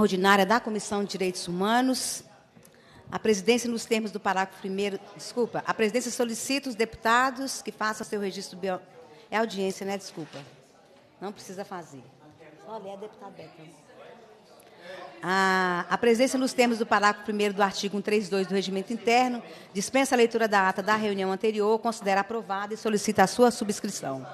ordinária da Comissão de Direitos Humanos. A presidência, nos termos do parágrafo primeiro, desculpa, a presidência solicita os deputados que façam seu registro bio... É audiência, né? Desculpa. Não precisa fazer. Olha, é deputado Beto. A, a presidência, nos termos do parágrafo 1 do artigo 132 do Regimento Interno, dispensa a leitura da ata da reunião anterior, considera aprovada e solicita a sua subscrição.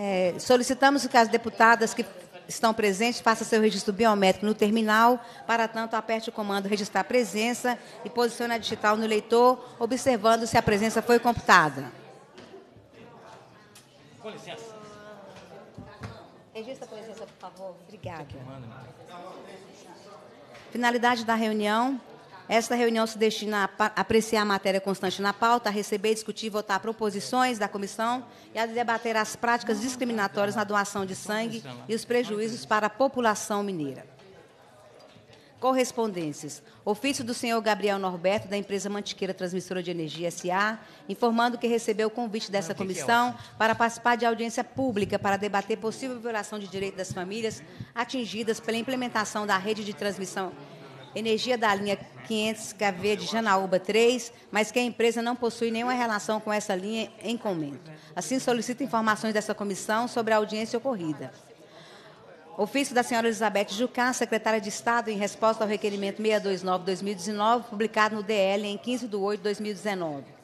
É, solicitamos que as deputadas que estão presentes façam seu registro biométrico no terminal. Para tanto, aperte o comando registrar presença e posicione a digital no leitor, observando se a presença foi computada. Com licença. Registra a presença, por favor. Obrigada. Tá né? Finalidade da reunião: esta reunião se destina a apreciar a matéria constante na pauta, a receber, discutir e votar proposições da comissão e a debater as práticas discriminatórias na doação de sangue e os prejuízos para a população mineira. Correspondências. Ofício do senhor Gabriel Norberto, da empresa Mantiqueira Transmissora de Energia S.A., informando que recebeu o convite dessa é comissão para participar de audiência pública para debater possível violação de direitos das famílias atingidas pela implementação da rede de transmissão energia da linha 500 kV de Janaúba 3, mas que a empresa não possui nenhuma relação com essa linha em comento. Assim, solicito informações dessa comissão sobre a audiência ocorrida. Ofício da senhora Elizabeth Jucá, secretária de Estado, em resposta ao requerimento 629-2019, publicado no DL em 15 de 8 de 2019.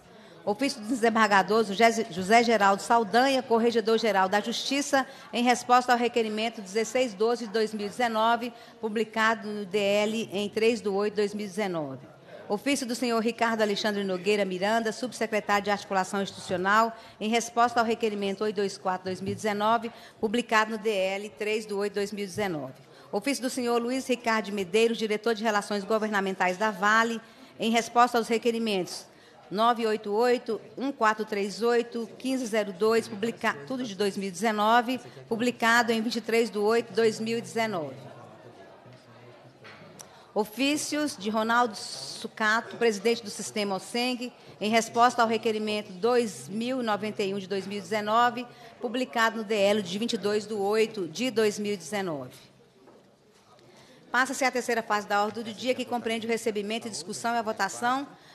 Ofício do desembargador José Geraldo Saldanha, Corregedor-Geral da Justiça, em resposta ao requerimento 1612 de 2019, publicado no DL em 3 de 8 de 2019. Ofício do senhor Ricardo Alexandre Nogueira Miranda, subsecretário de Articulação Institucional, em resposta ao requerimento 824-2019, publicado no DL 3 de 8 de 2019. Ofício do senhor Luiz Ricardo Medeiros, diretor de Relações Governamentais da Vale, em resposta aos requerimentos 988-1438-1502, publica... tudo de 2019, publicado em 23 de 8 de 2019. Ofícios de Ronaldo Sucato, presidente do Sistema OSENG, em resposta ao requerimento 2091 de 2019, publicado no DL de 22 de 8 de 2019. Passa-se a terceira fase da ordem do dia, que compreende o recebimento, discussão e a votação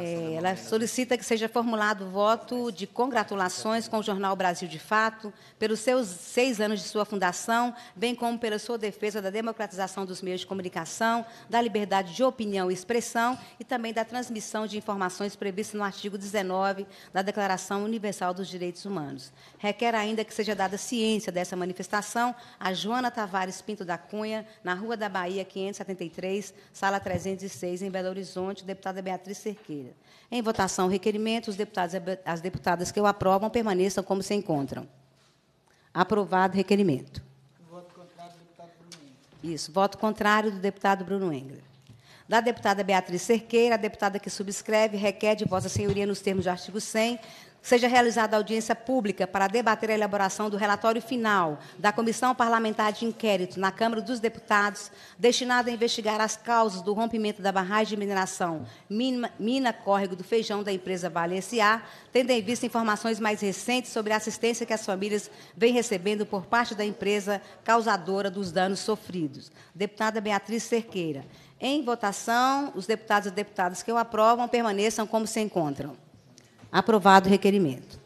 É, ela solicita que seja formulado voto de congratulações com o jornal Brasil de Fato pelos seus seis anos de sua fundação, bem como pela sua defesa da democratização dos meios de comunicação, da liberdade de opinião e expressão e também da transmissão de informações prevista no artigo 19 da Declaração Universal dos Direitos Humanos. Requer ainda que seja dada ciência dessa manifestação a Joana Tavares Pinto da Cunha, na Rua da Bahia 573, sala 306, em Belo Horizonte, deputada Beatriz Cerqueira. Em votação, o requerimento, os deputados e as deputadas que o aprovam permaneçam como se encontram. Aprovado o requerimento. Voto contrário do deputado Bruno Engler. Isso, voto contrário do deputado Bruno Engler. Da deputada Beatriz Cerqueira, a deputada que subscreve, requer de Vossa Senhoria, nos termos do artigo 100 seja realizada audiência pública para debater a elaboração do relatório final da Comissão Parlamentar de Inquérito na Câmara dos Deputados, destinada a investigar as causas do rompimento da barragem de mineração Mina, Mina Córrego do Feijão da empresa Vale S.A., tendo em vista informações mais recentes sobre a assistência que as famílias vêm recebendo por parte da empresa causadora dos danos sofridos. Deputada Beatriz Cerqueira. Em votação, os deputados e deputadas que o aprovam permaneçam como se encontram. Aprovado o requerimento.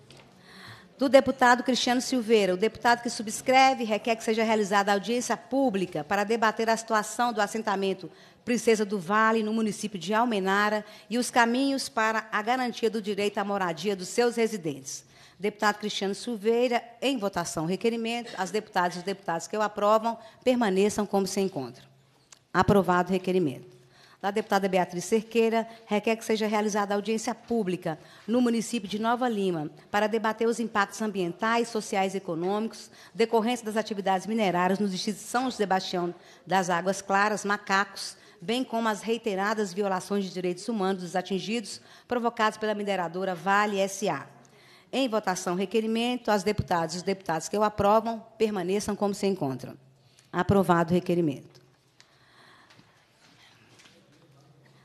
Do deputado Cristiano Silveira, o deputado que subscreve requer que seja realizada audiência pública para debater a situação do assentamento Princesa do Vale, no município de Almenara, e os caminhos para a garantia do direito à moradia dos seus residentes. Deputado Cristiano Silveira, em votação, requerimento. As deputadas e os deputados que o aprovam permaneçam como se encontram. Aprovado o requerimento da deputada Beatriz Cerqueira, requer que seja realizada audiência pública no município de Nova Lima para debater os impactos ambientais, sociais e econômicos decorrentes das atividades minerárias nos distritos de São Sebastião das Águas Claras, Macacos, bem como as reiteradas violações de direitos humanos dos atingidos provocados pela mineradora Vale S.A. Em votação, requerimento, as deputadas e os deputados que o aprovam permaneçam como se encontram. Aprovado o requerimento.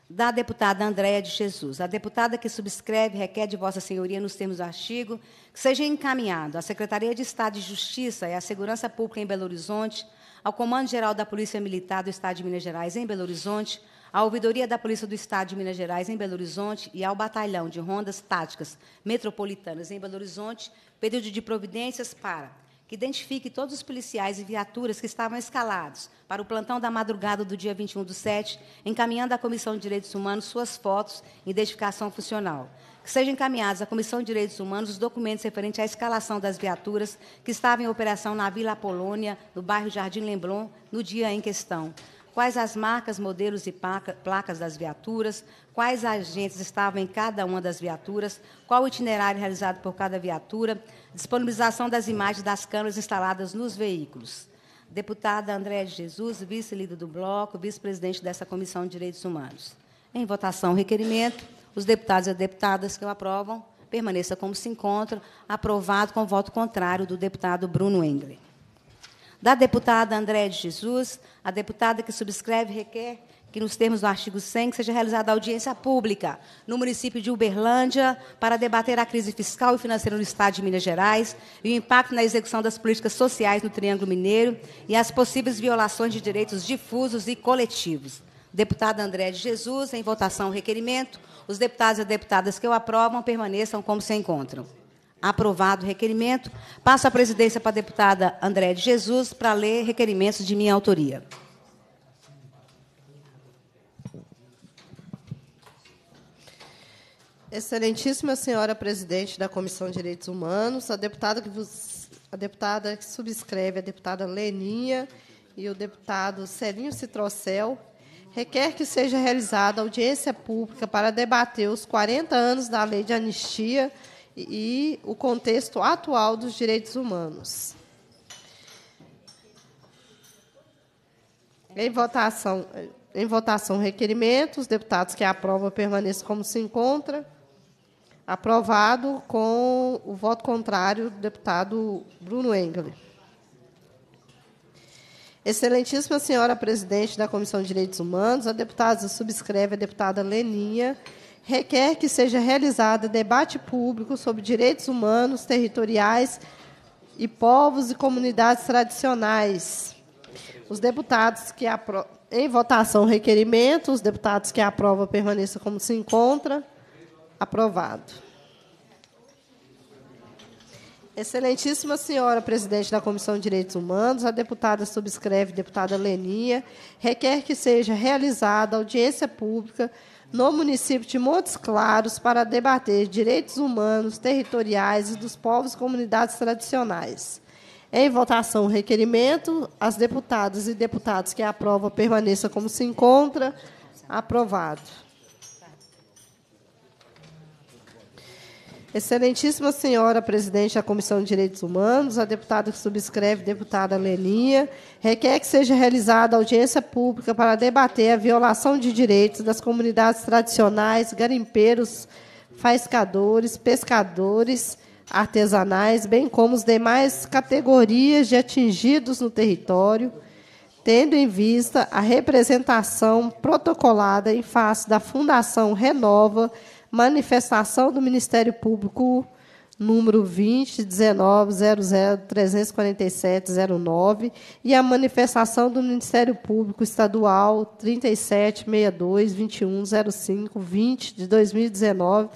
da deputada Andréia de Jesus. A deputada que subscreve requer de Vossa Senhoria, nos termos do artigo, que seja encaminhado à Secretaria de Estado de Justiça e à Segurança Pública em Belo Horizonte, ao Comando Geral da Polícia Militar do Estado de Minas Gerais em Belo Horizonte, à Ouvidoria da Polícia do Estado de Minas Gerais em Belo Horizonte e ao Batalhão de Rondas Táticas Metropolitanas em Belo Horizonte, período de providências para que identifique todos os policiais e viaturas que estavam escalados para o plantão da madrugada do dia 21 do 7, encaminhando à Comissão de Direitos Humanos suas fotos e identificação funcional. Que sejam encaminhados à Comissão de Direitos Humanos os documentos referentes à escalação das viaturas que estavam em operação na Vila Polônia, no bairro Jardim Lemblon, no dia em questão quais as marcas, modelos e placas das viaturas, quais agentes estavam em cada uma das viaturas, qual o itinerário realizado por cada viatura, Disponibilização das imagens das câmeras instaladas nos veículos. Deputada Andréa de Jesus, vice-líder do Bloco, vice-presidente dessa Comissão de Direitos Humanos. Em votação, requerimento. Os deputados e deputadas que o aprovam, permaneça como se encontram. Aprovado com voto contrário do deputado Bruno Engler. Da deputada Andréa de Jesus, a deputada que subscreve requer que nos termos do artigo 100, que seja realizada audiência pública no município de Uberlândia para debater a crise fiscal e financeira no Estado de Minas Gerais e o impacto na execução das políticas sociais no Triângulo Mineiro e as possíveis violações de direitos difusos e coletivos. Deputada André de Jesus, em votação o requerimento, os deputados e deputadas que o aprovam permaneçam como se encontram. Aprovado o requerimento, passo a presidência para a deputada André de Jesus para ler requerimentos de minha autoria. Excelentíssima senhora presidente da Comissão de Direitos Humanos, a deputada que, vos, a deputada que subscreve, a deputada Leninha e o deputado Celinho Citrocel, requer que seja realizada audiência pública para debater os 40 anos da lei de anistia e, e o contexto atual dos direitos humanos. Em votação, em votação requerimento, os deputados que aprovam permaneçam como se encontra. Aprovado com o voto contrário do deputado Bruno Engel. Excelentíssima senhora presidente da Comissão de Direitos Humanos, a deputada subscreve a deputada Leninha, requer que seja realizado debate público sobre direitos humanos, territoriais e povos e comunidades tradicionais. Os deputados que em votação requerimento, os deputados que aprovam permaneçam como se encontra. Aprovado. Excelentíssima senhora presidente da Comissão de Direitos Humanos, a deputada subscreve, deputada Lenia, requer que seja realizada audiência pública no município de Montes Claros para debater direitos humanos, territoriais e dos povos e comunidades tradicionais. Em votação o requerimento, as deputadas e deputados que aprovam permaneçam como se encontra. Aprovado. Excelentíssima senhora presidente da Comissão de Direitos Humanos, a deputada que subscreve, deputada Leninha, requer que seja realizada audiência pública para debater a violação de direitos das comunidades tradicionais, garimpeiros, faiscadores, pescadores, artesanais, bem como os demais categorias de atingidos no território, tendo em vista a representação protocolada em face da Fundação Renova manifestação do Ministério Público número 20190034709 e a manifestação do Ministério Público Estadual 37.62.21.05.20 de 2019,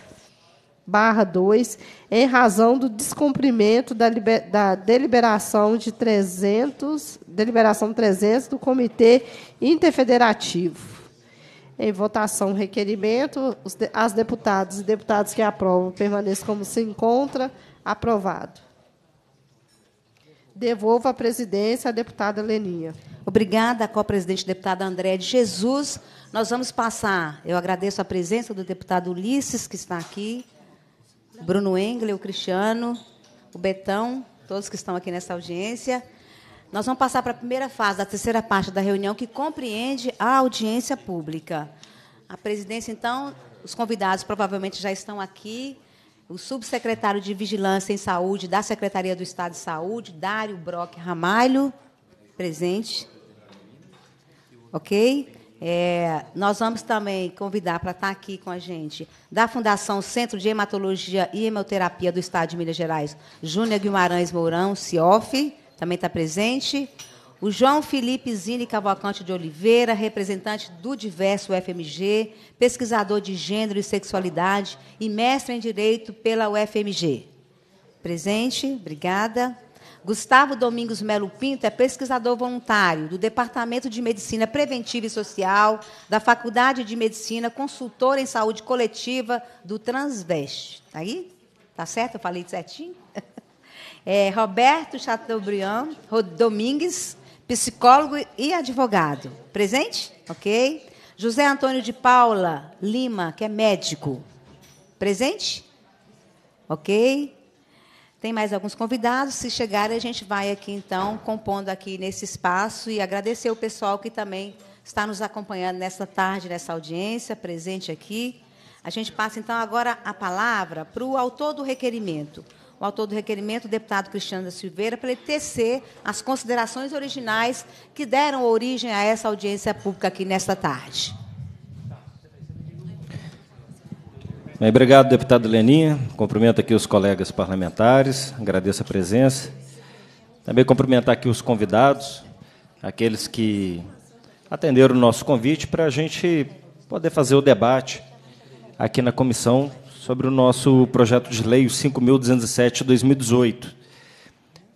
barra 2, em razão do descumprimento da, liber, da deliberação de 300, deliberação 300 do Comitê Interfederativo. Em votação, requerimento. As deputadas e deputados que aprovam permaneçam como se encontra. Aprovado. Devolvo a presidência à deputada Leninha. Obrigada, co-presidente deputada André de Jesus. Nós vamos passar. Eu agradeço a presença do deputado Ulisses, que está aqui, Bruno Engler, o Cristiano, o Betão, todos que estão aqui nessa audiência. Nós vamos passar para a primeira fase da terceira parte da reunião, que compreende a audiência pública. A presidência, então, os convidados provavelmente já estão aqui. O subsecretário de Vigilância em Saúde da Secretaria do Estado de Saúde, Dário Brock Ramalho, presente. Ok? É, nós vamos também convidar para estar aqui com a gente da Fundação Centro de Hematologia e Hemoterapia do Estado de Minas Gerais, Júnior Guimarães Mourão, CIOF também está presente. O João Felipe Zini Cavalcante de Oliveira, representante do Diverso UFMG, pesquisador de gênero e sexualidade e mestre em direito pela UFMG. Presente, obrigada. Gustavo Domingos Melo Pinto é pesquisador voluntário do Departamento de Medicina Preventiva e Social da Faculdade de Medicina, consultor em saúde coletiva do transvest. Tá aí? Tá certo? Eu falei certinho? É, Roberto Chateaubriand Domingues, psicólogo e advogado. Presente? Ok. José Antônio de Paula Lima, que é médico. Presente? Ok. Tem mais alguns convidados. Se chegarem, a gente vai aqui, então, compondo aqui nesse espaço e agradecer o pessoal que também está nos acompanhando nessa tarde, nessa audiência, presente aqui. A gente passa, então, agora a palavra para o autor do requerimento, o autor do requerimento, o deputado Cristiano da Silveira, para ele tecer as considerações originais que deram origem a essa audiência pública aqui nesta tarde. Bem, obrigado, deputado Leninha. Cumprimento aqui os colegas parlamentares, agradeço a presença. Também cumprimentar aqui os convidados, aqueles que atenderam o nosso convite para a gente poder fazer o debate aqui na comissão sobre o nosso projeto de lei 5.207 2018.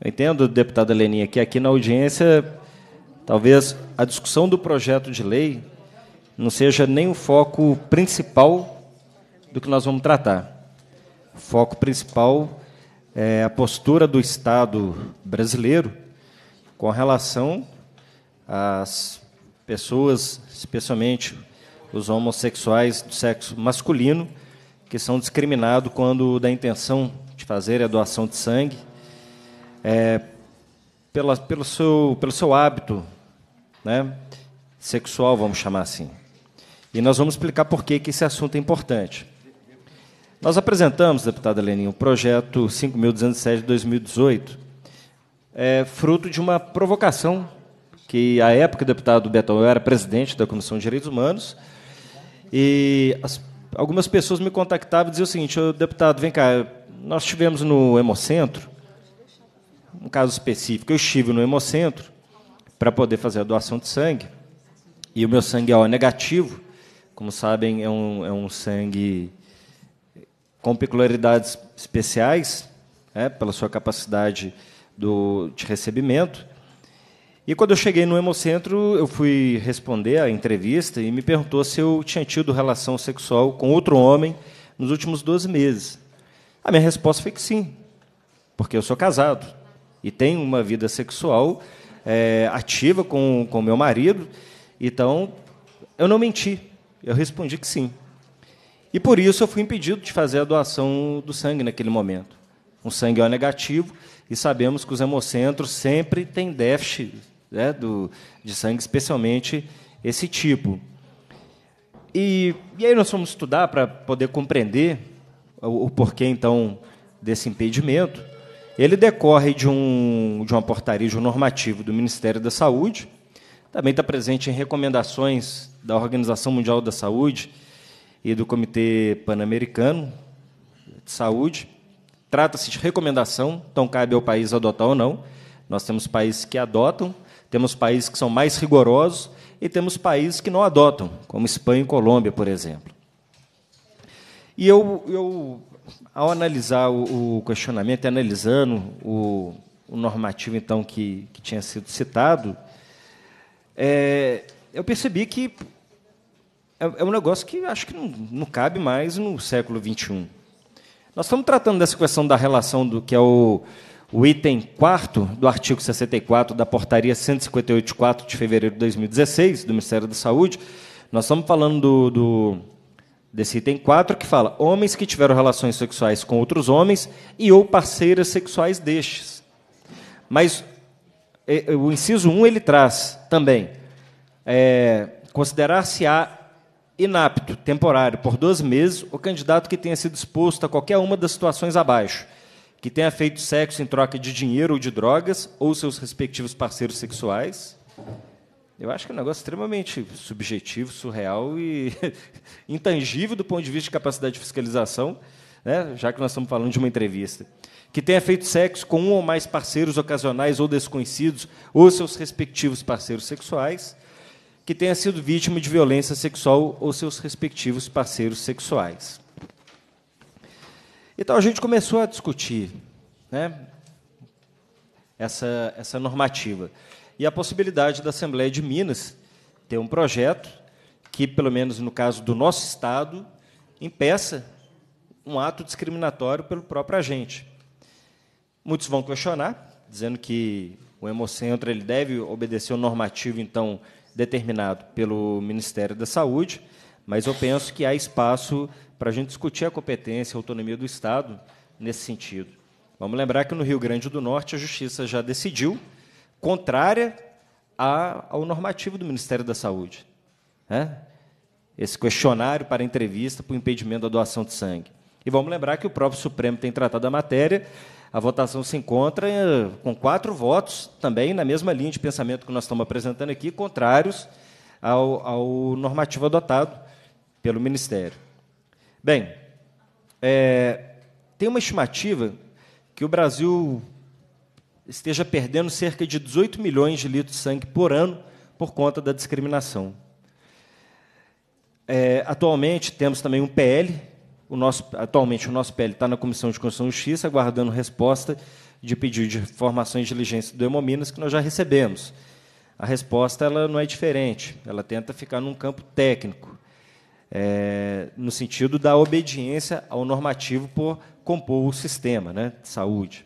Eu entendo, deputada Leninha, que aqui na audiência talvez a discussão do projeto de lei não seja nem o foco principal do que nós vamos tratar. O foco principal é a postura do Estado brasileiro com relação às pessoas, especialmente os homossexuais do sexo masculino, que são discriminados quando da intenção de fazer a doação de sangue, é, pela, pelo, seu, pelo seu hábito né, sexual, vamos chamar assim. E nós vamos explicar por que, que esse assunto é importante. Nós apresentamos, deputada Lenin, o projeto 5.207 de 2018, é, fruto de uma provocação que, à época, o deputado Betão eu era presidente da Comissão de Direitos Humanos, e as algumas pessoas me contactavam e diziam o seguinte: deputado, vem cá, nós estivemos no Hemocentro, um caso específico, eu estive no Hemocentro para poder fazer a doação de sangue, e o meu sangue é O negativo, como sabem, é um, é um sangue com peculiaridades especiais, é, pela sua capacidade do, de recebimento. E quando eu cheguei no Hemocentro, eu fui responder à entrevista e me perguntou se eu tinha tido relação sexual com outro homem nos últimos 12 meses. A minha resposta foi que sim, porque eu sou casado e tenho uma vida sexual é, ativa com o meu marido. Então, eu não menti, eu respondi que sim. E por isso eu fui impedido de fazer a doação do sangue naquele momento. Um sangue O negativo, e sabemos que os hemocentros sempre têm déficit né, do, de sangue, especialmente esse tipo. E, e aí nós fomos estudar para poder compreender o, o porquê, então, desse impedimento. Ele decorre de, um, de uma portaria de um normativo do Ministério da Saúde, também está presente em recomendações da Organização Mundial da Saúde e do Comitê Pan-Americano de Saúde. Trata-se de recomendação, então cabe ao país adotar ou não. Nós temos países que adotam temos países que são mais rigorosos e temos países que não adotam, como Espanha e Colômbia, por exemplo. E eu, eu ao analisar o, o questionamento, analisando o, o normativo então que, que, tinha sido citado, é, eu percebi que é, é, um negócio que acho que não, não cabe mais no século XXI. Nós estamos tratando dessa questão da relação do que é o o item 4 do artigo 64 da Portaria 158 de 4 de fevereiro de 2016 do Ministério da Saúde, nós estamos falando do, do, desse item 4 que fala: homens que tiveram relações sexuais com outros homens e ou parceiras sexuais destes. Mas eh, eh, o inciso 1 ele traz também é, eh, considerar-se-á inapto, temporário, por 12 meses, o candidato que tenha sido exposto a qualquer uma das situações abaixo que tenha feito sexo em troca de dinheiro ou de drogas ou seus respectivos parceiros sexuais. Eu acho que é um negócio extremamente subjetivo, surreal e intangível do ponto de vista de capacidade de fiscalização, né? já que nós estamos falando de uma entrevista. Que tenha feito sexo com um ou mais parceiros ocasionais ou desconhecidos ou seus respectivos parceiros sexuais. Que tenha sido vítima de violência sexual ou seus respectivos parceiros sexuais. Então a gente começou a discutir né, essa, essa normativa e a possibilidade da Assembleia de Minas ter um projeto que, pelo menos no caso do nosso Estado, impeça um ato discriminatório pelo próprio agente. Muitos vão questionar, dizendo que o hemocentro ele deve obedecer o normativo então determinado pelo Ministério da Saúde, mas eu penso que há espaço para a gente discutir a competência, a autonomia do Estado nesse sentido. Vamos lembrar que no Rio Grande do Norte a Justiça já decidiu, contrária a, ao normativo do Ministério da Saúde. Né? Esse questionário para entrevista para o impedimento da doação de sangue. E vamos lembrar que o próprio Supremo tem tratado a matéria. A votação se encontra eh, com quatro votos, também na mesma linha de pensamento que nós estamos apresentando aqui, contrários ao, ao normativo adotado pelo Ministério. Bem, é, tem uma estimativa que o Brasil esteja perdendo cerca de 18 milhões de litros de sangue por ano por conta da discriminação. É, atualmente temos também um PL, o nosso, atualmente o nosso PL está na Comissão de Constituição e Justiça, aguardando resposta de pedido de informações de diligência do Hemominas que nós já recebemos. A resposta ela não é diferente, ela tenta ficar num campo técnico é, no sentido da obediência ao normativo por compor o sistema né, de saúde.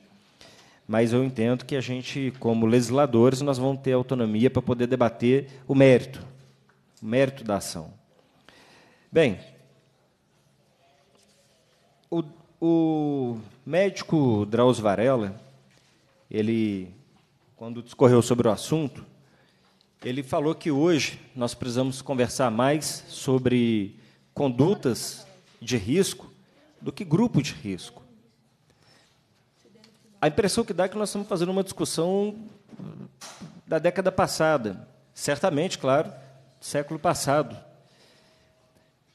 Mas eu entendo que a gente, como legisladores, nós vamos ter autonomia para poder debater o mérito, o mérito da ação. Bem, o, o médico Drauzio Varela, ele, quando discorreu sobre o assunto, ele falou que hoje nós precisamos conversar mais sobre condutas de risco do que grupo de risco. A impressão que dá é que nós estamos fazendo uma discussão da década passada, certamente, claro, século passado.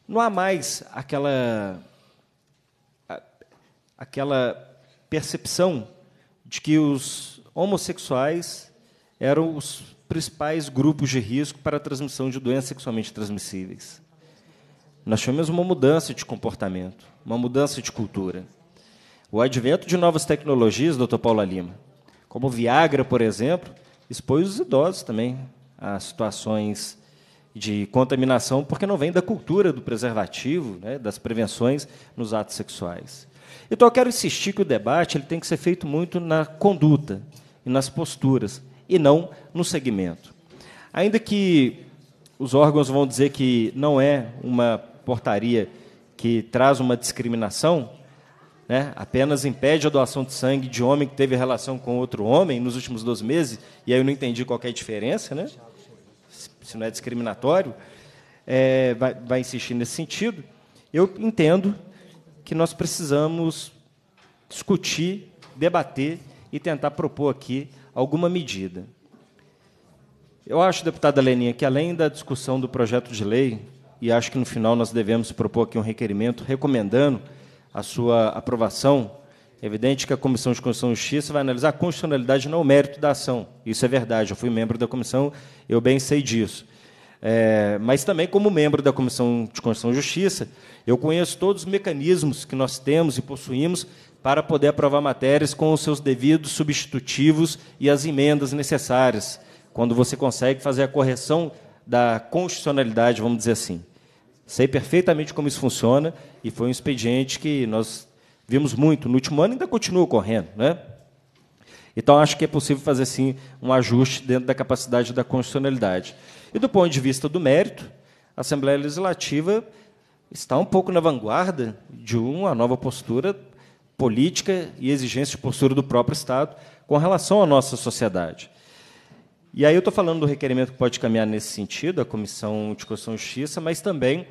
Não há mais aquela aquela percepção de que os homossexuais eram os principais grupos de risco para a transmissão de doenças sexualmente transmissíveis. Nós tivemos uma mudança de comportamento, uma mudança de cultura. O advento de novas tecnologias, doutor Paula Lima, como o Viagra, por exemplo, expôs os idosos também a situações de contaminação, porque não vem da cultura do preservativo, né, das prevenções nos atos sexuais. Então, eu quero insistir que o debate ele tem que ser feito muito na conduta e nas posturas e não no segmento. Ainda que os órgãos vão dizer que não é uma portaria que traz uma discriminação, né? apenas impede a doação de sangue de homem que teve relação com outro homem nos últimos 12 meses, e aí eu não entendi qual é a diferença, né? se não é discriminatório, é, vai, vai insistir nesse sentido. Eu entendo que nós precisamos discutir, debater e tentar propor aqui alguma medida. Eu acho, deputada Leninha, que além da discussão do projeto de lei, e acho que no final nós devemos propor aqui um requerimento recomendando a sua aprovação, é evidente que a Comissão de Constituição e Justiça vai analisar a constitucionalidade não o mérito da ação. Isso é verdade, eu fui membro da comissão, eu bem sei disso. É, mas também, como membro da Comissão de Constituição e Justiça, eu conheço todos os mecanismos que nós temos e possuímos para poder aprovar matérias com os seus devidos substitutivos e as emendas necessárias, quando você consegue fazer a correção da constitucionalidade, vamos dizer assim. Sei perfeitamente como isso funciona e foi um expediente que nós vimos muito no último ano e ainda continua ocorrendo, né? Então, acho que é possível fazer, sim, um ajuste dentro da capacidade da constitucionalidade. E, do ponto de vista do mérito, a Assembleia Legislativa está um pouco na vanguarda de uma nova postura política e exigência de postura do próprio Estado com relação à nossa sociedade. E aí eu estou falando do requerimento que pode caminhar nesse sentido, a Comissão de Constituição e Justiça, mas também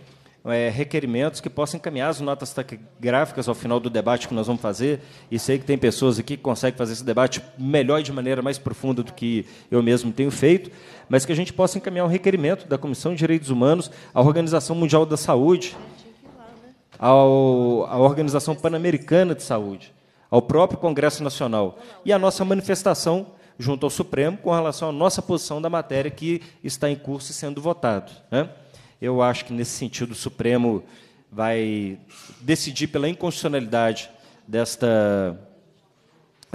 é, requerimentos que possam encaminhar as notas taquigráficas ao final do debate que nós vamos fazer. E sei que tem pessoas aqui que conseguem fazer esse debate melhor e de maneira mais profunda do que eu mesmo tenho feito, mas que a gente possa encaminhar um requerimento da Comissão de Direitos Humanos à Organização Mundial da Saúde, ao, à Organização Pan-Americana de Saúde, ao próprio Congresso Nacional e à nossa manifestação junto ao Supremo com relação à nossa posição da matéria que está em curso e sendo votado. Né? Eu acho que, nesse sentido, o Supremo vai decidir pela inconstitucionalidade desta,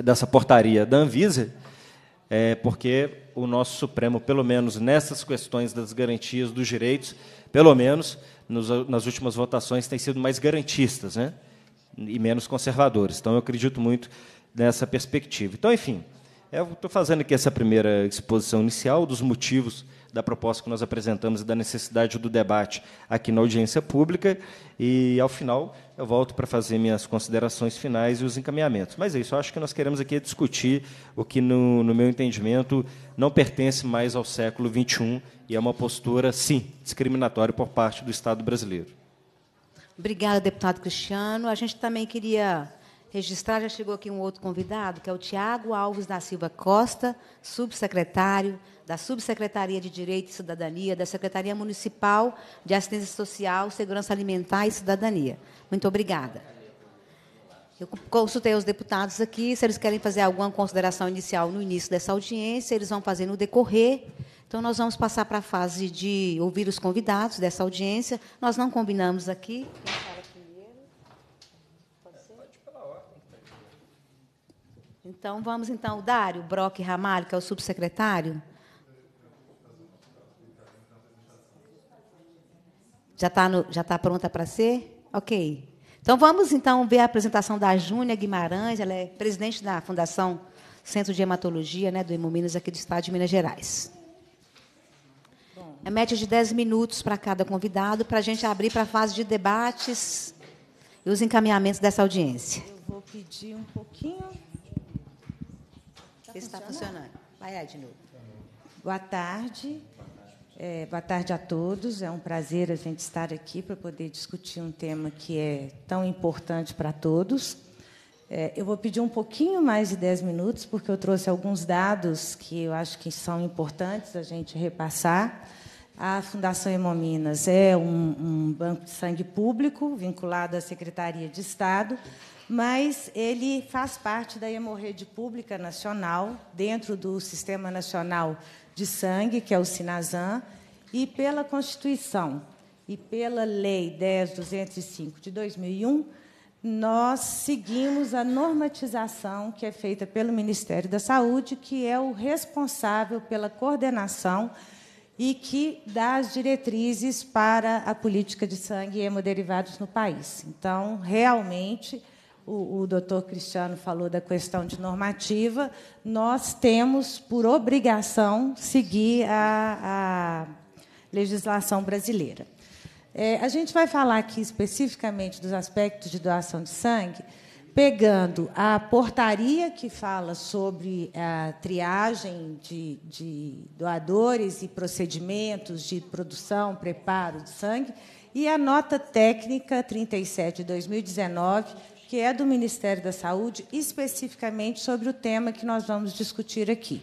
dessa portaria da Anvisa, é, porque o nosso Supremo, pelo menos nessas questões das garantias dos direitos, pelo menos nos, nas últimas votações têm sido mais garantistas né? e menos conservadores. Então, eu acredito muito nessa perspectiva. Então, enfim, eu estou fazendo aqui essa primeira exposição inicial dos motivos da proposta que nós apresentamos e da necessidade do debate aqui na audiência pública. E, ao final, eu volto para fazer minhas considerações finais e os encaminhamentos. Mas é isso, acho que nós queremos aqui discutir o que, no, no meu entendimento, não pertence mais ao século XXI e é uma postura, sim, discriminatória por parte do Estado brasileiro. Obrigada, deputado Cristiano. A gente também queria registrar, já chegou aqui um outro convidado, que é o Tiago Alves da Silva Costa, subsecretário da Subsecretaria de Direito e Cidadania, da Secretaria Municipal de Assistência Social, Segurança Alimentar e Cidadania. Muito obrigada. Eu consultei os deputados aqui, se eles querem fazer alguma consideração inicial no início dessa audiência, eles vão fazer no decorrer. Então, nós vamos passar para a fase de ouvir os convidados dessa audiência. Nós não combinamos aqui. Então, vamos, então, o Dário Brock Ramalho, que é o subsecretário. Já está tá pronta para ser? Ok. Então vamos então ver a apresentação da Júnia Guimarães, ela é presidente da Fundação Centro de Hematologia né, do Hemominas aqui do Estado de Minas Gerais. É média de 10 minutos para cada convidado, para a gente abrir para a fase de debates e os encaminhamentos dessa audiência. Eu vou pedir um pouquinho. está funcionando. Vai lá de novo. Boa tarde. É, boa tarde a todos. É um prazer a gente estar aqui para poder discutir um tema que é tão importante para todos. É, eu vou pedir um pouquinho mais de 10 minutos, porque eu trouxe alguns dados que eu acho que são importantes a gente repassar. A Fundação Hemominas é um, um banco de sangue público vinculado à Secretaria de Estado, mas ele faz parte da Hemorrede Pública Nacional, dentro do Sistema Nacional de sangue, que é o Sinazan, e pela Constituição e pela Lei 10.205 de 2001, nós seguimos a normatização que é feita pelo Ministério da Saúde, que é o responsável pela coordenação e que dá as diretrizes para a política de sangue e hemoderivados no país. Então, realmente, o, o doutor Cristiano falou da questão de normativa, nós temos por obrigação seguir a, a legislação brasileira. É, a gente vai falar aqui especificamente dos aspectos de doação de sangue, pegando a portaria que fala sobre a triagem de, de doadores e procedimentos de produção, preparo de sangue, e a nota técnica 37 de 2019, que é do Ministério da Saúde, especificamente sobre o tema que nós vamos discutir aqui.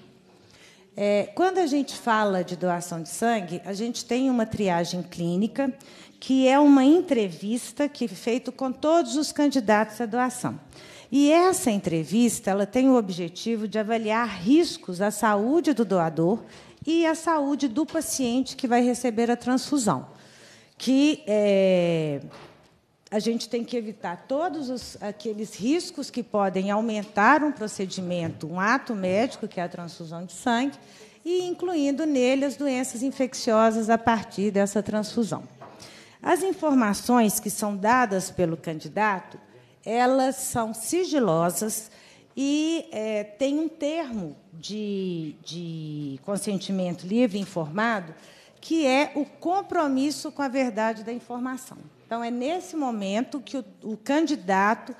É, quando a gente fala de doação de sangue, a gente tem uma triagem clínica, que é uma entrevista que é feita com todos os candidatos à doação. E essa entrevista ela tem o objetivo de avaliar riscos à saúde do doador e à saúde do paciente que vai receber a transfusão. Que é, a gente tem que evitar todos os, aqueles riscos que podem aumentar um procedimento, um ato médico, que é a transfusão de sangue, e incluindo nele as doenças infecciosas a partir dessa transfusão. As informações que são dadas pelo candidato, elas são sigilosas e é, tem um termo de, de consentimento livre informado que é o compromisso com a verdade da informação. Então, é nesse momento que o, o candidato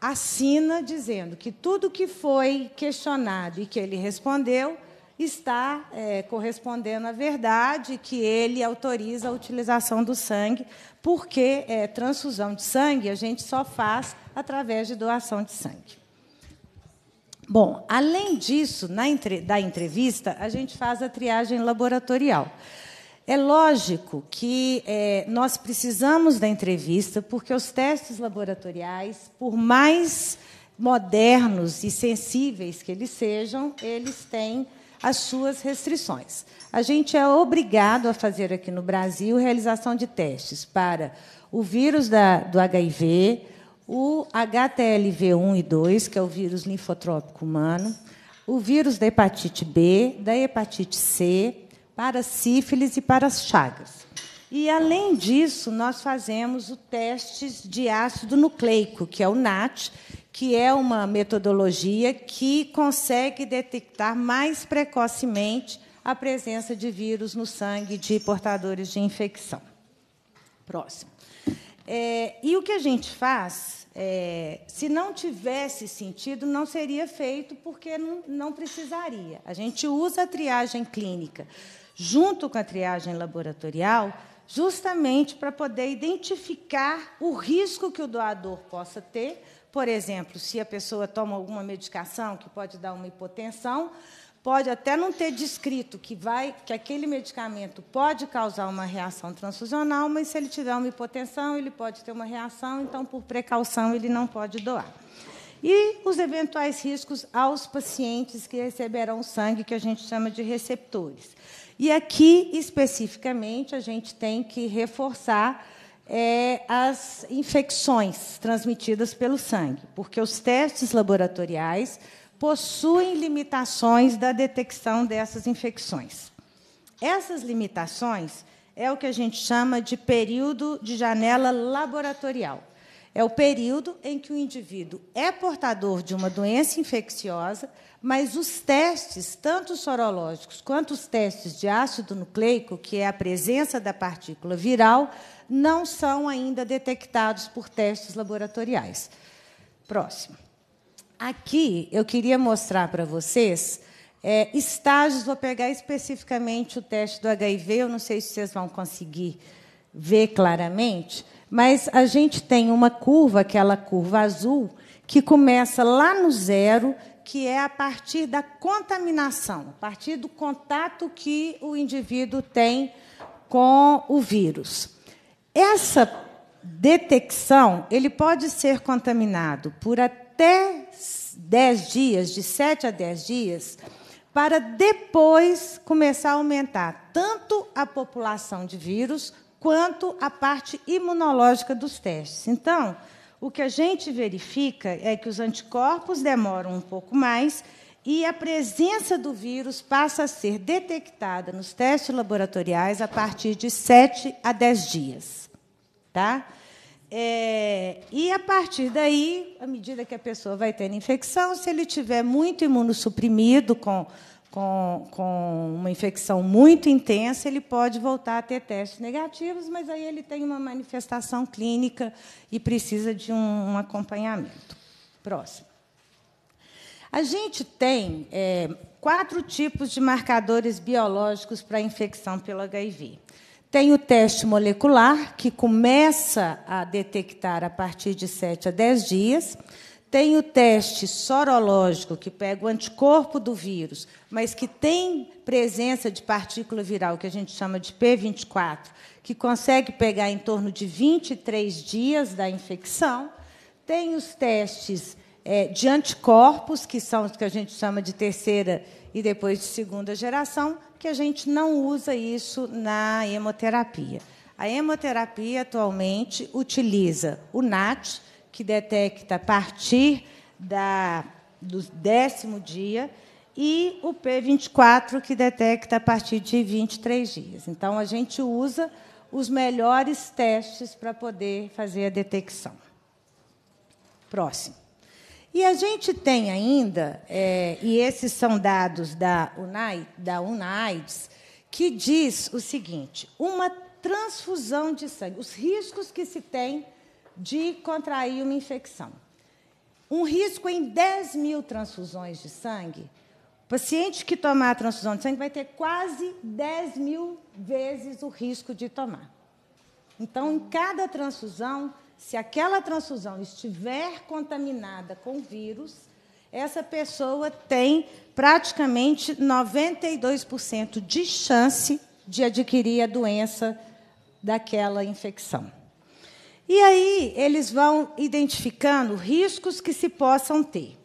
assina dizendo que tudo que foi questionado e que ele respondeu está é, correspondendo à verdade, que ele autoriza a utilização do sangue, porque é, transfusão de sangue a gente só faz através de doação de sangue. Bom, além disso, na entre, da entrevista, a gente faz a triagem laboratorial. É lógico que é, nós precisamos da entrevista, porque os testes laboratoriais, por mais modernos e sensíveis que eles sejam, eles têm as suas restrições. A gente é obrigado a fazer aqui no Brasil realização de testes para o vírus da, do HIV, o HTLV1 e 2, que é o vírus linfotrópico humano, o vírus da hepatite B, da hepatite C, para sífilis e para as chagas. E, além disso, nós fazemos o teste de ácido nucleico, que é o NAT, que é uma metodologia que consegue detectar mais precocemente a presença de vírus no sangue de portadores de infecção. Próximo. É, e o que a gente faz, é, se não tivesse sentido, não seria feito, porque não, não precisaria. A gente usa a triagem clínica junto com a triagem laboratorial, justamente para poder identificar o risco que o doador possa ter. Por exemplo, se a pessoa toma alguma medicação que pode dar uma hipotensão, pode até não ter descrito que vai que aquele medicamento pode causar uma reação transfusional, mas se ele tiver uma hipotensão, ele pode ter uma reação, então por precaução ele não pode doar. E os eventuais riscos aos pacientes que receberão sangue, que a gente chama de receptores. E aqui, especificamente, a gente tem que reforçar é, as infecções transmitidas pelo sangue, porque os testes laboratoriais possuem limitações da detecção dessas infecções. Essas limitações é o que a gente chama de período de janela laboratorial. É o período em que o indivíduo é portador de uma doença infecciosa, mas os testes, tanto sorológicos quanto os testes de ácido nucleico, que é a presença da partícula viral, não são ainda detectados por testes laboratoriais. Próximo. Aqui eu queria mostrar para vocês é, estágios. Vou pegar especificamente o teste do HIV, eu não sei se vocês vão conseguir ver claramente mas a gente tem uma curva, aquela curva azul, que começa lá no zero, que é a partir da contaminação, a partir do contato que o indivíduo tem com o vírus. Essa detecção, ele pode ser contaminado por até 10 dias, de 7 a 10 dias, para depois começar a aumentar tanto a população de vírus quanto à parte imunológica dos testes. Então, o que a gente verifica é que os anticorpos demoram um pouco mais e a presença do vírus passa a ser detectada nos testes laboratoriais a partir de 7 a 10 dias. Tá? É, e a partir daí, à medida que a pessoa vai tendo infecção, se ele tiver muito imunossuprimido com com, com uma infecção muito intensa, ele pode voltar a ter testes negativos, mas aí ele tem uma manifestação clínica e precisa de um, um acompanhamento. Próximo. A gente tem é, quatro tipos de marcadores biológicos para a infecção pelo HIV. Tem o teste molecular, que começa a detectar a partir de 7 a 10 dias tem o teste sorológico, que pega o anticorpo do vírus, mas que tem presença de partícula viral, que a gente chama de P24, que consegue pegar em torno de 23 dias da infecção. Tem os testes é, de anticorpos, que são os que a gente chama de terceira e depois de segunda geração, que a gente não usa isso na hemoterapia. A hemoterapia atualmente utiliza o NAT, que detecta a partir da, do décimo dia e o P24 que detecta a partir de 23 dias. Então a gente usa os melhores testes para poder fazer a detecção. Próximo. E a gente tem ainda, é, e esses são dados da, da UNAIDS, que diz o seguinte: uma transfusão de sangue, os riscos que se tem de contrair uma infecção. Um risco em 10 mil transfusões de sangue. O paciente que tomar a transfusão de sangue vai ter quase 10 mil vezes o risco de tomar. Então, em cada transfusão, se aquela transfusão estiver contaminada com vírus, essa pessoa tem praticamente 92% de chance de adquirir a doença daquela infecção. E aí eles vão identificando riscos que se possam ter.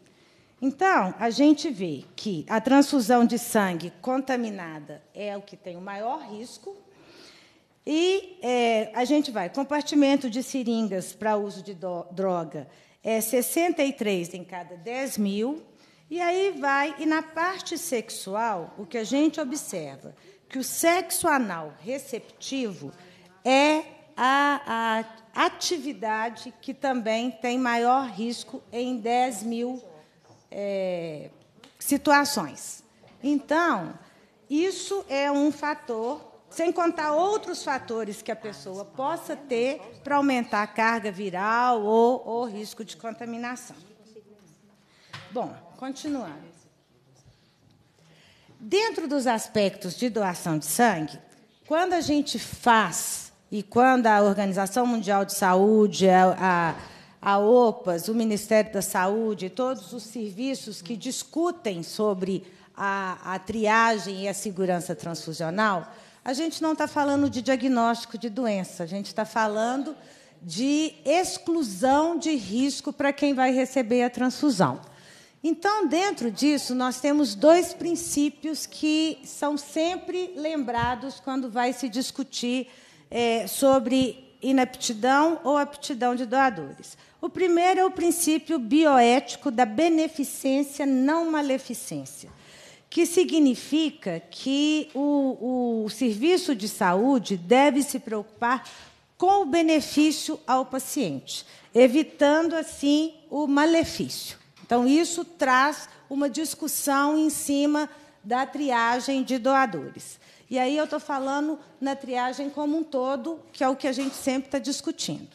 Então, a gente vê que a transfusão de sangue contaminada é o que tem o maior risco, e é, a gente vai, compartimento de seringas para uso de do, droga é 63 em cada 10 mil. E aí vai, e na parte sexual, o que a gente observa, que o sexo anal receptivo é a, a atividade que também tem maior risco em 10 mil é, situações. Então, isso é um fator, sem contar outros fatores que a pessoa possa ter para aumentar a carga viral ou o risco de contaminação. Bom, continuando. Dentro dos aspectos de doação de sangue, quando a gente faz e quando a Organização Mundial de Saúde, a, a, a OPAS, o Ministério da Saúde, todos os serviços que discutem sobre a, a triagem e a segurança transfusional, a gente não está falando de diagnóstico de doença, a gente está falando de exclusão de risco para quem vai receber a transfusão. Então, dentro disso, nós temos dois princípios que são sempre lembrados quando vai se discutir é, sobre inaptidão ou aptidão de doadores. O primeiro é o princípio bioético da beneficência não maleficência, que significa que o, o serviço de saúde deve se preocupar com o benefício ao paciente, evitando assim o malefício. Então, isso traz uma discussão em cima da triagem de doadores. E aí eu estou falando na triagem como um todo, que é o que a gente sempre está discutindo.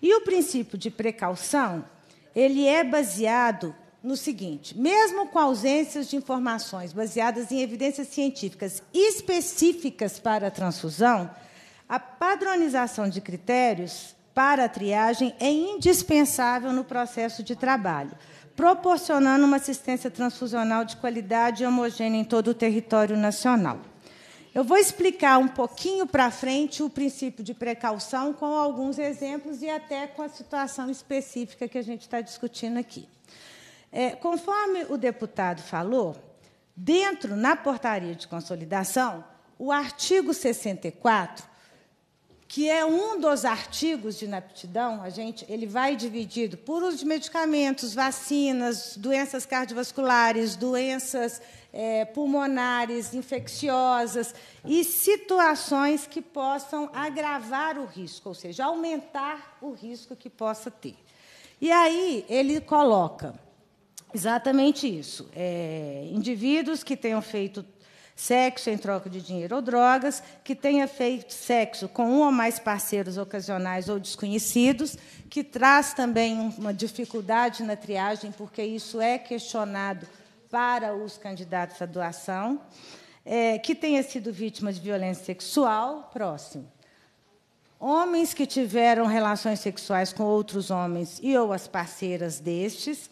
E o princípio de precaução, ele é baseado no seguinte: mesmo com ausências de informações baseadas em evidências científicas específicas para a transfusão, a padronização de critérios para a triagem é indispensável no processo de trabalho, proporcionando uma assistência transfusional de qualidade e homogênea em todo o território nacional. Eu vou explicar um pouquinho para frente o princípio de precaução com alguns exemplos e até com a situação específica que a gente está discutindo aqui. É, conforme o deputado falou, dentro na portaria de consolidação, o artigo 64, que é um dos artigos de inaptidão, a gente, ele vai dividido por uso de medicamentos, vacinas, doenças cardiovasculares, doenças é, pulmonares, infecciosas e situações que possam agravar o risco, ou seja, aumentar o risco que possa ter. E aí ele coloca exatamente isso: é, indivíduos que tenham feito sexo em troca de dinheiro ou drogas, que tenha feito sexo com um ou mais parceiros ocasionais ou desconhecidos, que traz também uma dificuldade na triagem, porque isso é questionado para os candidatos à doação é, que tenha sido vítima de violência sexual, próximo. Homens que tiveram relações sexuais com outros homens e ou as parceiras destes,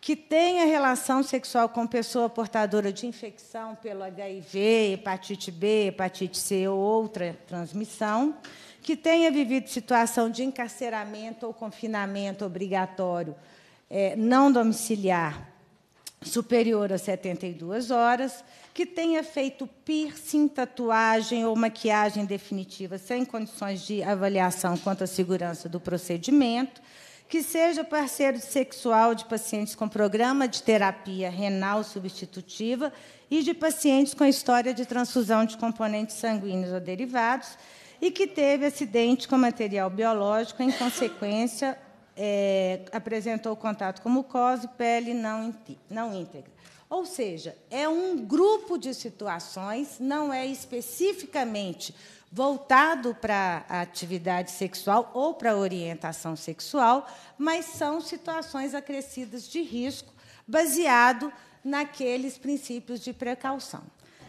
que tenha relação sexual com pessoa portadora de infecção pelo HIV, hepatite B, hepatite C ou outra transmissão, que tenha vivido situação de encarceramento ou confinamento obrigatório é, não domiciliar superior a 72 horas, que tenha feito piercing, tatuagem ou maquiagem definitiva sem condições de avaliação quanto à segurança do procedimento, que seja parceiro sexual de pacientes com programa de terapia renal substitutiva e de pacientes com história de transfusão de componentes sanguíneos ou derivados e que teve acidente com material biológico em consequência é, apresentou contato com mucosa, pele não, não íntegra. Ou seja, é um grupo de situações, não é especificamente voltado para a atividade sexual ou para a orientação sexual, mas são situações acrescidas de risco baseado naqueles princípios de precaução.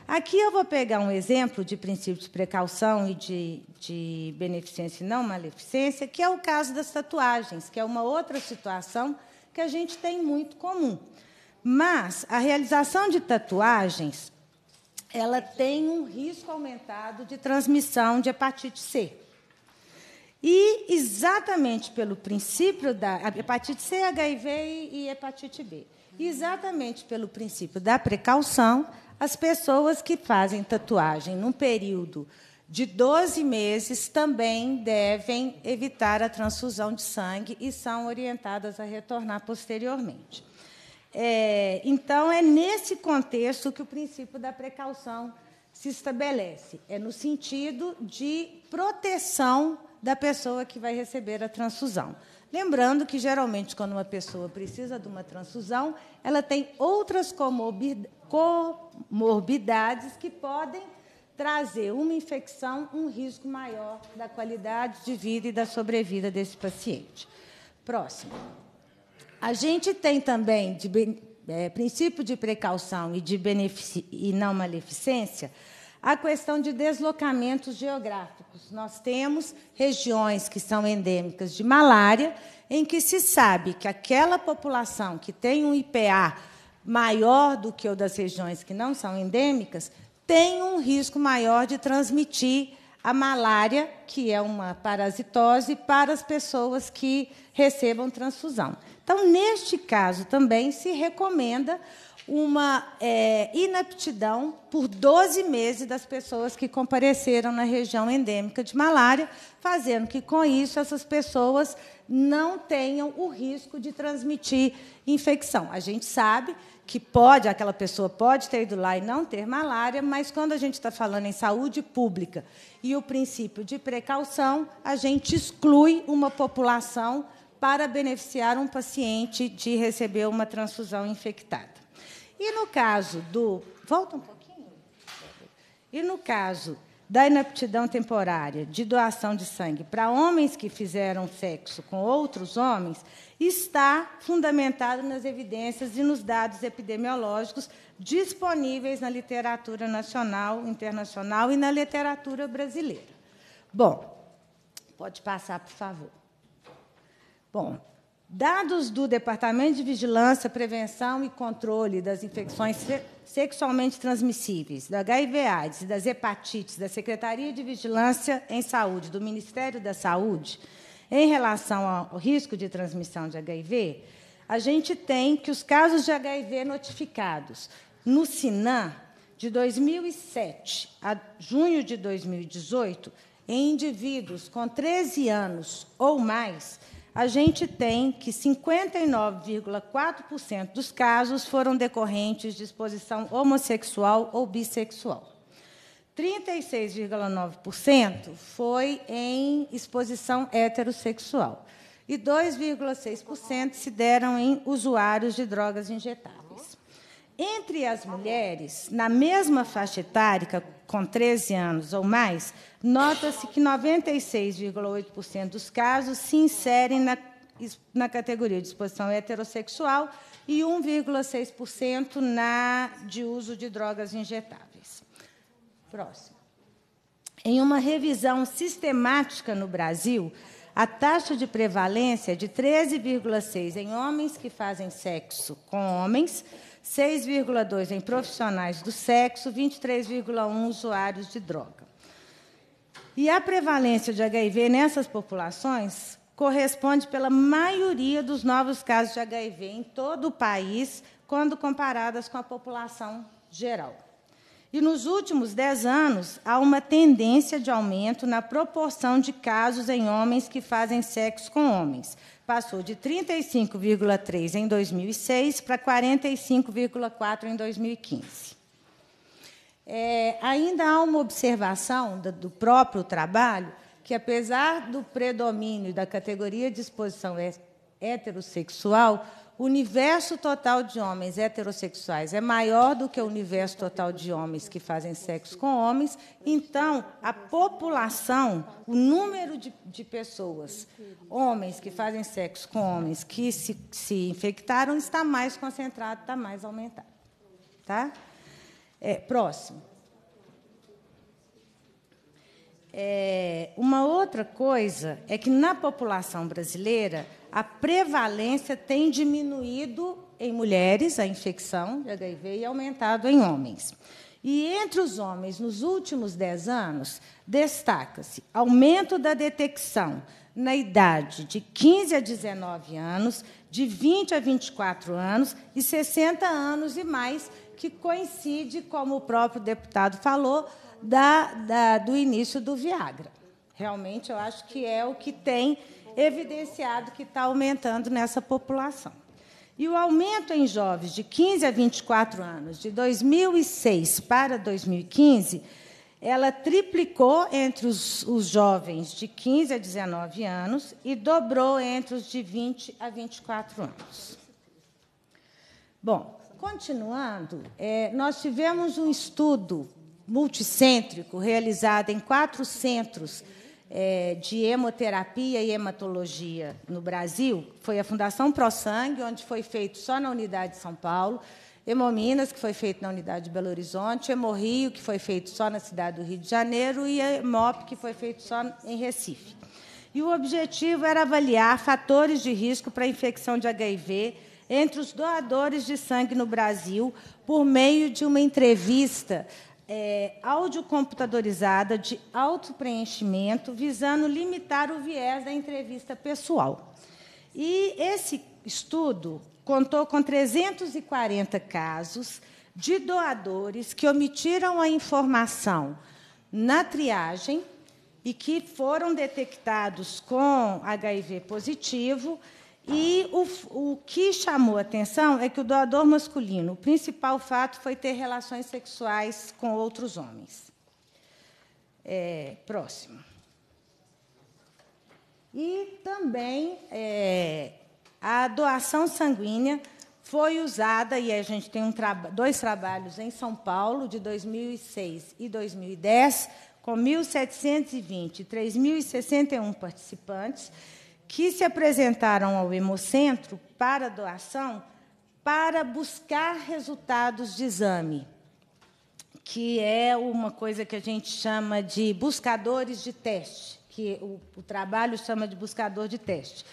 Aqui eu vou pegar um exemplo de princípio de precaução e de, de beneficência e não maleficência, que é o caso das tatuagens, que é uma outra situação que a gente tem muito comum. Mas a realização de tatuagens, ela tem um risco aumentado de transmissão de hepatite C. E exatamente pelo princípio da hepatite C, HIV e hepatite B. Exatamente pelo princípio da precaução, as pessoas que fazem tatuagem num período de 12 meses também devem evitar a transfusão de sangue e são orientadas a retornar posteriormente. É, então, é nesse contexto que o princípio da precaução se estabelece é no sentido de proteção da pessoa que vai receber a transfusão. Lembrando que, geralmente, quando uma pessoa precisa de uma transfusão, ela tem outras comorbidades que podem trazer uma infecção, um risco maior da qualidade de vida e da sobrevida desse paciente. Próximo. A gente tem também de, é, princípio de precaução e de e não maleficência a questão de deslocamentos geográficos. Nós temos regiões que são endêmicas de malária, em que se sabe que aquela população que tem um IPA maior do que o das regiões que não são endêmicas tem um risco maior de transmitir a malária, que é uma parasitose, para as pessoas que recebam transfusão. Então, neste caso também se recomenda uma é, inaptidão por 12 meses das pessoas que compareceram na região endêmica de malária, fazendo que, com isso, essas pessoas não tenham o risco de transmitir infecção. A gente sabe que pode, aquela pessoa pode ter ido lá e não ter malária, mas quando a gente está falando em saúde pública e o princípio de precaução, a gente exclui uma população para beneficiar um paciente de receber uma transfusão infectada. E no caso do. Volta um pouquinho. E no caso da inaptidão temporária de doação de sangue para homens que fizeram sexo com outros homens está fundamentado nas evidências e nos dados epidemiológicos disponíveis na literatura nacional, internacional e na literatura brasileira. Bom, pode passar, por favor. Bom, Dados do Departamento de Vigilância, Prevenção e Controle das Infecções Sexualmente Transmissíveis, da HIV-AIDS e das hepatites da Secretaria de Vigilância em Saúde do Ministério da Saúde, em relação ao risco de transmissão de HIV, a gente tem que os casos de HIV notificados no SINAM, de 2007 a junho de 2018, em indivíduos com 13 anos ou mais, a gente tem que 59,4% dos casos foram decorrentes de exposição homossexual ou bissexual. 36,9% foi em exposição heterossexual. E 2,6% se deram em usuários de drogas injetáveis. Entre as mulheres, na mesma faixa etária, com 13 anos ou mais, nota-se que 96,8% dos casos se inserem na, na categoria de exposição heterossexual e 1,6% na de uso de drogas injetáveis. Próximo. Em uma revisão sistemática no Brasil, a taxa de prevalência é de 13,6 em homens que fazem sexo com homens 6,2% em profissionais do sexo, 23,1% usuários de droga. E a prevalência de HIV nessas populações corresponde pela maioria dos novos casos de HIV em todo o país, quando comparadas com a população geral. E nos últimos 10 anos, há uma tendência de aumento na proporção de casos em homens que fazem sexo com homens, passou de 35,3 em 2006 para 45,4 em 2015. É, ainda há uma observação do, do próprio trabalho que, apesar do predomínio da categoria de exposição heterossexual, o universo total de homens heterossexuais é maior do que o universo total de homens que fazem sexo com homens, então a população, o número de, de pessoas, homens que fazem sexo com homens que se, se infectaram, está mais concentrado, está mais aumentado. Tá? É, próximo. É, uma outra coisa é que na população brasileira a prevalência tem diminuído em mulheres, a infecção de HIV, e aumentado em homens. E entre os homens, nos últimos 10 anos, destaca-se aumento da detecção na idade de 15 a 19 anos, de 20 a 24 anos e 60 anos e mais, que coincide, como o próprio deputado falou, da, da, do início do Viagra. Realmente, eu acho que é o que tem evidenciado que está aumentando nessa população. E o aumento em jovens de 15 a 24 anos, de 2006 para 2015, ela triplicou entre os, os, jovens de 15 a 19 anos e dobrou entre os de 20 a 24 anos. Bom, continuando, é, nós tivemos um estudo multicêntrico realizado em quatro centros é, de hemoterapia e hematologia no Brasil foi a Fundação ProSangue, onde foi feito só na unidade de São Paulo, Hemominas, que foi feito na unidade de Belo Horizonte, Hemorrio, que foi feito só na cidade do Rio de Janeiro, e a Hemop, que foi feito só em Recife. E o objetivo era avaliar fatores de risco para a infecção de HIV entre os doadores de sangue no Brasil, por meio de uma entrevista é, audiocomputadorizada de auto preenchimento, visando limitar o viés da entrevista pessoal. E esse estudo contou com 340 casos de doadores que omitiram a informação na triagem e que foram detectados com HIV positivo e o, o que chamou atenção é que o doador masculino, o principal fato foi ter relações sexuais com outros homens. É, próximo. E também é, a doação sanguínea foi usada, e a gente tem um dois trabalhos em São Paulo, de 2006 e 2010, com 1.720 e 3.061 participantes, que se apresentaram ao Hemocentro para doação para buscar resultados de exame, que é uma coisa que a gente chama de buscadores de teste, que o, o trabalho chama de buscador de teste.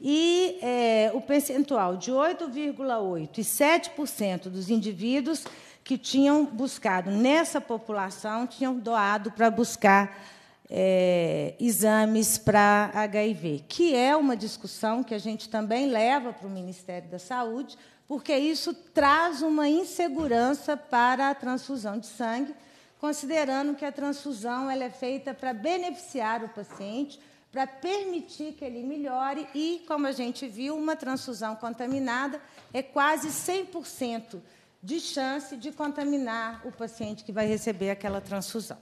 E é, o percentual de 8,8% e 7% dos indivíduos que tinham buscado nessa população tinham doado para buscar é, exames para HIV, que é uma discussão que a gente também leva para o Ministério da Saúde, porque isso traz uma insegurança para a transfusão de sangue, considerando que a transfusão ela é feita para beneficiar o paciente, para permitir que ele melhore e, como a gente viu, uma transfusão contaminada é quase 100% de chance de contaminar o paciente que vai receber aquela transfusão.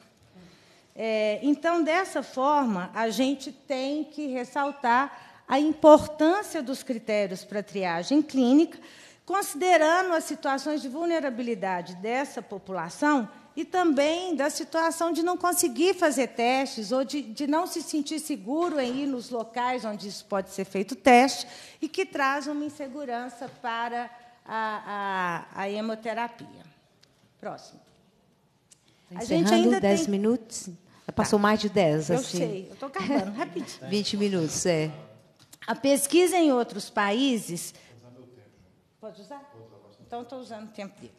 É, então, dessa forma, a gente tem que ressaltar a importância dos critérios para triagem clínica, considerando as situações de vulnerabilidade dessa população e também da situação de não conseguir fazer testes ou de, de não se sentir seguro em ir nos locais onde isso pode ser feito teste e que traz uma insegurança para a, a, a hemoterapia. Próximo. Encerrando, a gente ainda 10 tem... minutos. Passou tá. mais de 10, assim. Eu sei, eu estou acabando, rapidinho. 20 minutos, é. A pesquisa em outros países. Pode usar? Então, estou usando o tempo dele.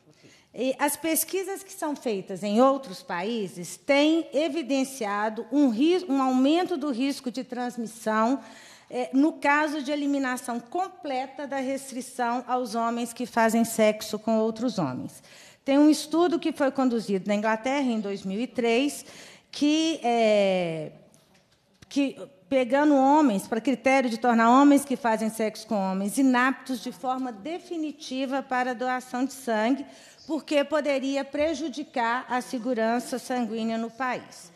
E as pesquisas que são feitas em outros países têm evidenciado um, risco, um aumento do risco de transmissão é, no caso de eliminação completa da restrição aos homens que fazem sexo com outros homens. Tem um estudo que foi conduzido na Inglaterra em 2003 que, é, que pegando homens para critério de tornar homens que fazem sexo com homens inaptos de forma definitiva para doação de sangue, porque poderia prejudicar a segurança sanguínea no país.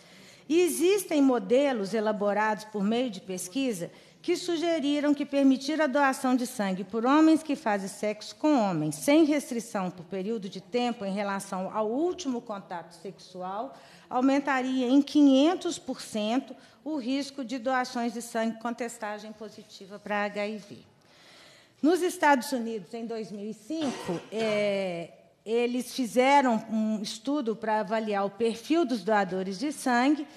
E existem modelos elaborados por meio de pesquisa que sugeriram que permitir a doação de sangue por homens que fazem sexo com homens, sem restrição por período de tempo em relação ao último contato sexual, aumentaria em 500% o risco de doações de sangue com testagem positiva para HIV. Nos Estados Unidos, em 2005, é, eles fizeram um estudo para avaliar o perfil dos doadores de sangue,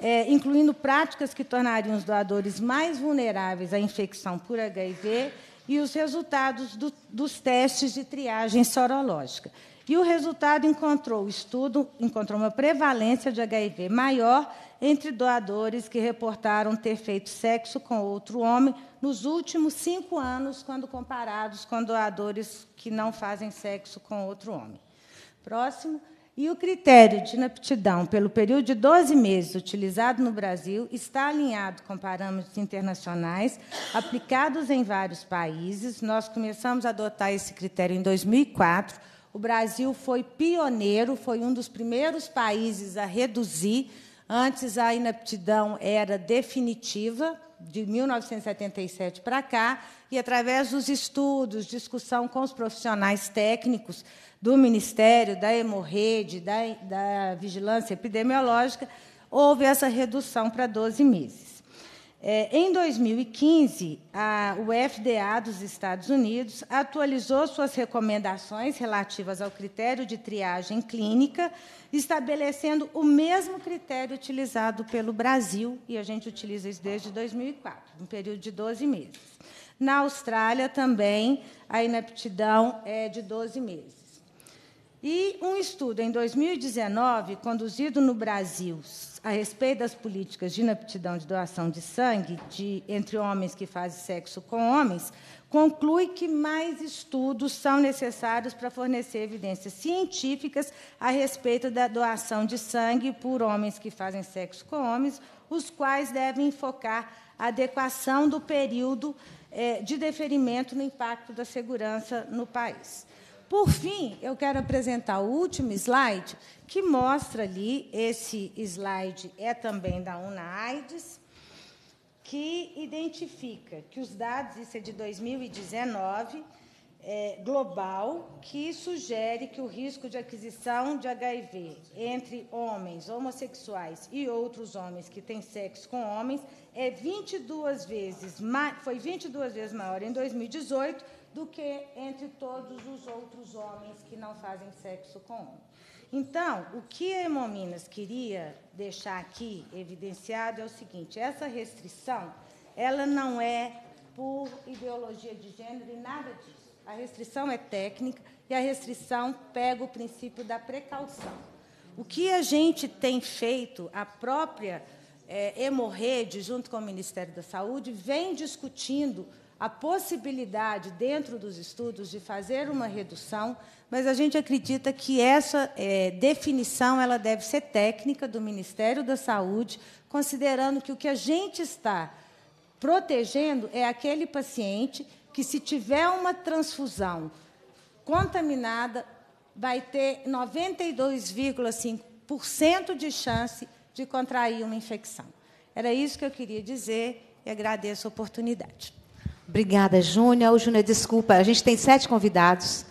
é, incluindo práticas que tornariam os doadores mais vulneráveis à infecção por HIV e os resultados do, dos testes de triagem sorológica. E o resultado encontrou, o estudo encontrou uma prevalência de HIV maior entre doadores que reportaram ter feito sexo com outro homem nos últimos cinco anos, quando comparados com doadores que não fazem sexo com outro homem. Próximo. E o critério de inaptidão pelo período de 12 meses utilizado no Brasil está alinhado com parâmetros internacionais aplicados em vários países. Nós começamos a adotar esse critério em 2004 o Brasil foi pioneiro, foi um dos primeiros países a reduzir. Antes a inaptidão era definitiva, de 1977 para cá, e através dos estudos, discussão com os profissionais técnicos do Ministério, da Hemorrede, da, da Vigilância Epidemiológica, houve essa redução para 12 meses. É, em 2015, a, o FDA dos Estados Unidos atualizou suas recomendações relativas ao critério de triagem clínica, estabelecendo o mesmo critério utilizado pelo Brasil, e a gente utiliza isso desde 2004, um período de 12 meses. Na Austrália, também, a inaptidão é de 12 meses. E um estudo em 2019, conduzido no Brasil, a respeito das políticas de inaptidão de doação de sangue de, entre homens que fazem sexo com homens, conclui que mais estudos são necessários para fornecer evidências científicas a respeito da doação de sangue por homens que fazem sexo com homens, os quais devem focar a adequação do período eh, de deferimento no impacto da segurança no país. Por fim, eu quero apresentar o último slide, que mostra ali, esse slide é também da UNAIDS, que identifica que os dados, isso é de 2019, é, global, que sugere que o risco de aquisição de HIV entre homens homossexuais e outros homens que têm sexo com homens é 22 vezes, foi 22 vezes maior em 2018 do que entre todos os outros homens que não fazem sexo com homem. Então, o que a Hemominas queria deixar aqui evidenciado é o seguinte: essa restrição, ela não é por ideologia de gênero e nada disso. A restrição é técnica e a restrição pega o princípio da precaução. O que a gente tem feito, a própria é, eh, Hemorrede, junto com o Ministério da Saúde, vem discutindo a possibilidade, dentro dos estudos, de fazer uma redução, mas a gente acredita que essa é, definição ela deve ser técnica do Ministério da Saúde, considerando que o que a gente está protegendo é aquele paciente que, se tiver uma transfusão contaminada, vai ter 92,5% de chance de contrair uma infecção. Era isso que eu queria dizer e agradeço a oportunidade. Obrigada, Júnior. O Júnior, desculpa, a gente tem sete convidados,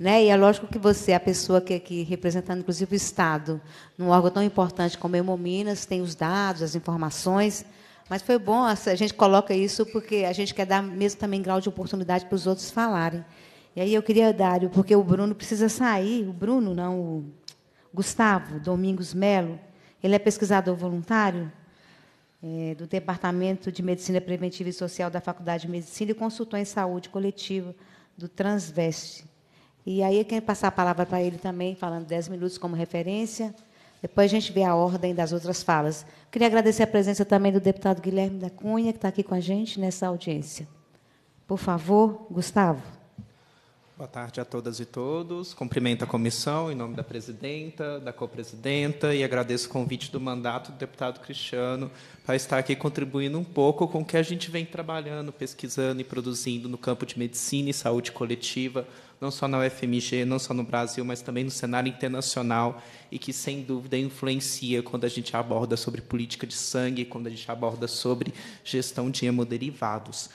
né? E é lógico que você é a pessoa que é aqui representando, inclusive, o Estado, num órgão tão importante como a Minas, tem os dados, as informações. Mas foi bom, a gente coloca isso porque a gente quer dar mesmo também grau de oportunidade para os outros falarem. E aí eu queria, Dário, porque o Bruno precisa sair, o Bruno, não o Gustavo Domingos Melo, ele é pesquisador voluntário, é, do Departamento de Medicina Preventiva e Social da Faculdade de Medicina e consultor em saúde coletiva do Transveste. E aí eu quero passar a palavra para ele também, falando 10 minutos como referência. Depois a gente vê a ordem das outras falas. Queria agradecer a presença também do deputado Guilherme da Cunha, que está aqui com a gente nessa audiência. Por favor, Gustavo. Boa tarde a todas e todos. Cumprimento a comissão em nome da presidenta, da co-presidenta e agradeço o convite do mandato do deputado Cristiano para estar aqui contribuindo um pouco com o que a gente vem trabalhando, pesquisando e produzindo no campo de medicina e saúde coletiva, não só na UFMG, não só no Brasil, mas também no cenário internacional e que, sem dúvida, influencia quando a gente aborda sobre política de sangue, quando a gente aborda sobre gestão de hemoderivados.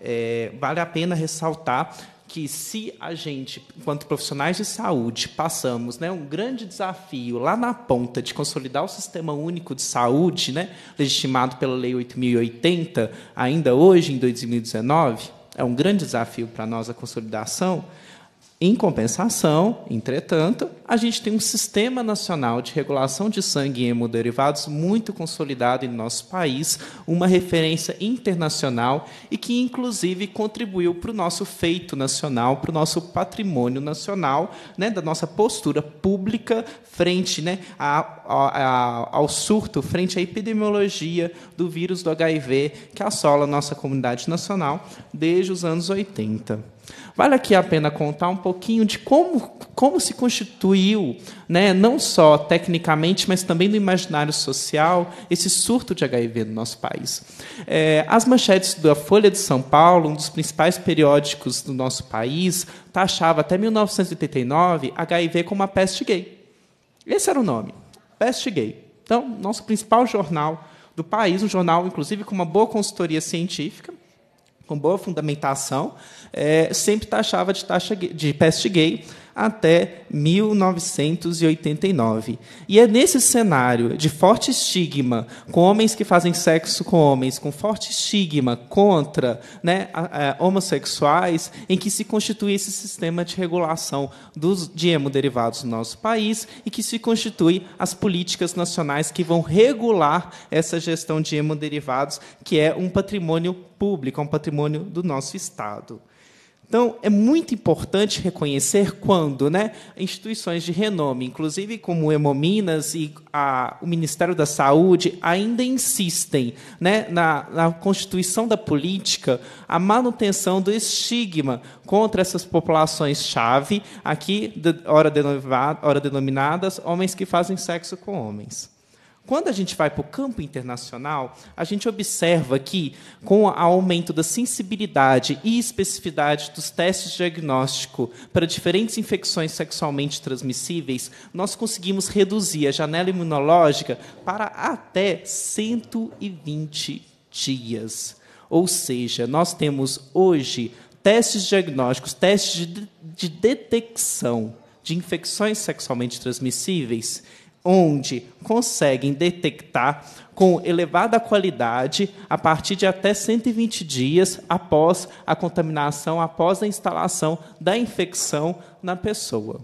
É, vale a pena ressaltar que se a gente, enquanto profissionais de saúde, passamos né, um grande desafio lá na ponta de consolidar o sistema único de saúde, né, legitimado pela Lei 8.080, ainda hoje, em 2019, é um grande desafio para nós a consolidação em compensação, entretanto, a gente tem um sistema nacional de regulação de sangue e hemoderivados muito consolidado em nosso país, uma referência internacional e que, inclusive, contribuiu para o nosso feito nacional, para o nosso patrimônio nacional, né, da nossa postura pública frente né, a, a, ao surto, frente à epidemiologia do vírus do HIV que assola a nossa comunidade nacional desde os anos 80. Vale aqui a pena contar um pouquinho de como, como se constituiu, né, não só tecnicamente, mas também no imaginário social, esse surto de HIV no nosso país. É, as manchetes da Folha de São Paulo, um dos principais periódicos do nosso país, taxava até 1989 HIV como uma peste gay. Esse era o nome, peste gay. Então, nosso principal jornal do país, um jornal, inclusive, com uma boa consultoria científica, com boa fundamentação, é, sempre taxava de, taxa, de peste gay até 1989. E é nesse cenário de forte estigma, com homens que fazem sexo com homens, com forte estigma contra né, homossexuais, em que se constitui esse sistema de regulação dos de hemoderivados no nosso país e que se constitui as políticas nacionais que vão regular essa gestão de hemoderivados, que é um patrimônio público, é um patrimônio do nosso Estado. Então, é muito importante reconhecer quando né, instituições de renome, inclusive como o Hemominas e a, o Ministério da Saúde, ainda insistem né, na, na constituição da política a manutenção do estigma contra essas populações-chave, aqui, ora, ora denominadas homens que fazem sexo com homens. Quando a gente vai para o campo internacional, a gente observa que, com o aumento da sensibilidade e especificidade dos testes de diagnóstico para diferentes infecções sexualmente transmissíveis, nós conseguimos reduzir a janela imunológica para até 120 dias. Ou seja, nós temos hoje testes diagnósticos, testes de, de detecção de infecções sexualmente transmissíveis onde conseguem detectar com elevada qualidade a partir de até 120 dias após a contaminação, após a instalação da infecção na pessoa.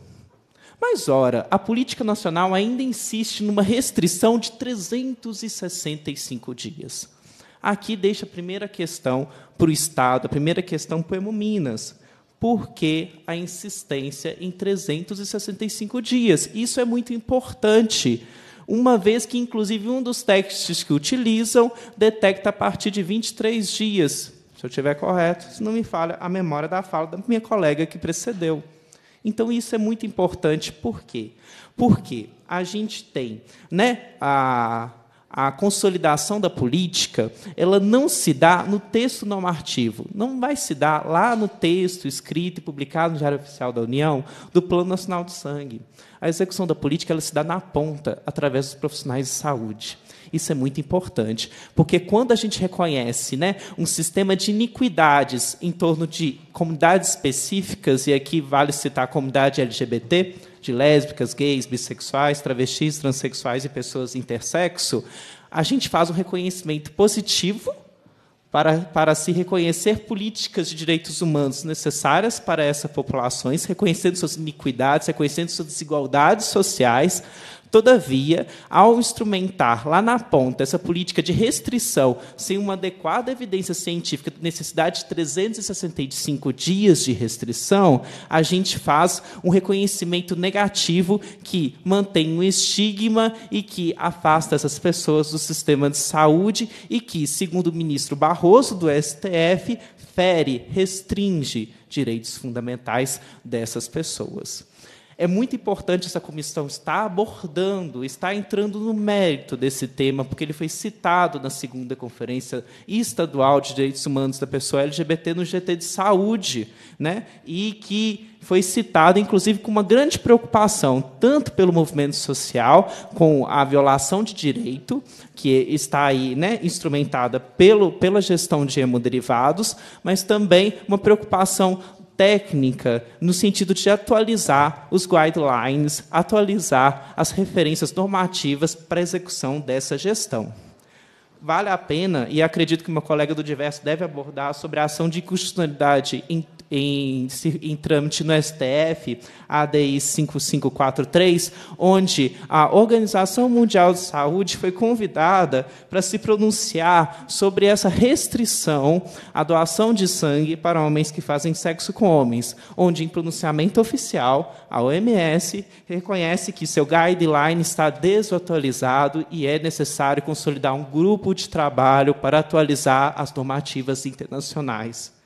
Mas, ora, a política nacional ainda insiste numa restrição de 365 dias. Aqui deixa a primeira questão para o Estado, a primeira questão para o Minas por que a insistência em 365 dias? Isso é muito importante, uma vez que, inclusive, um dos testes que utilizam detecta a partir de 23 dias. Se eu estiver correto, se não me falha a memória da fala da minha colega que precedeu. Então, isso é muito importante, por quê? Porque a gente tem né, a, a consolidação da política, ela não se dá no texto normativo, não vai se dar lá no texto escrito e publicado no Diário Oficial da União do Plano Nacional de Sangue. A execução da política ela se dá na ponta, através dos profissionais de saúde. Isso é muito importante, porque quando a gente reconhece né, um sistema de iniquidades em torno de comunidades específicas, e aqui vale citar a comunidade LGBT, de lésbicas, gays, bissexuais, travestis, transexuais e pessoas intersexo, a gente faz um reconhecimento positivo para, para se reconhecer políticas de direitos humanos necessárias para essas populações, reconhecendo suas iniquidades, reconhecendo suas desigualdades sociais, Todavia, ao instrumentar lá na ponta essa política de restrição sem uma adequada evidência científica, necessidade de 365 dias de restrição, a gente faz um reconhecimento negativo que mantém um estigma e que afasta essas pessoas do sistema de saúde e que, segundo o ministro Barroso do STF, fere, restringe direitos fundamentais dessas pessoas é muito importante essa comissão estar abordando, estar entrando no mérito desse tema, porque ele foi citado na segunda conferência estadual de direitos humanos da pessoa LGBT no GT de saúde, né? E que foi citado, inclusive, com uma grande preocupação, tanto pelo movimento social, com a violação de direito, que está aí né, instrumentada pelo, pela gestão de hemoderivados, mas também uma preocupação técnica no sentido de atualizar os guidelines, atualizar as referências normativas para a execução dessa gestão. Vale a pena, e acredito que meu colega do Diverso deve abordar sobre a ação de constitucionalidade em em, em trâmite no STF, ADI 5543, onde a Organização Mundial de Saúde foi convidada para se pronunciar sobre essa restrição à doação de sangue para homens que fazem sexo com homens, onde, em pronunciamento oficial, a OMS reconhece que seu guideline está desatualizado e é necessário consolidar um grupo de trabalho para atualizar as normativas internacionais.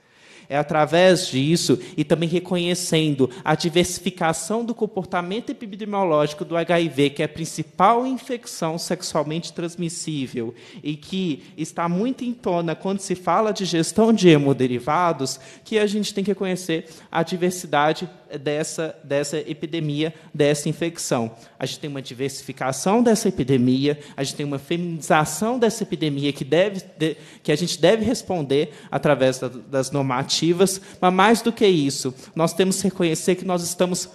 É através disso e também reconhecendo a diversificação do comportamento epidemiológico do HIV, que é a principal infecção sexualmente transmissível e que está muito em tona quando se fala de gestão de hemoderivados, que a gente tem que reconhecer a diversidade dessa, dessa epidemia, dessa infecção. A gente tem uma diversificação dessa epidemia, a gente tem uma feminização dessa epidemia que, deve, que a gente deve responder através das normativas, mas mais do que isso, nós temos que reconhecer que nós estamos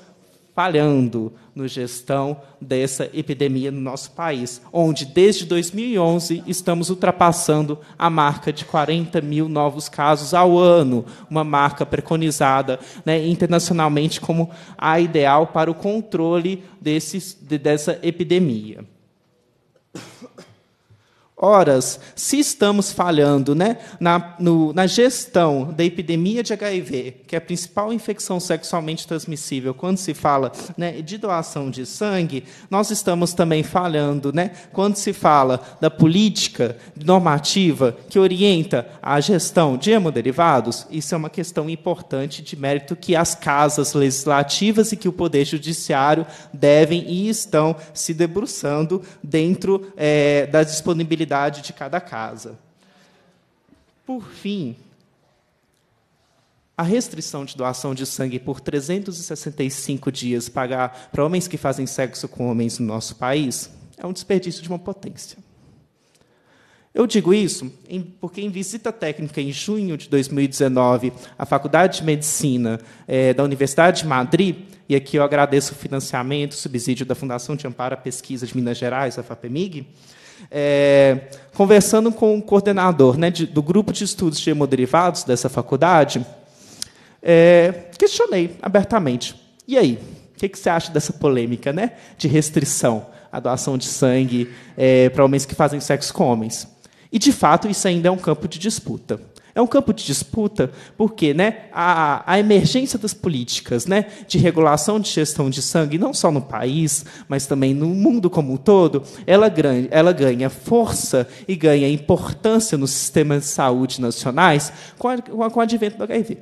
falhando na gestão dessa epidemia no nosso país, onde desde 2011 estamos ultrapassando a marca de 40 mil novos casos ao ano, uma marca preconizada né, internacionalmente como a ideal para o controle desse, dessa epidemia horas, se estamos falhando né, na, no, na gestão da epidemia de HIV, que é a principal infecção sexualmente transmissível, quando se fala né, de doação de sangue, nós estamos também falhando né, quando se fala da política normativa que orienta a gestão de hemoderivados. Isso é uma questão importante de mérito que as casas legislativas e que o Poder Judiciário devem e estão se debruçando dentro é, da disponibilidade de cada casa. Por fim, a restrição de doação de sangue por 365 dias para, para homens que fazem sexo com homens no nosso país é um desperdício de uma potência. Eu digo isso porque, em visita técnica em junho de 2019 à Faculdade de Medicina é, da Universidade de Madrid, e aqui eu agradeço o financiamento, o subsídio da Fundação de Amparo à Pesquisa de Minas Gerais, a FAPEMIG, é, conversando com o coordenador né, de, do grupo de estudos de hemoderivados dessa faculdade, é, questionei abertamente. E aí, o que, que, você acha dessa polêmica né, de restrição à doação de sangue é, para homens que fazem sexo com homens? E, de fato, isso ainda é um campo de disputa. É um campo de disputa, porque né, a, a emergência das políticas né, de regulação de gestão de sangue, não só no país, mas também no mundo como um todo, ela, ela ganha força e ganha importância nos sistemas de saúde nacionais com, com, a, com o advento do HIV.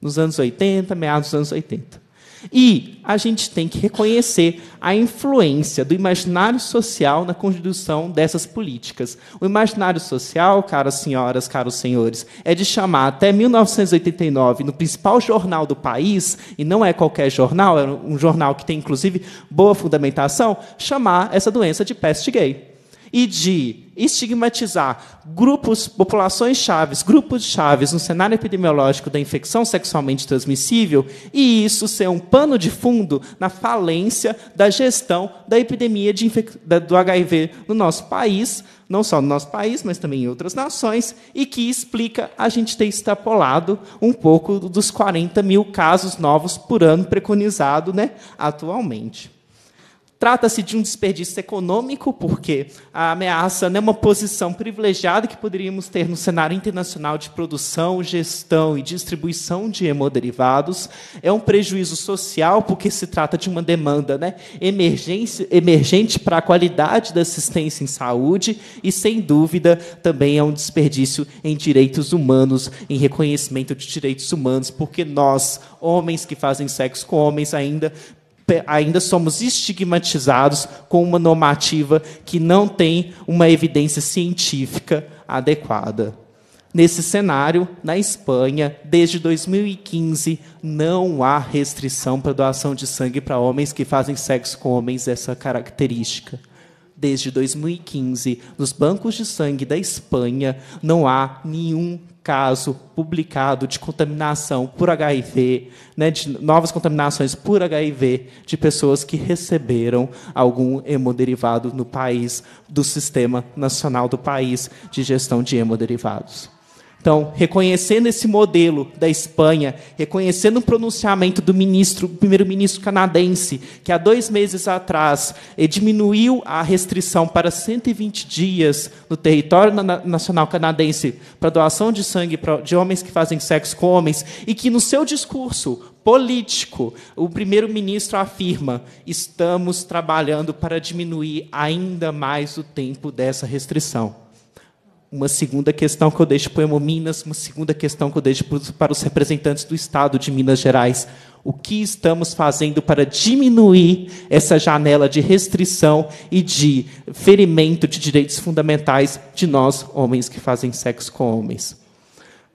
Nos anos 80, meados dos anos 80. E a gente tem que reconhecer a influência do imaginário social na condução dessas políticas. O imaginário social, caras senhoras, caros senhores, é de chamar até 1989, no principal jornal do país, e não é qualquer jornal, é um jornal que tem inclusive boa fundamentação, chamar essa doença de peste gay e de estigmatizar grupos, populações chaves, grupos chaves no cenário epidemiológico da infecção sexualmente transmissível e isso ser um pano de fundo na falência da gestão da epidemia de da, do HIV no nosso país, não só no nosso país, mas também em outras nações, e que explica a gente ter extrapolado um pouco dos 40 mil casos novos por ano preconizado né, atualmente. Trata-se de um desperdício econômico, porque a ameaça é uma posição privilegiada que poderíamos ter no cenário internacional de produção, gestão e distribuição de hemoderivados. É um prejuízo social, porque se trata de uma demanda né, emergente para a qualidade da assistência em saúde e, sem dúvida, também é um desperdício em direitos humanos, em reconhecimento de direitos humanos, porque nós, homens que fazem sexo com homens, ainda ainda somos estigmatizados com uma normativa que não tem uma evidência científica adequada. Nesse cenário, na Espanha, desde 2015, não há restrição para doação de sangue para homens que fazem sexo com homens dessa característica. Desde 2015, nos bancos de sangue da Espanha, não há nenhum caso publicado de contaminação por HIV, né, de novas contaminações por HIV de pessoas que receberam algum hemoderivado no país, do Sistema Nacional do País de Gestão de Hemoderivados. Então, reconhecendo esse modelo da Espanha, reconhecendo o pronunciamento do ministro, primeiro-ministro canadense, que há dois meses atrás eh, diminuiu a restrição para 120 dias no território nacional canadense para doação de sangue de homens que fazem sexo com homens, e que no seu discurso político, o primeiro-ministro afirma: estamos trabalhando para diminuir ainda mais o tempo dessa restrição uma segunda questão que eu deixo para o Minas. uma segunda questão que eu deixo para os representantes do Estado de Minas Gerais. O que estamos fazendo para diminuir essa janela de restrição e de ferimento de direitos fundamentais de nós, homens que fazem sexo com homens?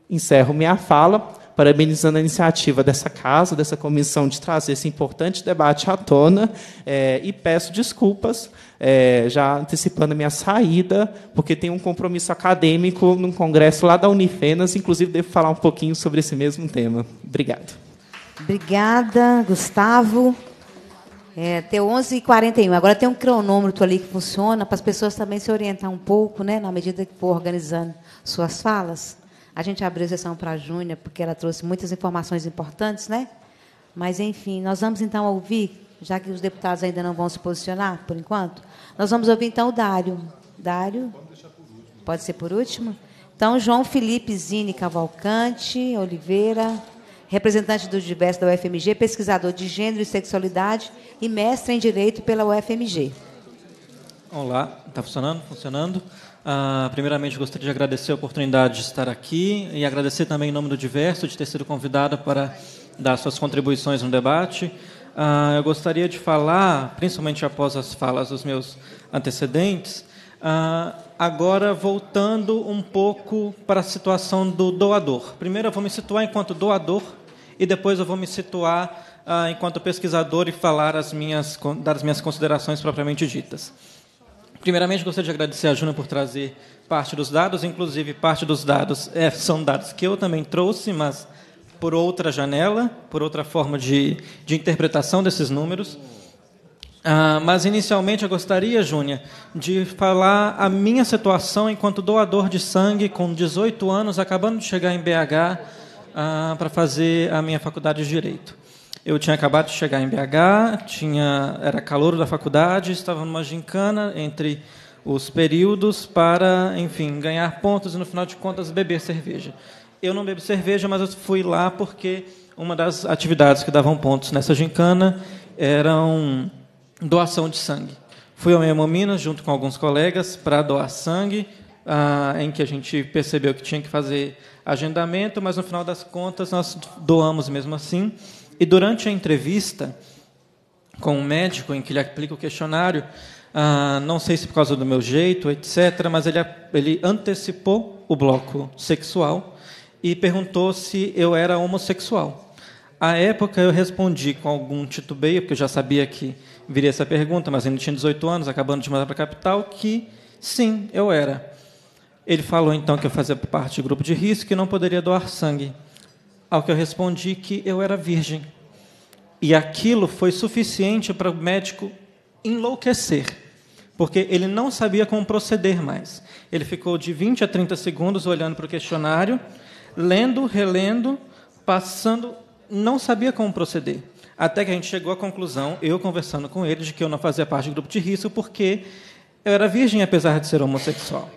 Encerro minha fala, parabenizando a iniciativa dessa casa, dessa comissão, de trazer esse importante debate à tona, é, e peço desculpas é, já antecipando a minha saída, porque tem um compromisso acadêmico num congresso lá da Unifenas, inclusive devo falar um pouquinho sobre esse mesmo tema. Obrigado. Obrigada, Gustavo. É, tem 11h41. Agora tem um cronômetro ali que funciona para as pessoas também se orientar um pouco, né, na medida que for organizando suas falas. A gente abriu a sessão para a Júnia, porque ela trouxe muitas informações importantes, né? Mas, enfim, nós vamos então ouvir já que os deputados ainda não vão se posicionar por enquanto, nós vamos ouvir então o Dário. Dário? Pode ser por último? Então, João Felipe Zini Cavalcante Oliveira, representante do diverso da UFMG, pesquisador de gênero e sexualidade e mestre em direito pela UFMG. Olá, está funcionando? Funcionando. Ah, primeiramente, gostaria de agradecer a oportunidade de estar aqui e agradecer também em nome do Diverso de ter sido convidado para dar suas contribuições no debate ah, eu gostaria de falar, principalmente após as falas dos meus antecedentes, ah, agora voltando um pouco para a situação do doador. Primeiro eu vou me situar enquanto doador e depois eu vou me situar ah, enquanto pesquisador e falar as minhas, dar as minhas considerações propriamente ditas. Primeiramente, gostaria de agradecer a Juna por trazer parte dos dados, inclusive parte dos dados é, são dados que eu também trouxe, mas por outra janela, por outra forma de, de interpretação desses números. Ah, mas inicialmente eu gostaria, Júnia, de falar a minha situação enquanto doador de sangue, com 18 anos, acabando de chegar em BH ah, para fazer a minha faculdade de Direito. Eu tinha acabado de chegar em BH, tinha, era calor da faculdade, estava numa gincana entre os períodos para, enfim, ganhar pontos e, no final de contas, beber cerveja. Eu não bebo cerveja, mas eu fui lá porque uma das atividades que davam pontos nessa gincana eram doação de sangue. Fui ao Hemominas, junto com alguns colegas, para doar sangue, ah, em que a gente percebeu que tinha que fazer agendamento, mas no final das contas nós doamos mesmo assim. E durante a entrevista com o um médico, em que ele aplica o questionário, ah, não sei se por causa do meu jeito, etc., mas ele, ele antecipou o bloco sexual e perguntou se eu era homossexual. À época, eu respondi com algum titubeio, porque eu já sabia que viria essa pergunta, mas ainda tinha 18 anos, acabando de mudar para a capital, que sim, eu era. Ele falou então que eu fazia parte do grupo de risco e não poderia doar sangue. Ao que eu respondi que eu era virgem. E aquilo foi suficiente para o médico enlouquecer, porque ele não sabia como proceder mais. Ele ficou de 20 a 30 segundos olhando para o questionário lendo, relendo, passando, não sabia como proceder. Até que a gente chegou à conclusão, eu conversando com ele, de que eu não fazia parte do grupo de risco porque eu era virgem, apesar de ser homossexual.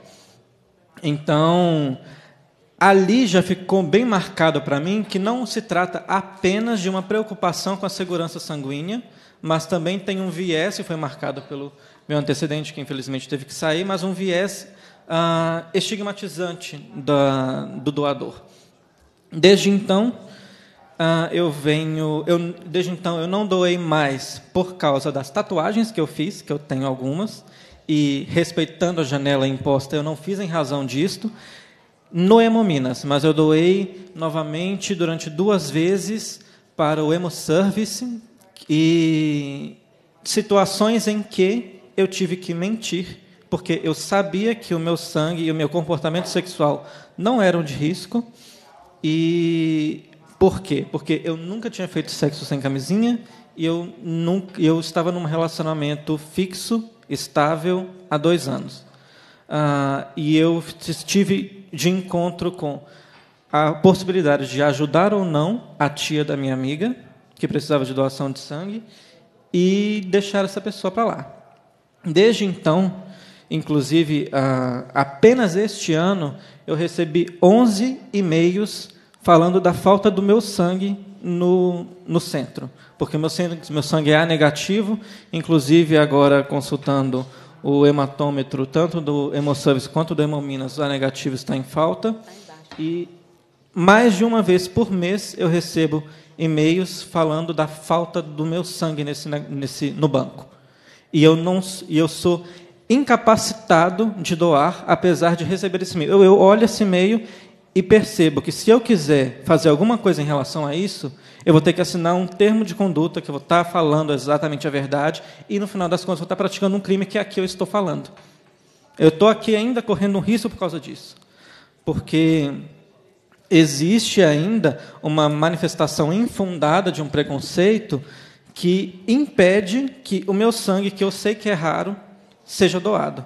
Então, ali já ficou bem marcado para mim que não se trata apenas de uma preocupação com a segurança sanguínea, mas também tem um viés, e foi marcado pelo meu antecedente, que infelizmente teve que sair, mas um viés ah, estigmatizante da, do doador. Desde então, ah, eu venho, eu, desde então eu não doei mais por causa das tatuagens que eu fiz, que eu tenho algumas, e respeitando a janela imposta, eu não fiz em razão disto. No Hemominas, mas eu doei novamente durante duas vezes para o Hemoservice e situações em que eu tive que mentir porque eu sabia que o meu sangue e o meu comportamento sexual não eram de risco. E por quê? Porque eu nunca tinha feito sexo sem camisinha e eu, nunca, eu estava num relacionamento fixo, estável, há dois anos. Ah, e eu estive de encontro com a possibilidade de ajudar ou não a tia da minha amiga, que precisava de doação de sangue, e deixar essa pessoa para lá. Desde então, Inclusive, ah, apenas este ano eu recebi 11 e-mails falando da falta do meu sangue no, no centro, porque meu sangue, meu sangue é A negativo, inclusive agora consultando o hematômetro, tanto do Hemoservice quanto do Hemominas, A negativo está em falta. Tá e mais de uma vez por mês eu recebo e-mails falando da falta do meu sangue nesse, nesse, no banco. E eu, não, e eu sou incapacitado de doar, apesar de receber esse e-mail. Eu, eu olho esse e-mail e percebo que se eu quiser fazer alguma coisa em relação a isso, eu vou ter que assinar um termo de conduta que eu vou estar falando exatamente a verdade e no final das contas vou estar praticando um crime que é aqui eu estou falando. Eu estou aqui ainda correndo um risco por causa disso, porque existe ainda uma manifestação infundada de um preconceito que impede que o meu sangue, que eu sei que é raro, seja doado.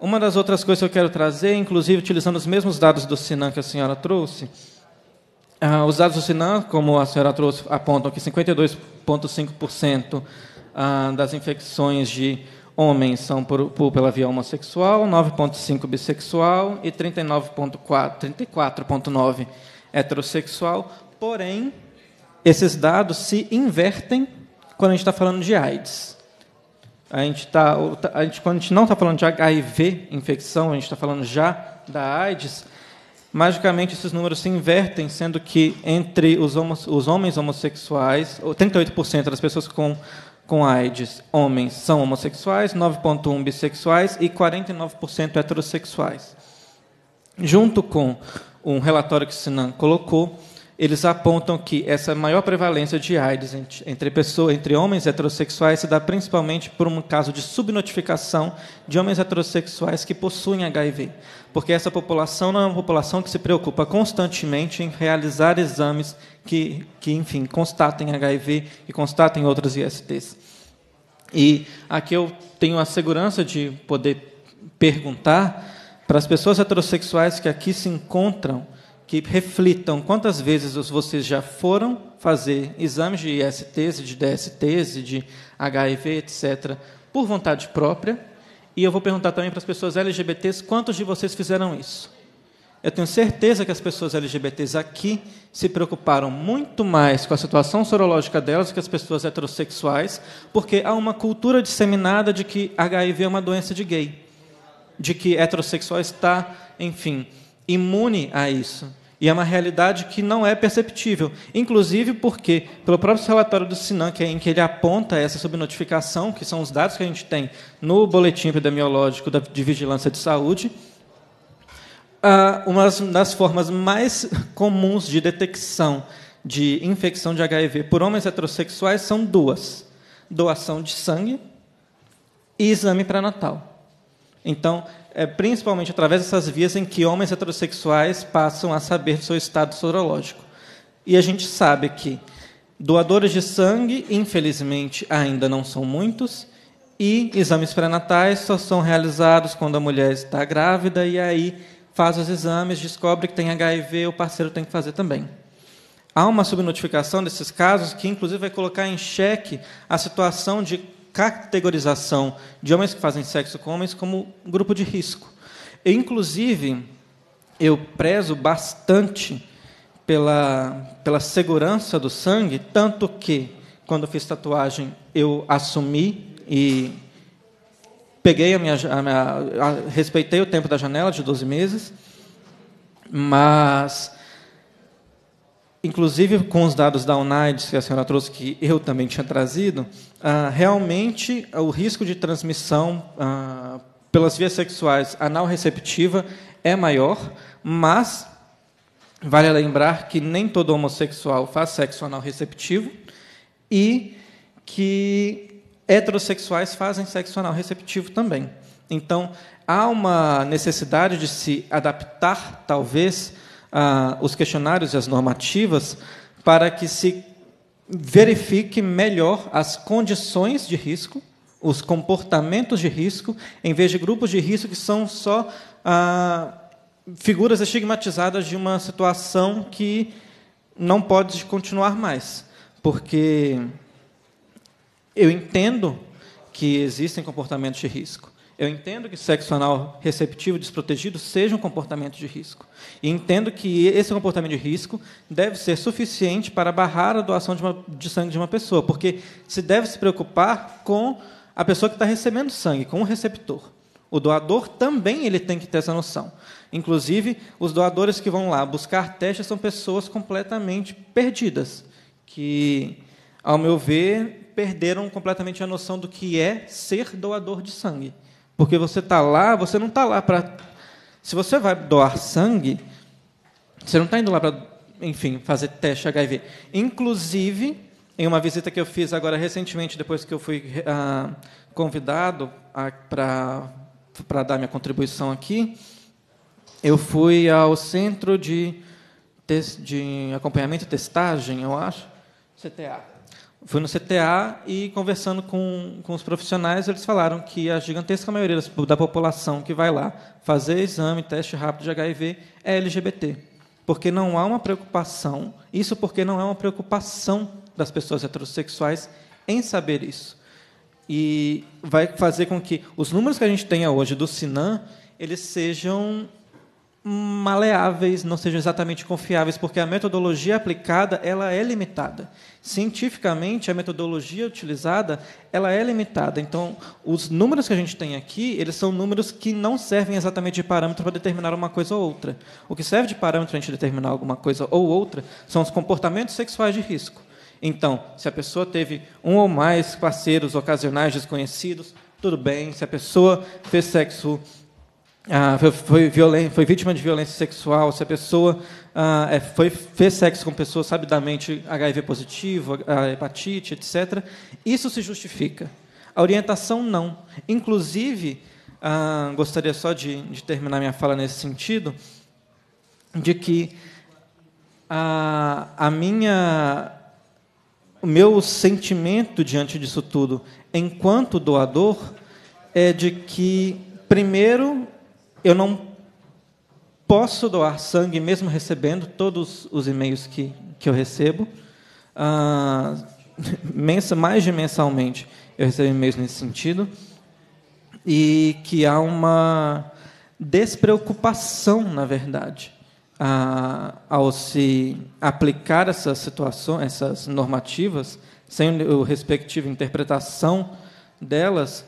Uma das outras coisas que eu quero trazer, inclusive utilizando os mesmos dados do Sinan que a senhora trouxe, ah, os dados do Sinan, como a senhora trouxe, apontam que 52,5% ah, das infecções de homens são por, por, pela via homossexual, 9,5% bissexual e 34,9% heterossexual. Porém, esses dados se invertem quando a gente está falando de AIDS. A gente tá, tá, a gente, quando a gente não está falando de HIV, infecção, a gente está falando já da AIDS, magicamente esses números se invertem, sendo que entre os, homo, os homens homossexuais, 38% das pessoas com, com AIDS, homens, são homossexuais, 9,1% bissexuais e 49% heterossexuais. Junto com um relatório que o Sinan colocou, eles apontam que essa maior prevalência de AIDS entre, pessoa, entre homens heterossexuais se dá principalmente por um caso de subnotificação de homens heterossexuais que possuem HIV, porque essa população não é uma população que se preocupa constantemente em realizar exames que, que enfim, constatem HIV e constatem outros ISTs. E aqui eu tenho a segurança de poder perguntar para as pessoas heterossexuais que aqui se encontram que reflitam quantas vezes vocês já foram fazer exames de ISTs, de DSTs, de HIV, etc., por vontade própria. E eu vou perguntar também para as pessoas LGBTs quantos de vocês fizeram isso. Eu tenho certeza que as pessoas LGBTs aqui se preocuparam muito mais com a situação sorológica delas do que as pessoas heterossexuais, porque há uma cultura disseminada de que HIV é uma doença de gay, de que heterossexual está, enfim, imune a isso. E é uma realidade que não é perceptível, inclusive porque, pelo próprio relatório do Sinan, que é em que ele aponta essa subnotificação, que são os dados que a gente tem no boletim epidemiológico de vigilância de saúde, ah, uma das formas mais comuns de detecção de infecção de HIV por homens heterossexuais são duas: doação de sangue e exame pré-natal. Então, é, principalmente através dessas vias em que homens heterossexuais passam a saber do seu estado sorológico. E a gente sabe que doadores de sangue, infelizmente, ainda não são muitos, e exames pré-natais só são realizados quando a mulher está grávida e aí faz os exames, descobre que tem HIV, o parceiro tem que fazer também. Há uma subnotificação desses casos que, inclusive, vai colocar em xeque a situação de categorização de homens que fazem sexo com homens como grupo de risco. E, inclusive, eu prezo bastante pela, pela segurança do sangue, tanto que, quando fiz tatuagem, eu assumi e peguei a minha, a minha a, respeitei o tempo da janela de 12 meses, mas inclusive com os dados da UNAIDS que a senhora trouxe, que eu também tinha trazido, ah, realmente ah, o risco de transmissão ah, pelas vias sexuais anal receptiva é maior, mas vale lembrar que nem todo homossexual faz sexo anal receptivo e que heterossexuais fazem sexo anal receptivo também. Então, há uma necessidade de se adaptar, talvez, ah, os questionários e as normativas para que se verifique melhor as condições de risco, os comportamentos de risco, em vez de grupos de risco que são só ah, figuras estigmatizadas de uma situação que não pode continuar mais. Porque eu entendo que existem comportamentos de risco. Eu entendo que sexo anal receptivo desprotegido seja um comportamento de risco. E entendo que esse comportamento de risco deve ser suficiente para barrar a doação de, uma, de sangue de uma pessoa, porque se deve se preocupar com a pessoa que está recebendo sangue, com o receptor. O doador também ele tem que ter essa noção. Inclusive, os doadores que vão lá buscar testes são pessoas completamente perdidas, que, ao meu ver, perderam completamente a noção do que é ser doador de sangue. Porque você está lá, você não está lá para. Se você vai doar sangue, você não está indo lá para, enfim, fazer teste HIV. Inclusive, em uma visita que eu fiz agora recentemente, depois que eu fui ah, convidado para dar minha contribuição aqui, eu fui ao centro de, de acompanhamento e testagem, eu acho, CTA. Fui no CTA e, conversando com, com os profissionais, eles falaram que a gigantesca maioria da população que vai lá fazer exame, teste rápido de HIV é LGBT. Porque não há uma preocupação, isso porque não é uma preocupação das pessoas heterossexuais em saber isso. E vai fazer com que os números que a gente tenha hoje do SINAM, eles sejam maleáveis, não sejam exatamente confiáveis, porque a metodologia aplicada ela é limitada. Cientificamente, a metodologia utilizada ela é limitada. Então, os números que a gente tem aqui, eles são números que não servem exatamente de parâmetro para determinar uma coisa ou outra. O que serve de parâmetro para a gente determinar alguma coisa ou outra são os comportamentos sexuais de risco. Então, se a pessoa teve um ou mais parceiros ocasionais desconhecidos, tudo bem. Se a pessoa fez sexo ah, foi, foi, foi, vítima de violência sexual, se a pessoa ah, é, foi, fez sexo com pessoas sabidamente HIV positivo, ah, hepatite, etc., isso se justifica. A orientação não. Inclusive, ah, gostaria só de, de, terminar minha fala nesse sentido, de que a, ah, a minha, o meu sentimento diante disso tudo, enquanto doador, é de que, primeiro, eu não posso doar sangue mesmo recebendo todos os e-mails que, que eu recebo. Ah, mensa, mais de mensalmente eu recebo e-mails nesse sentido. E que há uma despreocupação, na verdade, a, ao se aplicar essas situações, essas normativas, sem o respectivo interpretação delas,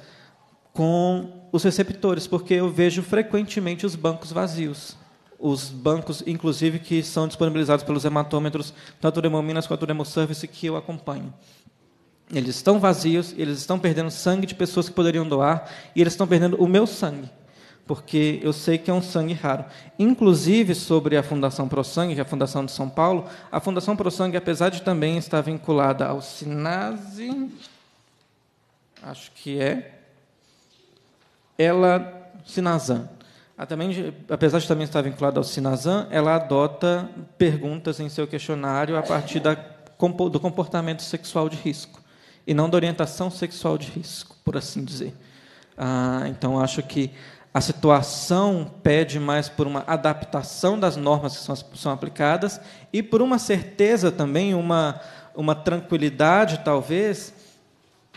com os receptores, porque eu vejo frequentemente os bancos vazios. Os bancos, inclusive, que são disponibilizados pelos hematômetros, tanto do Hemominas quanto do Hemoservice, que eu acompanho. Eles estão vazios, eles estão perdendo sangue de pessoas que poderiam doar, e eles estão perdendo o meu sangue, porque eu sei que é um sangue raro. Inclusive, sobre a Fundação ProSangue, que é a Fundação de São Paulo, a Fundação ProSangue, apesar de também estar vinculada ao SINASE, acho que é, ela, Sinazan, ah, também, apesar de também estar vinculada ao Sinazan, ela adota perguntas em seu questionário a partir da, do comportamento sexual de risco e não da orientação sexual de risco, por assim dizer. Ah, então, acho que a situação pede mais por uma adaptação das normas que são, são aplicadas e por uma certeza também, uma, uma tranquilidade, talvez,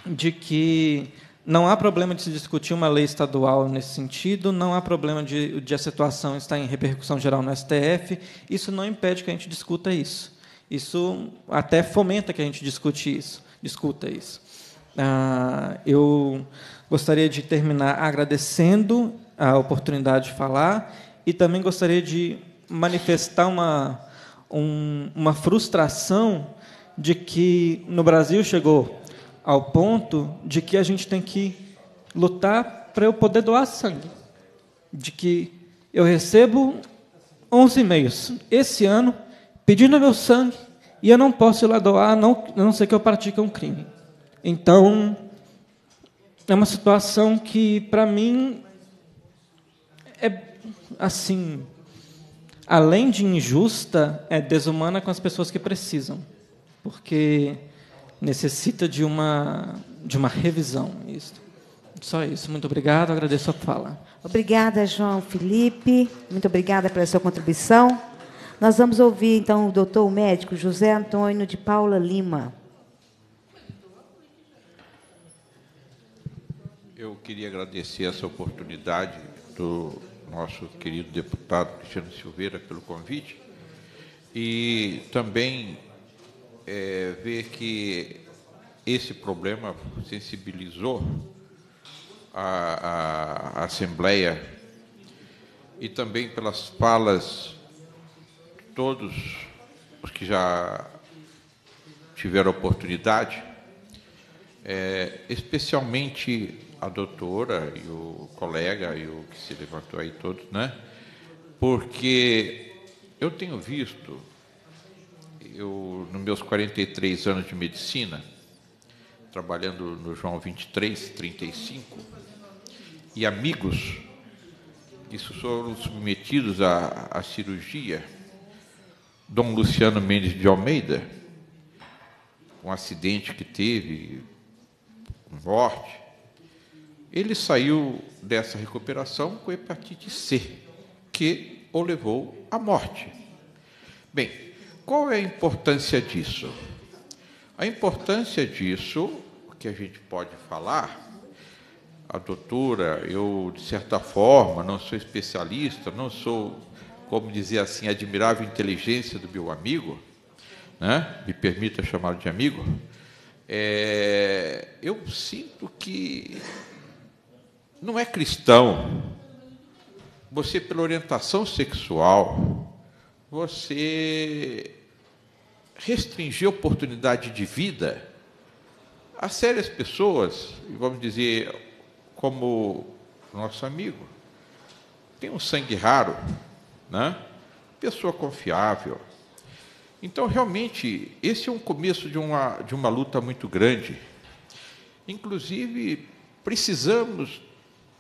de que não há problema de se discutir uma lei estadual nesse sentido, não há problema de, de a situação estar em repercussão geral no STF. Isso não impede que a gente discuta isso. Isso até fomenta que a gente discute isso, discuta isso. Ah, eu gostaria de terminar agradecendo a oportunidade de falar e também gostaria de manifestar uma, um, uma frustração de que no Brasil chegou ao ponto de que a gente tem que lutar para eu poder doar sangue. De que eu recebo 11 e-mails esse ano pedindo meu sangue e eu não posso ir lá doar, não, a não ser que eu pratique um crime. Então, é uma situação que, para mim, é assim. Além de injusta, é desumana com as pessoas que precisam. Porque necessita de uma, de uma revisão. Isso. Só isso. Muito obrigado. Agradeço a fala. Obrigada, João Felipe. Muito obrigada pela sua contribuição. Nós vamos ouvir, então, o doutor o médico José Antônio de Paula Lima. Eu queria agradecer essa oportunidade do nosso querido deputado Cristiano Silveira pelo convite e também é, ver que esse problema sensibilizou a, a, a Assembleia e também pelas falas todos os que já tiveram oportunidade, é, especialmente a doutora e o colega e o que se levantou aí todos, né? Porque eu tenho visto eu, nos meus 43 anos de medicina, trabalhando no João 23, 35, e amigos que foram submetidos à, à cirurgia, Dom Luciano Mendes de Almeida, um acidente que teve, morte, ele saiu dessa recuperação com hepatite C, que o levou à morte. Bem, qual é a importância disso? A importância disso, que a gente pode falar, a doutora, eu, de certa forma, não sou especialista, não sou, como dizer assim, admirável inteligência do meu amigo, né? me permita chamar de amigo, é, eu sinto que não é cristão. Você, pela orientação sexual, você restringir a oportunidade de vida a sérias pessoas, vamos dizer, como nosso amigo, tem um sangue raro, né? pessoa confiável. Então, realmente, esse é um começo de uma, de uma luta muito grande. Inclusive, precisamos,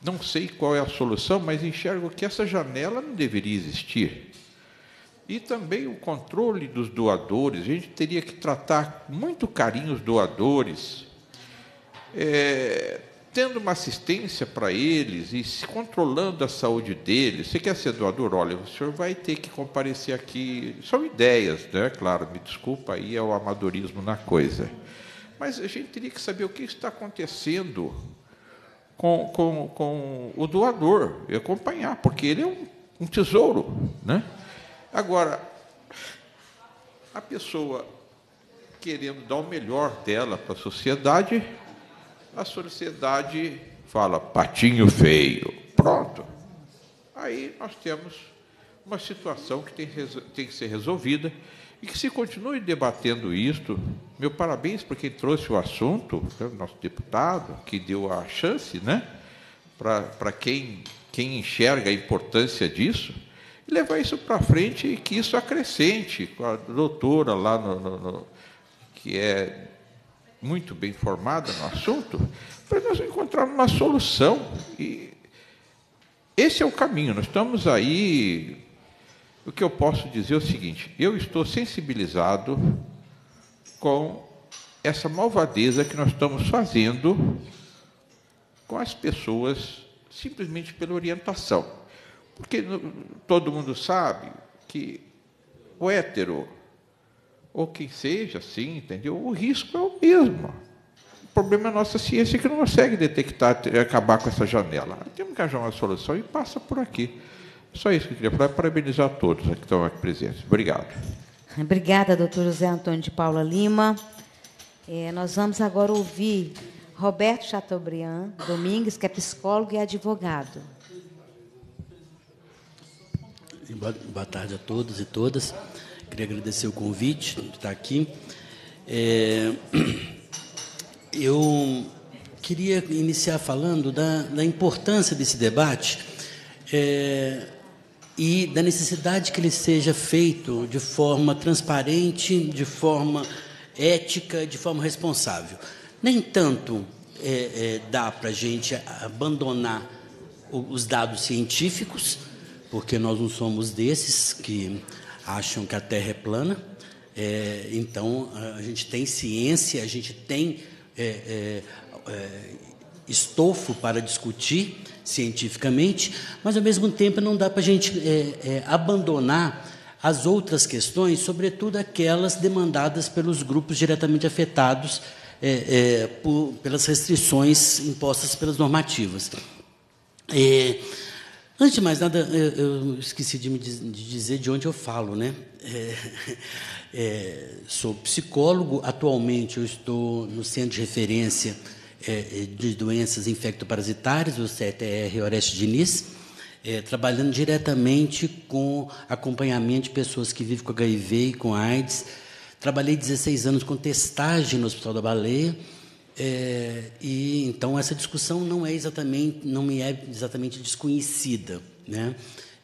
não sei qual é a solução, mas enxergo que essa janela não deveria existir. E também o controle dos doadores. A gente teria que tratar muito carinho os doadores, é, tendo uma assistência para eles e se controlando a saúde deles. Você quer ser doador? Olha, o senhor vai ter que comparecer aqui. São ideias, né? Claro, me desculpa aí, é o amadorismo na coisa. Mas a gente teria que saber o que está acontecendo com, com, com o doador e acompanhar, porque ele é um, um tesouro, né? Agora, a pessoa querendo dar o melhor dela para a sociedade, a sociedade fala patinho feio. Pronto. Aí nós temos uma situação que tem, tem que ser resolvida e que se continue debatendo isto. Meu parabéns para quem trouxe o assunto, né, nosso deputado, que deu a chance, né? Para quem, quem enxerga a importância disso e levar isso para frente e que isso acrescente com a doutora lá no, no, no, que é muito bem formada no assunto, para nós encontrarmos uma solução. E esse é o caminho. Nós estamos aí. O que eu posso dizer é o seguinte: eu estou sensibilizado com essa malvadeza que nós estamos fazendo com as pessoas simplesmente pela orientação. Porque todo mundo sabe que o hétero, ou quem seja, sim, entendeu? O risco é o mesmo. O problema é a nossa ciência que não consegue detectar e acabar com essa janela. Temos que achar uma solução e passa por aqui. Só isso que eu queria falar. Parabenizar a todos que estão aqui presentes. Obrigado. Obrigada, doutor José Antônio de Paula Lima. É, nós vamos agora ouvir Roberto Chateaubriand Domingues, que é psicólogo e advogado. Boa tarde a todos e todas. Queria agradecer o convite de estar aqui. É, eu queria iniciar falando da, da importância desse debate é, e da necessidade que ele seja feito de forma transparente, de forma ética, de forma responsável. Nem tanto é, é dá para a gente abandonar os dados científicos porque nós não somos desses que acham que a Terra é plana. É, então, a gente tem ciência, a gente tem é, é, é, estofo para discutir cientificamente, mas, ao mesmo tempo, não dá para a gente é, é, abandonar as outras questões, sobretudo aquelas demandadas pelos grupos diretamente afetados por, pelas restrições impostas pelas normativas. É, Antes de mais nada, eu, eu esqueci de, me, de dizer de onde eu falo, né? É, é, sou psicólogo, atualmente eu estou no Centro de Referência é, é de Doenças Infectoparasitárias, o CTR Oreste Diniz, é, trabalhando diretamente com acompanhamento de pessoas que vivem com HIV e com AIDS. Trabalhei 16 anos com testagem no Hospital da Baleia, é, e então essa discussão não é exatamente, não me é exatamente desconhecida, né?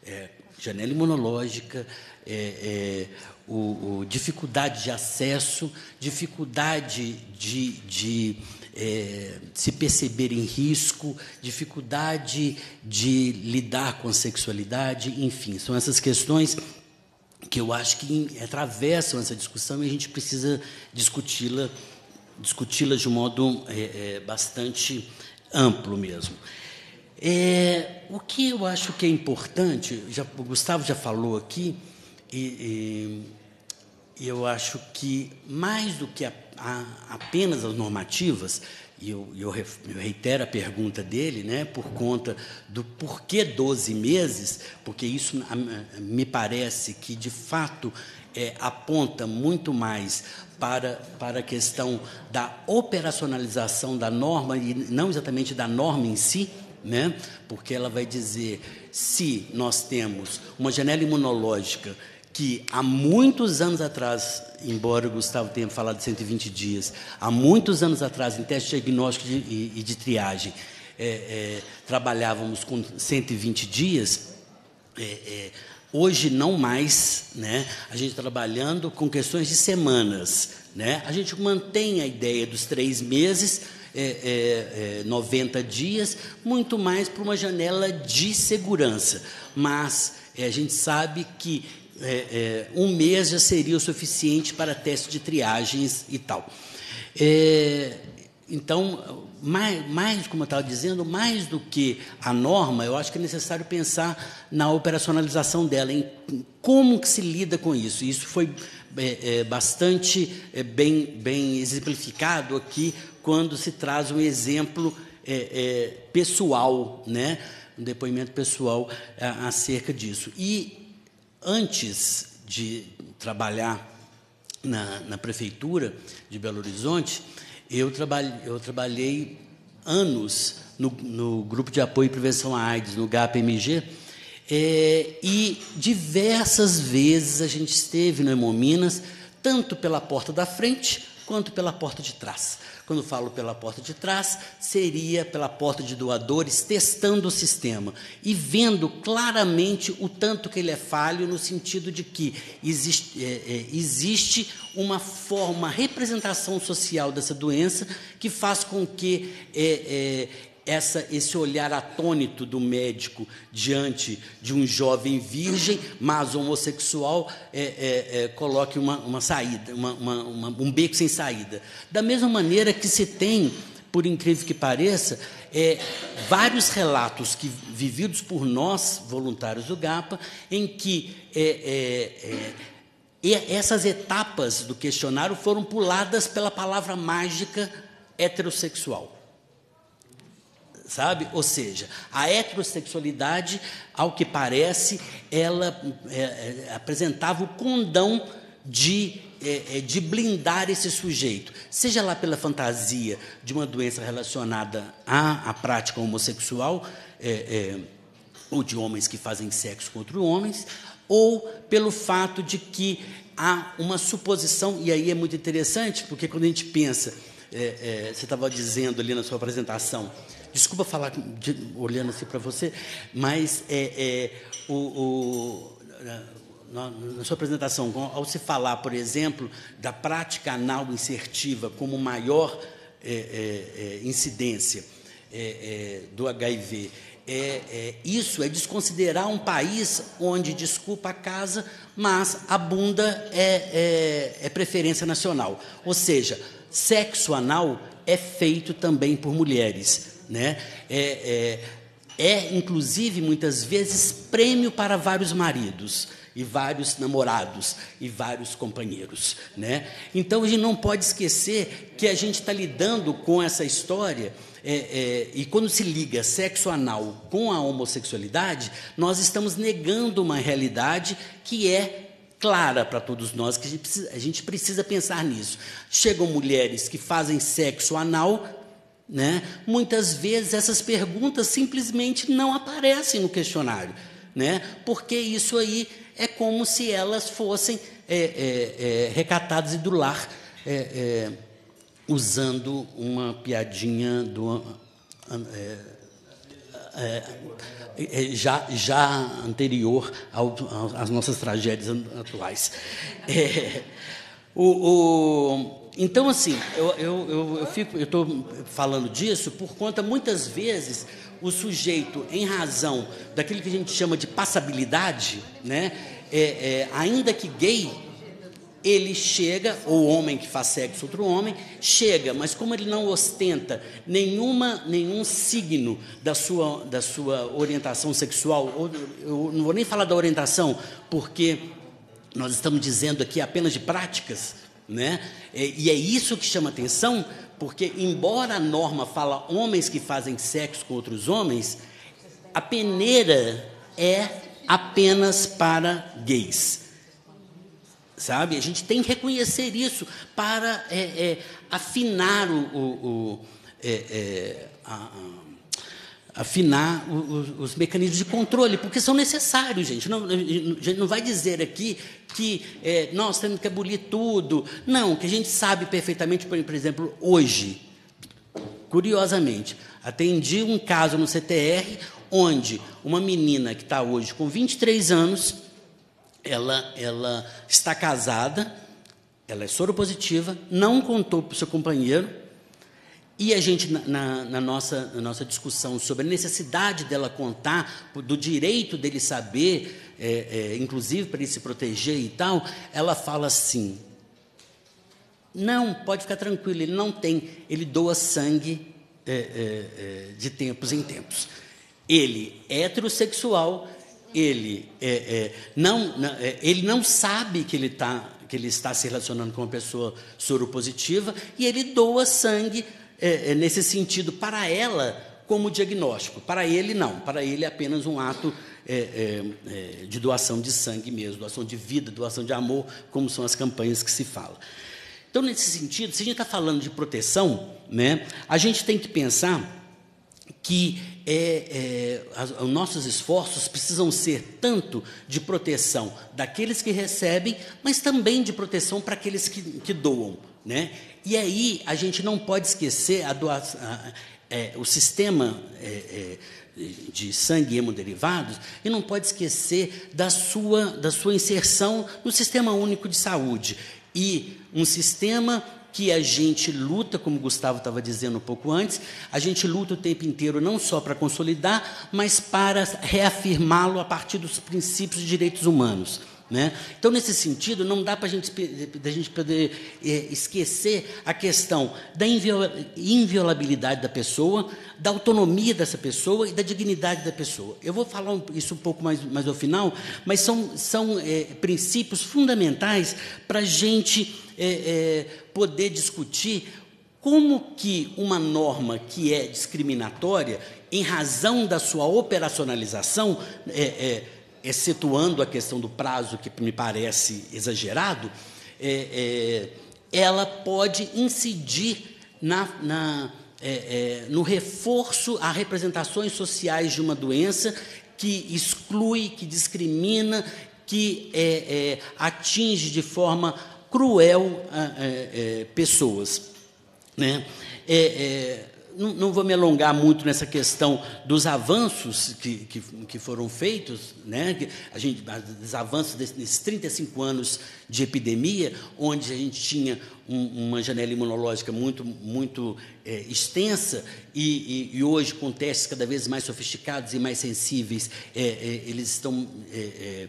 É, janela imunológica, é, é, o, o, dificuldade de acesso, dificuldade de, de é, se perceber em risco, dificuldade de lidar com a sexualidade, enfim, são essas questões que eu acho que atravessam essa discussão e a gente precisa discuti-la discuti-las de um modo é, é, bastante amplo mesmo. É, o que eu acho que é importante, já, o Gustavo já falou aqui, e, e eu acho que mais do que a, a, apenas as normativas, e eu, eu, eu, reitero a pergunta dele, né, por conta do porquê 12 meses, porque isso me parece que, de fato, é, aponta muito mais para, para a questão da operacionalização da norma, e não exatamente da norma em si, né? porque ela vai dizer se nós temos uma janela imunológica que há muitos anos atrás, embora o Gustavo tenha falado de 120 dias, há muitos anos atrás, em teste diagnóstico de, e, e de triagem, é, é, trabalhávamos com 120 dias, é, é Hoje não mais, né? A gente trabalhando com questões de semanas, né? A gente mantém a ideia dos três meses, é, é, é 90 dias, muito mais para uma janela de segurança. Mas é, a gente sabe que é, é, um mês já seria o suficiente para teste de triagens e tal. É, então, mais, mais como eu estava dizendo, mais do que a norma, eu acho que é necessário pensar na operacionalização dela, em como que se lida com isso. Isso foi é, é, bastante é, bem, bem exemplificado aqui quando se traz um exemplo é, é, pessoal, né? um depoimento pessoal é, acerca disso. E antes de trabalhar na, na prefeitura de Belo Horizonte, eu, trabalhei, eu trabalhei anos no, no, Grupo de Apoio e Prevenção à AIDS, no GAPMG, é, e diversas vezes a gente esteve no Hemominas, tanto pela porta da frente quanto pela porta de trás. Quando falo pela porta de trás, seria pela porta de doadores, testando o sistema e vendo claramente o tanto que ele é falho, no sentido de que existe, é, é, existe uma forma, uma representação social dessa doença que faz com que é, é essa, esse olhar atônito do médico diante de um jovem virgem, mas homossexual, é, é, é, coloque uma, uma saída, uma, uma, um beco sem saída. Da mesma maneira que se tem, por incrível que pareça, é, vários relatos que, vividos por nós, voluntários do GAPA, em que é, é, essas etapas do questionário foram puladas pela palavra mágica heterossexual sabe? Ou seja, a heterossexualidade, ao que parece, ela é, é, apresentava o condão de, é, é, de blindar esse sujeito, seja lá pela fantasia de uma doença relacionada à, à prática homossexual, é, é, ou de homens que fazem sexo com outros homens, ou pelo fato de que há uma suposição, e aí é muito interessante, porque quando a gente pensa, você estava dizendo ali na sua apresentação, Desculpa falar de, olhando assim para você, mas é, é o, o, na, na sua apresentação, ao se falar, por exemplo, da prática anal insertiva como maior é, é, é incidência é, é, do HIV, é, é, isso é desconsiderar um país onde, desculpa a casa, mas a bunda é, é, preferência nacional. Ou seja, sexo anal é feito também por mulheres né? É, é, é inclusive muitas vezes prêmio para vários maridos e vários namorados e vários companheiros, né? Então a gente não pode esquecer que a gente está lidando com essa história é, é, e quando se liga sexo anal com a homossexualidade, nós estamos negando uma realidade que é clara para todos nós que a gente, precisa, a gente precisa pensar nisso. Chegam mulheres que fazem sexo anal né? Muitas vezes essas perguntas simplesmente não aparecem no questionário, né? porque isso aí é como se elas fossem é, é, é, recatadas e do lar, é, é, usando uma piadinha do, é, já, já anterior ao, ao, às nossas tragédias atuais. o, o então, assim, eu, eu, eu, eu fico, eu estou falando disso por conta, muitas vezes, o sujeito, em razão daquilo que a gente chama de passabilidade, né? É, é, ainda que gay, ele chega, ou homem que faz sexo outro homem, chega, mas como ele não ostenta nenhuma, nenhum signo da sua, da sua orientação sexual, ou, eu não vou nem falar da orientação, porque nós estamos dizendo aqui apenas de práticas, né? É, e é isso que chama atenção, porque embora a norma fala homens que fazem sexo com outros homens, a peneira é apenas para gays. Sabe? A gente tem que reconhecer isso para é, é, afinar o, o, o é, é a, a afinar os, os mecanismos de controle, porque são necessários, gente. Não, a gente não vai dizer aqui que é, nós temos que abolir tudo. Não, que a gente sabe perfeitamente, por, por exemplo, hoje, curiosamente, atendi um caso no CTR onde uma menina que está hoje com 23 anos, ela, ela está casada, ela é soropositiva, não contou para o seu companheiro, e a gente, na, na, nossa, na nossa discussão sobre a necessidade dela contar, do direito dele saber, é, é, inclusive para ele se proteger e tal, ela fala assim: não, pode ficar tranquilo, ele não tem, ele doa sangue é, é, é de tempos em tempos. Ele é heterossexual, ele, é, não, ele não sabe que ele está que ele está se relacionando com uma pessoa soropositiva e ele doa sangue é, é, nesse sentido para ela como diagnóstico. Para ele, não. Para ele, é apenas um ato é, é, é, de doação de sangue mesmo, doação de vida, doação de amor, como são as campanhas que se fala. Então, nesse sentido, se a gente está falando de proteção, né, a gente tem que pensar que é, é, as, os nossos esforços precisam ser tanto de proteção daqueles que recebem, mas também de proteção para aqueles que, que doam. Né? E aí a gente não pode esquecer doação, a, é, o sistema é, é, de sangue e hemoderivados e não pode esquecer da sua, da sua inserção no sistema único de saúde. E um sistema que a gente luta, como o Gustavo estava dizendo um pouco antes, a gente luta o tempo inteiro não só para consolidar, mas para reafirmá-lo a partir dos princípios de direitos humanos. Né? Então, nesse sentido, não dá para gente, a gente poder é, esquecer a questão da inviolabilidade da pessoa, da autonomia dessa pessoa e da dignidade da pessoa. Eu vou falar isso um pouco mais, mais ao final, mas são, são é, princípios fundamentais para a gente é, é, poder discutir como que uma norma que é discriminatória, em razão da sua operacionalização, é, é excetuando a questão do prazo, que me parece exagerado, é, é, ela pode incidir na, na, é, é no reforço a representações sociais de uma doença que exclui, que discrimina, que é, é, atinge de forma cruel ah, pessoas. Né? É, não, não, vou me alongar muito nessa questão dos avanços que, que, que foram feitos, né? a gente, os avanços nesses 35 anos de epidemia, onde a gente tinha um, uma janela imunológica muito, muito é, extensa, e, e, e, hoje, com testes cada vez mais sofisticados e mais sensíveis, é, é, eles estão é, é,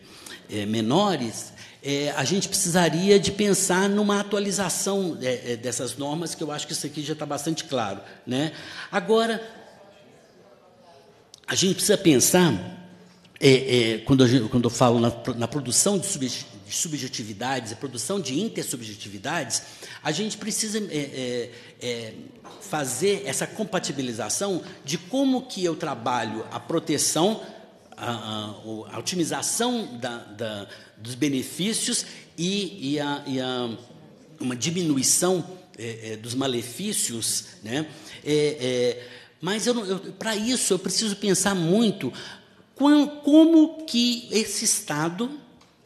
é, menores é, a gente precisaria de pensar numa atualização é, é, dessas normas, que eu acho que isso aqui já está bastante claro. Né? Agora, a gente precisa pensar, é, é quando, quando eu falo na, na produção de, sub, de subjetividades, a produção de intersubjetividades, a gente precisa é, fazer essa compatibilização de como que eu trabalho a proteção a, a, a otimização da, da, dos benefícios e, e, a, e uma diminuição é, é, dos malefícios, né? É, é mas para isso eu preciso pensar muito com, como que esse Estado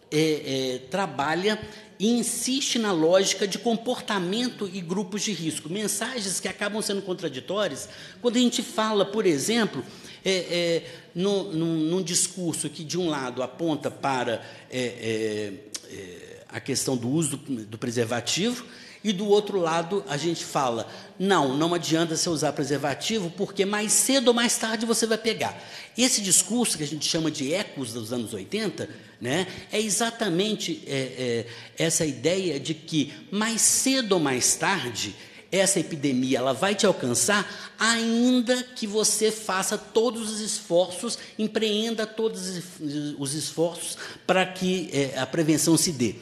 é, é, trabalha e insiste na lógica de comportamento e grupos de risco. Mensagens que acabam sendo contraditórias quando a gente fala, por exemplo, é, é, num, num, discurso que, de um lado, aponta para é, é, é, a questão do uso do, do preservativo, e do outro lado a gente fala: não, não adianta você usar preservativo, porque mais cedo ou mais tarde você vai pegar. Esse discurso que a gente chama de ecos dos anos 80 né, é exatamente é, é, essa ideia de que mais cedo ou mais tarde essa epidemia ela vai te alcançar, ainda que você faça todos os esforços, empreenda todos os esforços para que é, a prevenção se dê.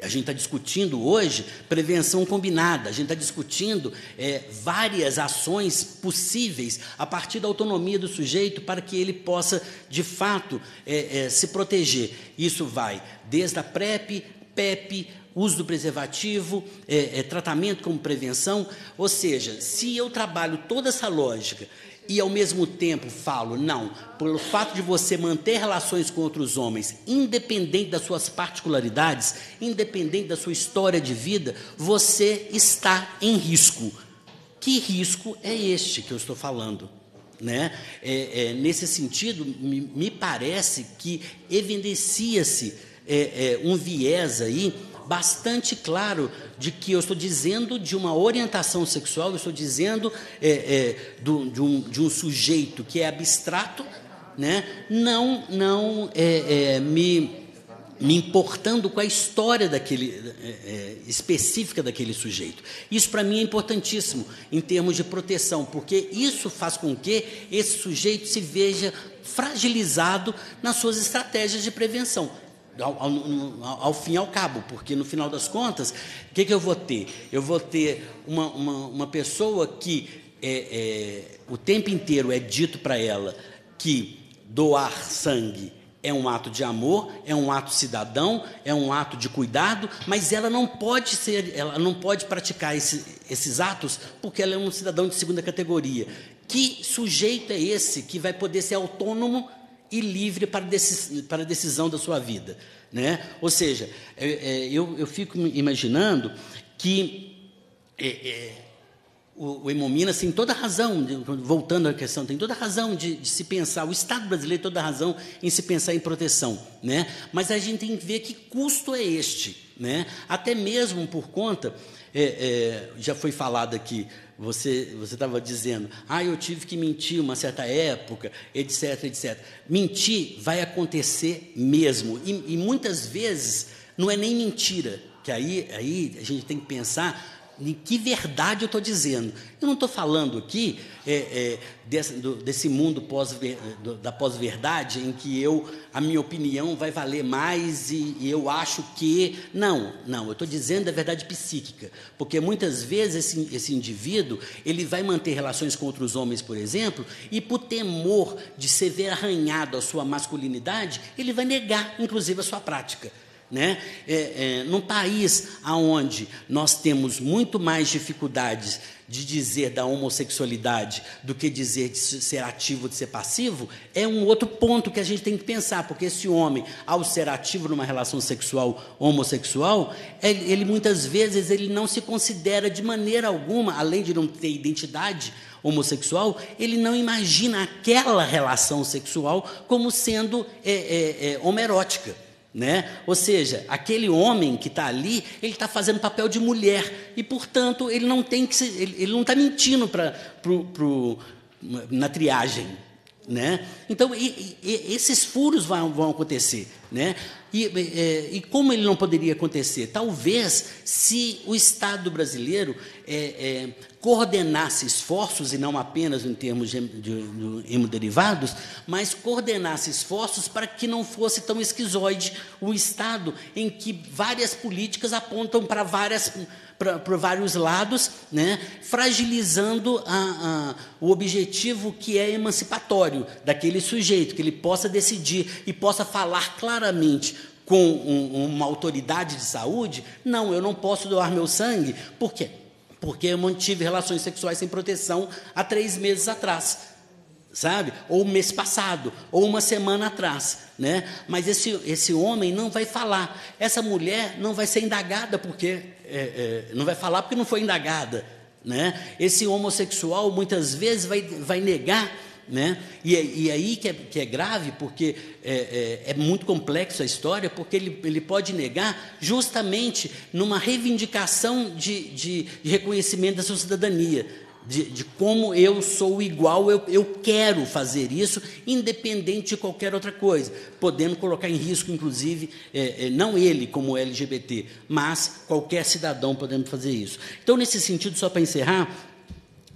A gente está discutindo hoje prevenção combinada, a gente está discutindo é, várias ações possíveis a partir da autonomia do sujeito para que ele possa, de fato, é, é, se proteger. Isso vai desde a PrEP, PEP, uso do preservativo, é, é, tratamento como prevenção. Ou seja, se eu trabalho toda essa lógica e ao mesmo tempo falo, não, pelo fato de você manter relações com outros homens, independente das suas particularidades, independente da sua história de vida, você está em risco. Que risco é este que eu estou falando? Né? É, é, nesse sentido, me, me parece que evidencia-se é, é um viés aí bastante claro de que eu estou dizendo de uma orientação sexual, eu estou dizendo é, é, do, de, um, de um sujeito que é abstrato, né? não, não é, é me, me importando com a história daquele, é, é, específica daquele sujeito. Isso, para mim, é importantíssimo em termos de proteção, porque isso faz com que esse sujeito se veja fragilizado nas suas estratégias de prevenção ao, ao, ao, fim e ao cabo, porque no final das contas, o que, que eu vou ter? Eu vou ter uma, uma, uma pessoa que é, é, o tempo inteiro é dito para ela que doar sangue é um ato de amor, é um ato cidadão, é um ato de cuidado, mas ela não pode ser, ela não pode praticar esse, esses atos porque ela é um cidadão de segunda categoria. Que sujeito é esse que vai poder ser autônomo e livre para, decis, para a decisão da sua vida. Né? Ou seja, é, é, eu, eu fico imaginando que é, é, o, o Emomina tem toda a razão, voltando à questão, tem toda a razão de, de, se pensar, o Estado brasileiro tem toda a razão em se pensar em proteção. Né? Mas a gente tem que ver que custo é este né? até mesmo por conta, é, é, já foi falado aqui, você estava dizendo, ah, eu tive que mentir uma certa época, etc, etc. Mentir vai acontecer mesmo, e, e muitas vezes não é nem mentira, que aí, aí a gente tem que pensar em que verdade eu estou dizendo. Eu não estou falando aqui é, é, desse, do, desse, mundo pós, é, do, da pós-verdade em que eu a minha opinião vai valer mais e, e eu acho que. Não, não, eu estou dizendo a verdade psíquica. Porque muitas vezes esse, esse indivíduo ele vai manter relações com outros homens, por exemplo, e por temor de se ver arranhado a sua masculinidade, ele vai negar, inclusive, a sua prática. Né? É, é, num país onde nós temos muito mais dificuldades de dizer da homossexualidade do que dizer de ser ativo, de ser passivo, é um outro ponto que a gente tem que pensar, porque esse homem, ao ser ativo numa relação sexual homossexual, ele, é, ele muitas vezes ele não se considera de maneira alguma, além de não ter identidade homossexual, ele não imagina aquela relação sexual como sendo é, é, é homoerótica. Né? Ou seja, aquele homem que está ali, ele está fazendo papel de mulher e, portanto, ele não tem que ser, ele, ele, não está mentindo para na triagem, né? Então e, e, esses furos vão, vão acontecer, né? E, é, e, como ele não poderia acontecer? Talvez se o Estado brasileiro é, é, coordenasse esforços, e não apenas em termos de, de, de hemoderivados, mas coordenasse esforços para que não fosse tão esquizoide o Estado em que várias políticas apontam para várias para vários lados, né, fragilizando a, a, o objetivo que é emancipatório daquele sujeito, que ele possa decidir e possa falar claramente com um, uma autoridade de saúde, não, eu não posso doar meu sangue, porque porque eu mantive relações sexuais sem proteção há três meses atrás sabe? Ou mês passado, ou uma semana atrás, né? Mas esse, esse homem não vai falar, essa mulher não vai ser indagada porque é, é, não vai falar porque não foi indagada, né? Esse homossexual muitas vezes vai, vai negar né? E, é, e é aí que é, que é grave, porque é, é, é muito complexa a história, porque ele, ele pode negar justamente numa reivindicação de, de, de reconhecimento da sua cidadania. De, de, como eu sou igual, eu, eu quero fazer isso, independente de qualquer outra coisa, podendo colocar em risco, inclusive, é, é, não ele como LGBT, mas qualquer cidadão podendo fazer isso. Então, nesse sentido, só para encerrar,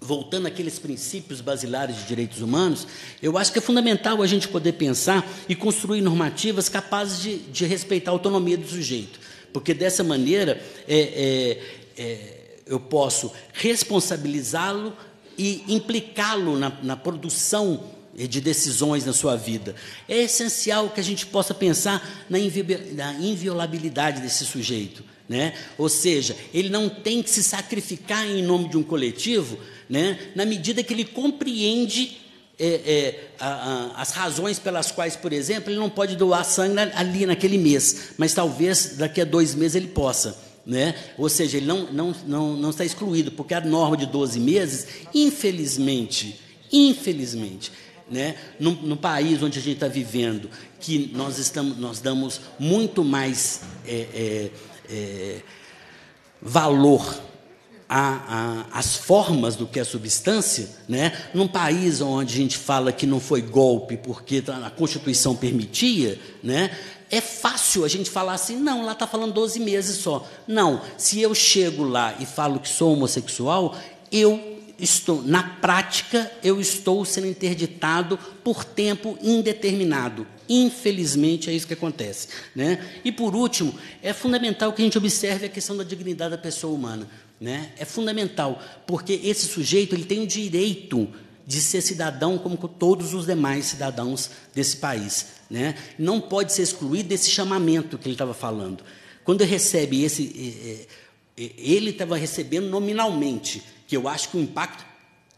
voltando àqueles princípios basilares de direitos humanos, eu acho que é fundamental a gente poder pensar e construir normativas capazes de, de respeitar a autonomia do sujeito, porque dessa maneira é, é, é, eu posso responsabilizá-lo e implicá-lo na, na produção de decisões na sua vida. É essencial que a gente possa pensar na, inviolabilidade desse sujeito. Né? Ou seja, ele não tem que se sacrificar em nome de um coletivo né? na medida que ele compreende é, é, a, a, as razões pelas quais, por exemplo, ele não pode doar sangue ali naquele mês, mas talvez daqui a dois meses ele possa. Né? Ou seja, ele não, não, não, não está excluído, porque a norma de 12 meses, infelizmente, infelizmente, né? No, no, país onde a gente está vivendo, que nós, estamos, nós damos muito mais é, é, é, valor a, a, as formas do que é substância, né? num país onde a gente fala que não foi golpe porque tá, a Constituição permitia, né? é fácil a gente falar assim, não, lá está falando 12 meses só. Não, se eu chego lá e falo que sou homossexual, eu estou, na prática, eu estou sendo interditado por tempo indeterminado. Infelizmente é isso que acontece. Né? E por último, é fundamental que a gente observe a questão da dignidade da pessoa humana né? É fundamental, porque esse sujeito ele tem o direito de ser cidadão como todos os demais cidadãos desse país, né? Não pode ser excluído desse chamamento que ele estava falando. Quando recebe esse, ele estava recebendo nominalmente, que eu acho que o impacto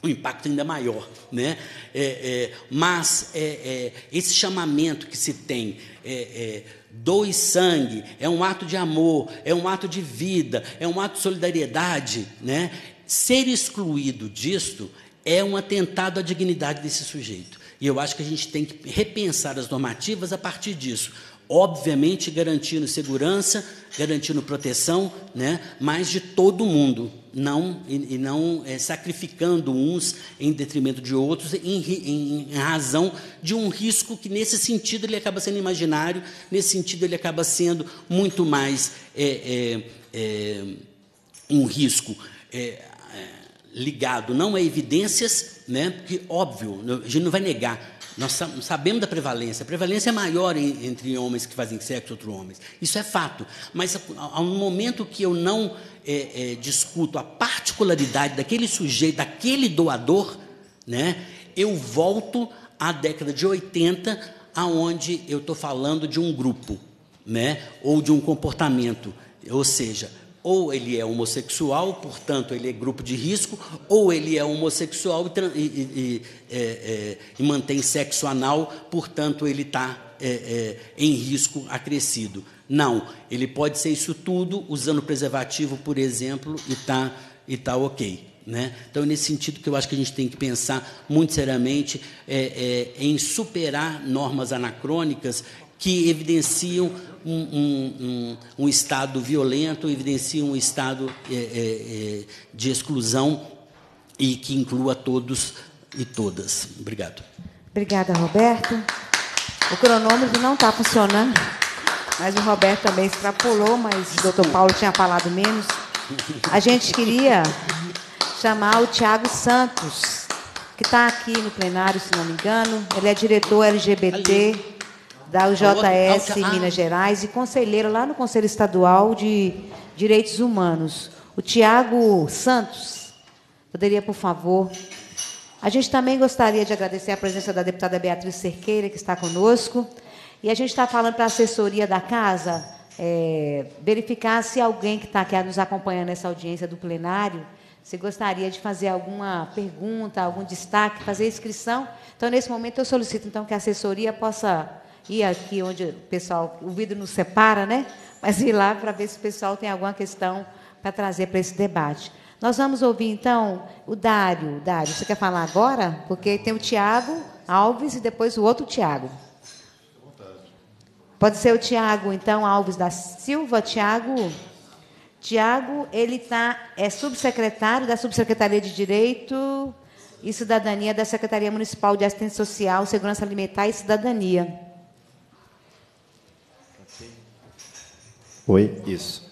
o impacto ainda é maior, né? É, é, mas é, é esse chamamento que se tem é, Doe sangue, é um ato de amor, é um ato de vida, é um ato de solidariedade, né? Ser excluído disto é um atentado à dignidade desse sujeito. E eu acho que a gente tem que repensar as normativas a partir disso. Obviamente, garantindo segurança, garantindo proteção, né? mas de todo mundo não e, e não é, sacrificando uns em detrimento de outros em, em, em, razão de um risco que nesse sentido ele acaba sendo imaginário nesse sentido ele acaba sendo muito mais é, é, é um risco é, é, ligado não a evidências né que óbvio a gente não vai negar nós sabemos da prevalência. A prevalência é maior em, entre homens que fazem sexo e outros homens. Isso é fato. Mas ao momento que eu não é, é, discuto a particularidade daquele sujeito, daquele doador, né, eu volto à década de 80, aonde eu estou falando de um grupo, né, ou de um comportamento, ou seja, ou ele é homossexual, portanto ele é grupo de risco, ou ele é homossexual e, e, e, é, é, e mantém sexo anal, portanto ele está é, é, em risco acrescido. Não, ele pode ser isso tudo usando preservativo, por exemplo, e tá e tá ok. Né? Então, é nesse sentido que eu acho que a gente tem que pensar muito seriamente é, é, em superar normas anacrônicas que evidenciam um, um, um, um Estado violento, evidenciam um Estado é, é, é de exclusão e que inclua todos e todas. Obrigado. Obrigada, Roberto. O cronômetro não está funcionando. Mas o Roberto também extrapolou, mas o doutor Paulo tinha falado menos. A gente queria chamar o Tiago Santos, que está aqui no plenário, se não me engano. Ele é diretor LGBT da tá UJS tá ah. Minas Gerais e conselheiro lá no Conselho Estadual de Direitos Humanos. O Tiago Santos, poderia, por favor, a gente também gostaria de agradecer a presença da deputada Beatriz Cerqueira, que está conosco, e a gente está falando para a assessoria da casa é, verificar se alguém que está aqui nos acompanhando nessa audiência do plenário, se gostaria de fazer alguma pergunta, algum destaque, fazer inscrição. Então, nesse momento, eu solicito então que a assessoria possa ir aqui onde o pessoal, o vidro nos separa, né? Mas ir lá para ver se o pessoal tem alguma questão para trazer para esse debate. Nós vamos ouvir então o Dário. Dário, você quer falar agora? Porque tem o Tiago Alves e depois o outro Tiago. Pode ser o Tiago, então, Alves da Silva. Tiago, Tiago, ele tá, é subsecretário da Subsecretaria de Direito e Cidadania da Secretaria Municipal de Assistência Social, Segurança Alimentar e Cidadania. Oi, isso.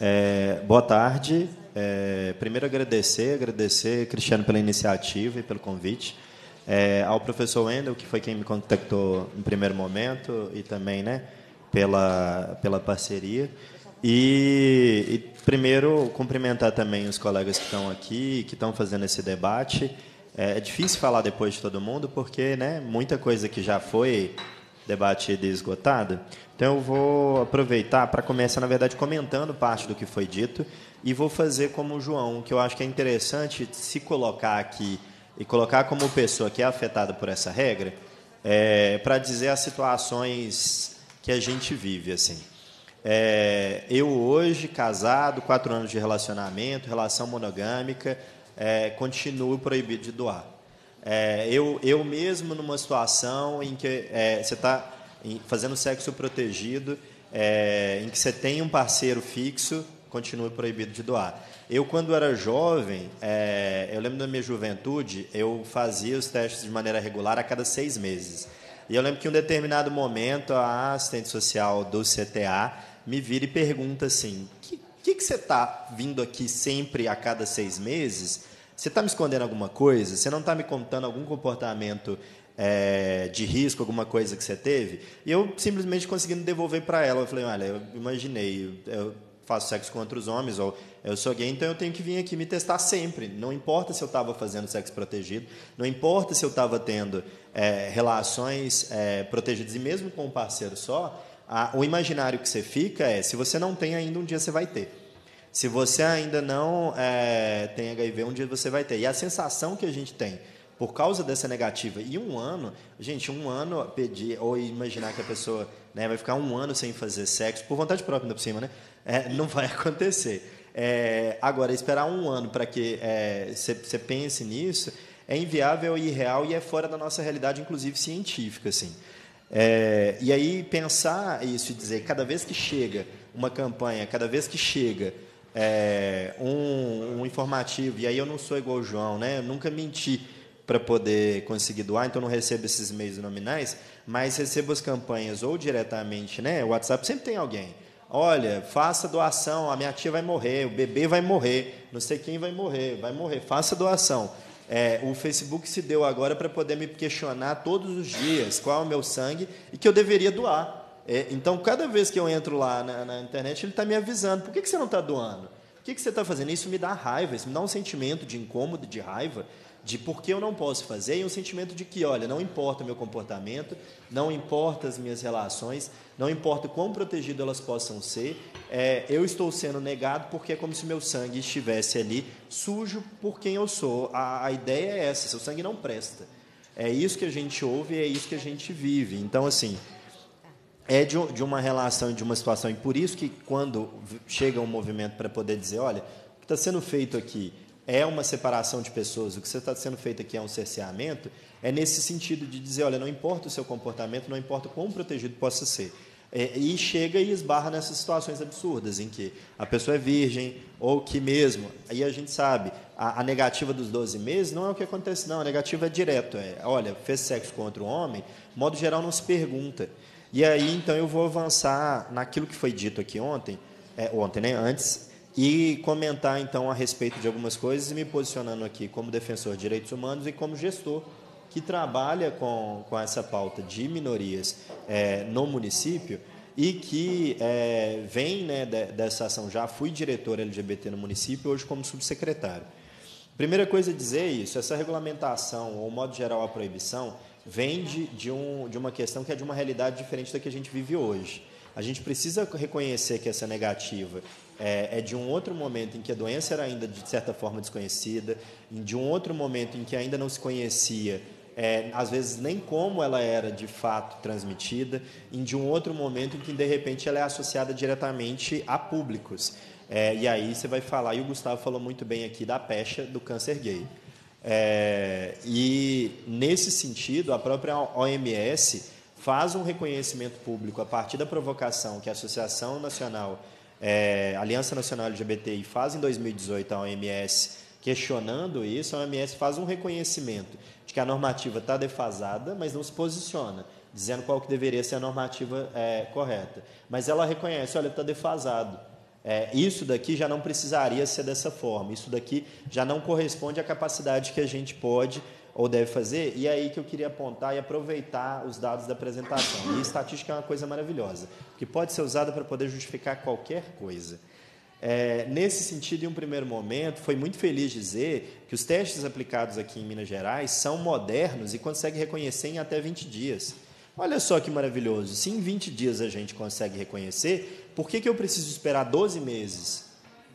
É, boa tarde. É, primeiro agradecer, agradecer Cristiano pela iniciativa e pelo convite. É, ao professor Wendel, que foi quem me contactou no primeiro momento e também né, pela, pela parceria. E, e primeiro, cumprimentar também os colegas que estão aqui, que estão fazendo esse debate. É, é difícil falar depois de todo mundo, porque né, muita coisa que já foi debatida e esgotada. Então, eu vou aproveitar para começar, na verdade, comentando parte do que foi dito e vou fazer como o João, que eu acho que é interessante se colocar aqui e colocar como pessoa que é afetada por essa regra é, para dizer as situações que a gente vive assim. É, eu hoje casado, quatro anos de relacionamento, relação monogâmica, é, continuo proibido de doar. É, eu eu mesmo numa situação em que é, você está fazendo sexo protegido, é, em que você tem um parceiro fixo, continuo proibido de doar. Eu, quando era jovem, é, eu lembro da minha juventude, eu fazia os testes de maneira regular a cada seis meses. E eu lembro que em um determinado momento, a assistente social do CTA me vira e pergunta assim: o que, que, que você está vindo aqui sempre a cada seis meses? Você está me escondendo alguma coisa? Você não está me contando algum comportamento é, de risco, alguma coisa que você teve? E eu simplesmente conseguindo devolver para ela. Eu falei: olha, eu imaginei, eu faço sexo com outros homens, ou eu sou gay, então eu tenho que vir aqui me testar sempre. Não importa se eu estava fazendo sexo protegido, não importa se eu estava tendo é, relações é, protegidas, e mesmo com um parceiro só, a, o imaginário que você fica é: se você não tem ainda, um dia você vai ter. Se você ainda não é, tem HIV, um dia você vai ter. E a sensação que a gente tem por causa dessa negativa. E um ano, gente, um ano pedir ou imaginar que a pessoa né, vai ficar um ano sem fazer sexo, por vontade própria ainda por cima, né? é, não vai acontecer. É, agora, esperar um ano para que você é, pense nisso é inviável, e irreal e é fora da nossa realidade, inclusive científica. Assim. É, e aí, pensar isso e dizer cada vez que chega uma campanha, cada vez que chega é, um, um informativo, e aí eu não sou igual ao João, né? eu nunca menti para poder conseguir doar, então não recebo esses meios nominais, mas recebo as campanhas ou diretamente, né? O WhatsApp sempre tem alguém olha, faça doação, a minha tia vai morrer, o bebê vai morrer, não sei quem vai morrer, vai morrer, faça doação. É, o Facebook se deu agora para poder me questionar todos os dias qual é o meu sangue e que eu deveria doar. É, então, cada vez que eu entro lá na, na internet, ele está me avisando: por que, que você não está doando? O que, que você está fazendo? Isso me dá raiva, isso me dá um sentimento de incômodo, de raiva de por que eu não posso fazer e um sentimento de que, olha, não importa o meu comportamento, não importa as minhas relações, não importa quão protegido elas possam ser, é, eu estou sendo negado porque é como se meu sangue estivesse ali sujo por quem eu sou. A, a ideia é essa: seu sangue não presta. É isso que a gente ouve, é isso que a gente vive. Então, assim, é de, de uma relação, de uma situação. E por isso que quando chega um movimento para poder dizer, olha, o que está sendo feito aqui é uma separação de pessoas. O que está sendo feito aqui é um cerceamento, é nesse sentido de dizer, olha, não importa o seu comportamento, não importa quão protegido possa ser. É, e chega e esbarra nessas situações absurdas em que a pessoa é virgem ou que mesmo, aí a gente sabe, a, a negativa dos 12 meses não é o que acontece, não, a negativa é direto, é, olha, fez sexo com outro homem, modo geral não se pergunta. E aí, então, eu vou avançar naquilo que foi dito aqui ontem, é, ontem, né, antes, e comentar então a respeito de algumas coisas e me posicionando aqui como defensor de direitos humanos e como gestor que trabalha com, com essa pauta de minorias é, no município e que é, vem né, dessa ação. Já fui diretor LGBT no município, hoje como subsecretário. Primeira coisa a dizer é isso: essa regulamentação, ou modo geral a proibição, vem de, de, um, de uma questão que é de uma realidade diferente da que a gente vive hoje. A gente precisa reconhecer que essa negativa é, é, de um outro momento em que a doença era ainda de certa forma desconhecida, de um outro momento em que ainda não se conhecia, é, às vezes nem como ela era de fato transmitida, em de um outro momento em que de repente ela é associada diretamente a públicos. É, e aí você vai falar, e o Gustavo falou muito bem aqui da pecha do câncer gay. É, e nesse sentido, a própria OMS faz um reconhecimento público a partir da provocação que a Associação Nacional é, Aliança Nacional LGBTI faz em 2018 a OMS questionando isso, a OMS faz um reconhecimento de que a normativa está defasada, mas não se posiciona, dizendo qual que deveria ser a normativa é, correta. Mas ela reconhece, olha, está defasado. É, isso daqui já não precisaria ser dessa forma, isso daqui já não corresponde à capacidade que a gente pode ou deve fazer, e é aí que eu queria apontar e aproveitar os dados da apresentação. E estatística é uma coisa maravilhosa, que pode ser usada para poder justificar qualquer coisa. É, nesse sentido, em um primeiro momento, foi muito feliz dizer que os testes aplicados aqui em Minas Gerais são modernos e conseguem reconhecer em até 20 dias. Olha só que maravilhoso, se em 20 dias a gente consegue reconhecer, por que, que eu preciso esperar 12 meses?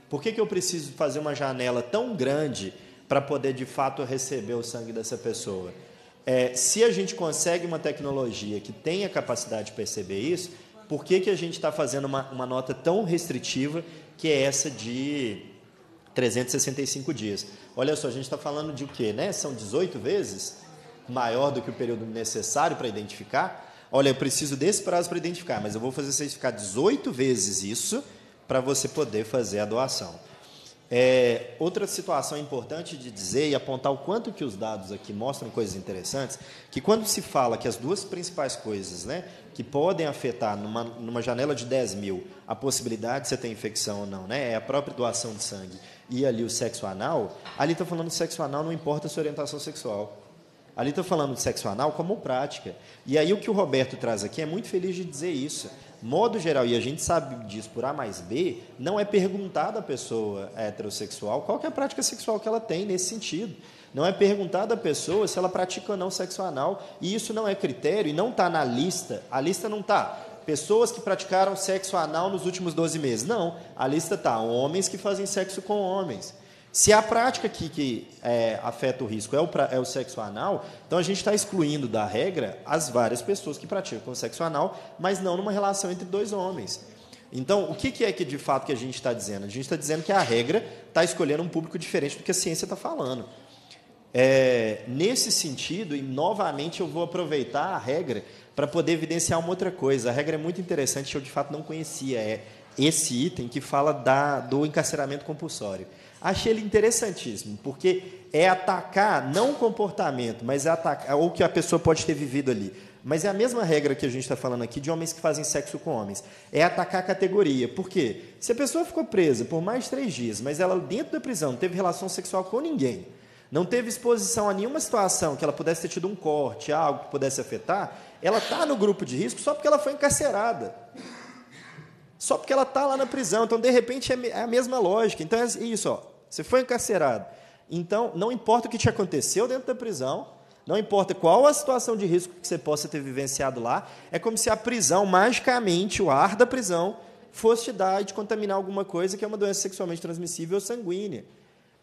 Por que, que eu preciso fazer uma janela tão grande para poder de fato receber o sangue dessa pessoa. É, se a gente consegue uma tecnologia que tenha capacidade de perceber isso, por que, que a gente está fazendo uma, uma nota tão restritiva que é essa de 365 dias? Olha só, a gente está falando de o quê? Né? São 18 vezes maior do que o período necessário para identificar. Olha, eu preciso desse prazo para identificar, mas eu vou fazer você ficar 18 vezes isso para você poder fazer a doação. É, outra situação importante de dizer e apontar o quanto que os dados aqui mostram coisas interessantes, que quando se fala que as duas principais coisas né, que podem afetar numa, numa janela de 10 mil a possibilidade de você ter infecção ou não, né, é a própria doação de sangue e ali o sexo anal, ali está falando de sexo anal, não importa a sua orientação sexual. Ali está falando de sexo anal como prática. E aí o que o Roberto traz aqui é muito feliz de dizer isso modo geral, e a gente sabe disso por A mais B, não é perguntado à pessoa heterossexual qual é a prática sexual que ela tem nesse sentido. Não é perguntado à pessoa se ela pratica ou não sexo anal, e isso não é critério e não está na lista. A lista não está pessoas que praticaram sexo anal nos últimos 12 meses. Não, a lista está homens que fazem sexo com homens, se a prática aqui que é, afeta o risco é o, é o sexo anal, então a gente está excluindo da regra as várias pessoas que praticam sexo anal, mas não numa relação entre dois homens. Então, o que, que é que de fato que a gente está dizendo? A gente está dizendo que a regra está escolhendo um público diferente do que a ciência está falando. É, nesse sentido, e novamente eu vou aproveitar a regra para poder evidenciar uma outra coisa. A regra é muito interessante, eu de fato não conhecia. É esse item que fala da, do encarceramento compulsório. Achei ele interessantíssimo, porque é atacar não o comportamento, mas é atacar é ou que a pessoa pode ter vivido ali. Mas é a mesma regra que a gente está falando aqui de homens que fazem sexo com homens. É atacar a categoria. Por quê? Se a pessoa ficou presa por mais de três dias, mas ela dentro da prisão não teve relação sexual com ninguém, não teve exposição a nenhuma situação que ela pudesse ter tido um corte, algo que pudesse afetar, ela está no grupo de risco só porque ela foi encarcerada só porque ela está lá na prisão. Então, de repente, é, é a mesma lógica. Então, é assim, isso. Ó. Você foi encarcerado. Então, não importa o que te aconteceu dentro da prisão, não importa qual a situação de risco que você possa ter vivenciado lá, é como se a prisão, magicamente, o ar da prisão, fosse te dar e te contaminar alguma coisa que é uma doença sexualmente transmissível ou sanguínea.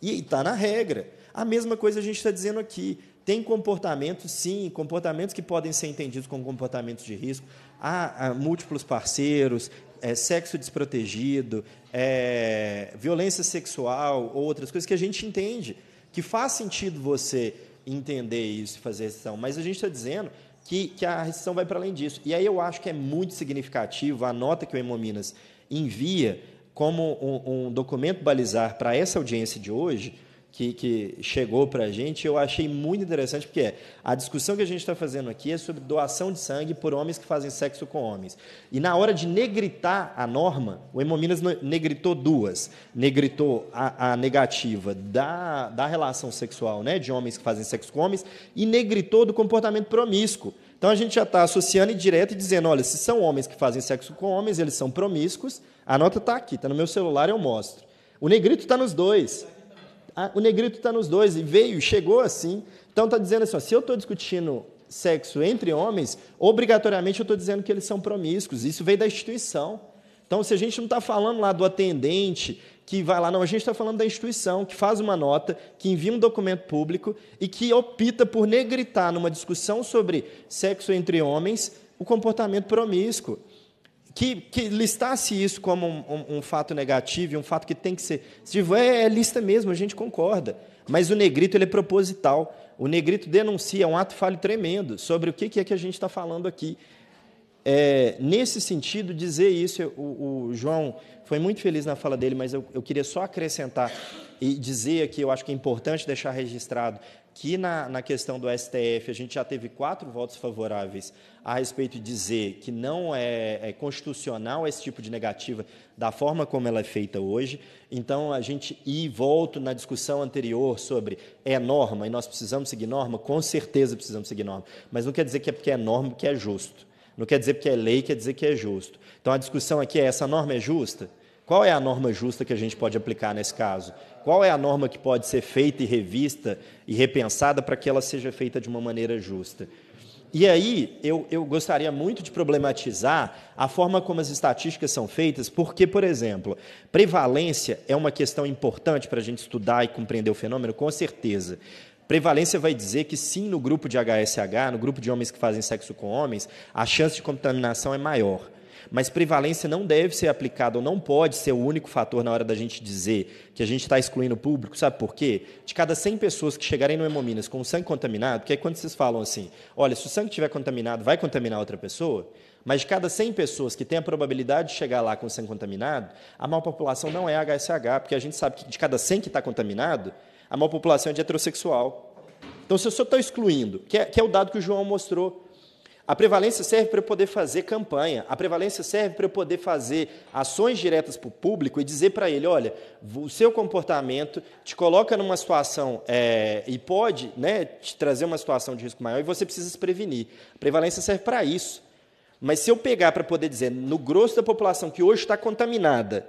E está na regra. A mesma coisa a gente está dizendo aqui. Tem comportamentos, sim, comportamentos que podem ser entendidos como comportamentos de risco. Há, há múltiplos parceiros, é, sexo desprotegido, é, violência sexual ou outras coisas que a gente entende, que faz sentido você entender isso e fazer restrição, mas a gente está dizendo que, que a restrição vai para além disso. E aí eu acho que é muito significativo a nota que o Hemominas envia como um, um documento balizar para essa audiência de hoje, que, que chegou para a gente, eu achei muito interessante, porque a discussão que a gente está fazendo aqui é sobre doação de sangue por homens que fazem sexo com homens. E na hora de negritar a norma, o Hemominas negritou duas. Negritou a, a negativa da, da relação sexual né, de homens que fazem sexo com homens e negritou do comportamento promíscuo. Então a gente já está associando direto e dizendo: olha, se são homens que fazem sexo com homens, eles são promíscuos. A nota está aqui, está no meu celular, eu mostro. O negrito está nos dois o negrito está nos dois, e veio, chegou assim. Então está dizendo assim: ó, se eu estou discutindo sexo entre homens, obrigatoriamente eu estou dizendo que eles são promíscuos. Isso veio da instituição. Então, se a gente não está falando lá do atendente que vai lá, não, a gente está falando da instituição que faz uma nota, que envia um documento público e que opta por negritar numa discussão sobre sexo entre homens o comportamento promíscuo que, que listasse isso como um, um, um fato negativo e um fato que tem que ser. Se é, é lista mesmo, a gente concorda. Mas o negrito ele é proposital. O negrito denuncia é um ato falho tremendo sobre o que, que é que a gente está falando aqui. É, nesse sentido, dizer isso, eu, o, o, João foi muito feliz na fala dele, mas eu, eu queria só acrescentar e dizer aqui, eu acho que é importante deixar registrado, que na, na questão do STF a gente já teve quatro votos favoráveis a respeito de dizer que não é, é, constitucional esse tipo de negativa da forma como ela é feita hoje. Então, a gente, e volto na discussão anterior sobre é norma e nós precisamos seguir norma, com certeza precisamos seguir norma, mas não quer dizer que é porque é norma que é justo. Não quer dizer porque é lei, quer dizer que é justo. Então, a discussão aqui é: essa norma é justa? Qual é a norma justa que a gente pode aplicar nesse caso? Qual é a norma que pode ser feita e revista e repensada para que ela seja feita de uma maneira justa? E aí, eu, eu gostaria muito de problematizar a forma como as estatísticas são feitas, porque, por exemplo, prevalência é uma questão importante para a gente estudar e compreender o fenômeno, com certeza. Prevalência vai dizer que sim, no grupo de HSH, no grupo de homens que fazem sexo com homens, a chance de contaminação é maior mas prevalência não deve ser aplicada ou não pode ser o único fator na hora da gente dizer que a gente está excluindo o público, sabe por quê? De cada 100 pessoas que chegarem no Hemominas com sangue contaminado, que é quando vocês falam assim, olha, se o sangue estiver contaminado, vai contaminar outra pessoa, mas de cada 100 pessoas que têm a probabilidade de chegar lá com sangue contaminado, a maior população não é HSH, porque a gente sabe que de cada 100 que está contaminado, a maior população é de heterossexual. Então, se eu só estou excluindo, que é, que é o dado que o João mostrou, a prevalência serve para eu poder fazer campanha, a prevalência serve para eu poder fazer ações diretas para o público e dizer para ele: olha, o seu comportamento te coloca numa situação é, e pode né, te trazer uma situação de risco maior e você precisa se prevenir. A prevalência serve para isso. Mas se eu pegar para poder dizer, no grosso da população que hoje está contaminada,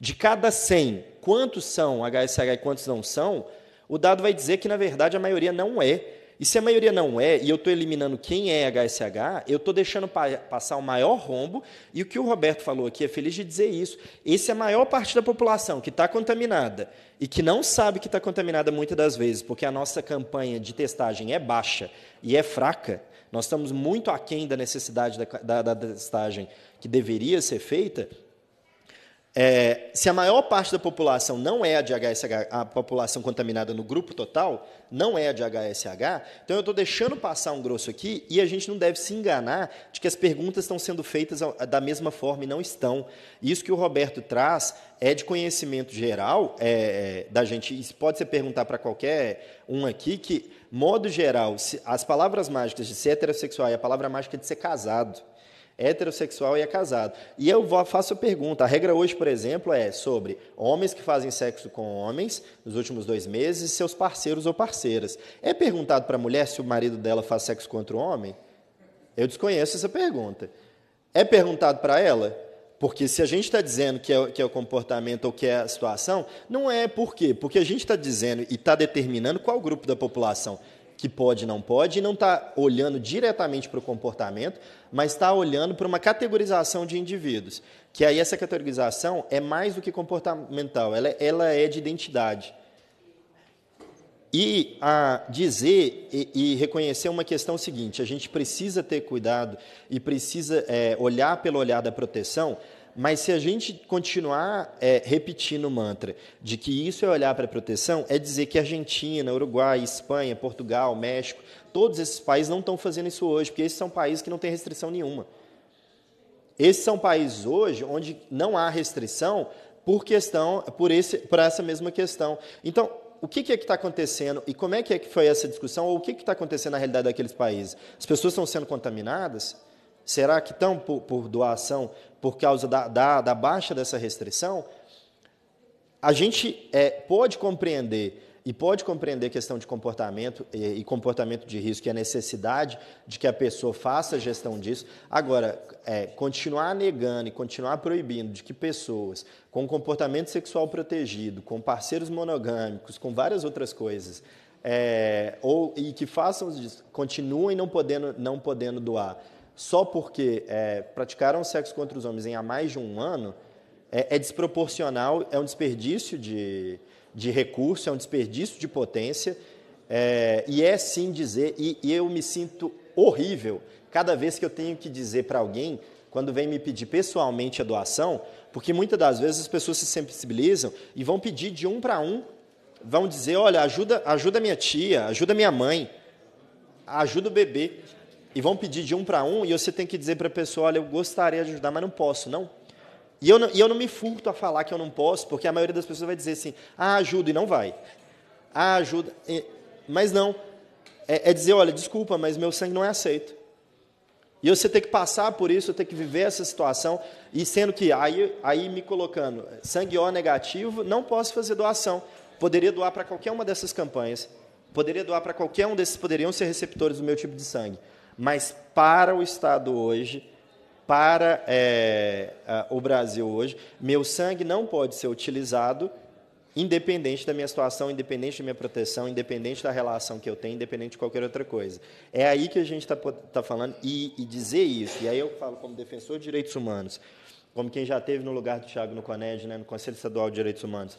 de cada 100, quantos são HSH e quantos não são, o dado vai dizer que, na verdade, a maioria não é. E se a maioria não é, e eu estou eliminando quem é HSH, eu estou deixando pa passar o maior rombo, e o que o Roberto falou aqui, é feliz de dizer isso, Essa é a maior parte da população que está contaminada e que não sabe que está contaminada muitas das vezes, porque a nossa campanha de testagem é baixa e é fraca, nós estamos muito aquém da necessidade da, da, da testagem que deveria ser feita, é, se a maior parte da população não é a de HSH, a população contaminada no grupo total, não é a de HSH, então eu estou deixando passar um grosso aqui e a gente não deve se enganar de que as perguntas estão sendo feitas da mesma forma e não estão. Isso que o Roberto traz é de conhecimento geral é, é da gente. Isso pode ser perguntar para qualquer um aqui que, modo geral, as palavras mágicas de ser heterossexual e a palavra mágica de ser casado heterossexual e é casado. E eu faço a pergunta: a regra hoje, por exemplo, é sobre homens que fazem sexo com homens nos últimos dois meses e seus parceiros ou parceiras. É perguntado para a mulher se o marido dela faz sexo com outro homem? Eu desconheço essa pergunta. É perguntado para ela? Porque se a gente está dizendo que é, que é, o comportamento ou que é a situação, não é por quê? Porque a gente está dizendo e está determinando qual grupo da população que pode e não pode, e não está olhando diretamente para o comportamento, mas está olhando para uma categorização de indivíduos. Que aí essa categorização é mais do que comportamental, ela, ela é de identidade. E a dizer e, e, reconhecer uma questão seguinte: a gente precisa ter cuidado e precisa é, olhar pelo olhar da proteção, mas se a gente continuar é, repetindo o mantra de que isso é olhar para a proteção, é dizer que Argentina, Uruguai, Espanha, Portugal, México, todos esses países não estão fazendo isso hoje, porque esses são países que não têm restrição nenhuma. Esses são países hoje onde não há restrição por questão, por, esse, por essa mesma questão. Então, o que, é que está acontecendo e como é que, é que foi essa discussão, ou o que está acontecendo na realidade daqueles países? As pessoas estão sendo contaminadas? Será que estão por, por doação por causa da, da, da, baixa dessa restrição? A gente é, pode compreender e pode compreender questão de comportamento e, e, comportamento de risco e a necessidade de que a pessoa faça a gestão disso. Agora, é, continuar negando e continuar proibindo de que pessoas com comportamento sexual protegido, com parceiros monogâmicos, com várias outras coisas, é, ou, e que façam isso continuem não podendo, não podendo doar só porque é, praticaram sexo contra os homens em há mais de um ano é, é desproporcional, é um desperdício de, de recurso, é um desperdício de potência. É, e é sim dizer, e, e, eu me sinto horrível cada vez que eu tenho que dizer para alguém, quando vem me pedir pessoalmente a doação, porque muitas das vezes as pessoas se sensibilizam e vão pedir de um para um, vão dizer: olha, ajuda, ajuda minha tia, ajuda minha mãe, ajuda o bebê e vão pedir de um para um, e você tem que dizer para a pessoa: olha, eu gostaria de ajudar, mas não posso, não. E eu não, e eu não me furto a falar que eu não posso, porque a maioria das pessoas vai dizer assim: ah, ajuda, e não vai. Ah, ajuda. E, mas não. É, é dizer: olha, desculpa, mas meu sangue não é aceito. E você tem que passar por isso, ter que viver essa situação, e sendo que aí, aí me colocando sangue O negativo, não posso fazer doação. Poderia doar para qualquer uma dessas campanhas. Poderia doar para qualquer um desses, poderiam ser receptores do meu tipo de sangue mas para o Estado hoje, para é, o Brasil hoje, meu sangue não pode ser utilizado independente da minha situação, independente da minha proteção, independente da relação que eu tenho, independente de qualquer outra coisa. É aí que a gente está tá falando e, e, dizer isso. E aí eu falo como defensor de direitos humanos, como quem já teve no lugar do Thiago no CONED, né, no Conselho Estadual de Direitos Humanos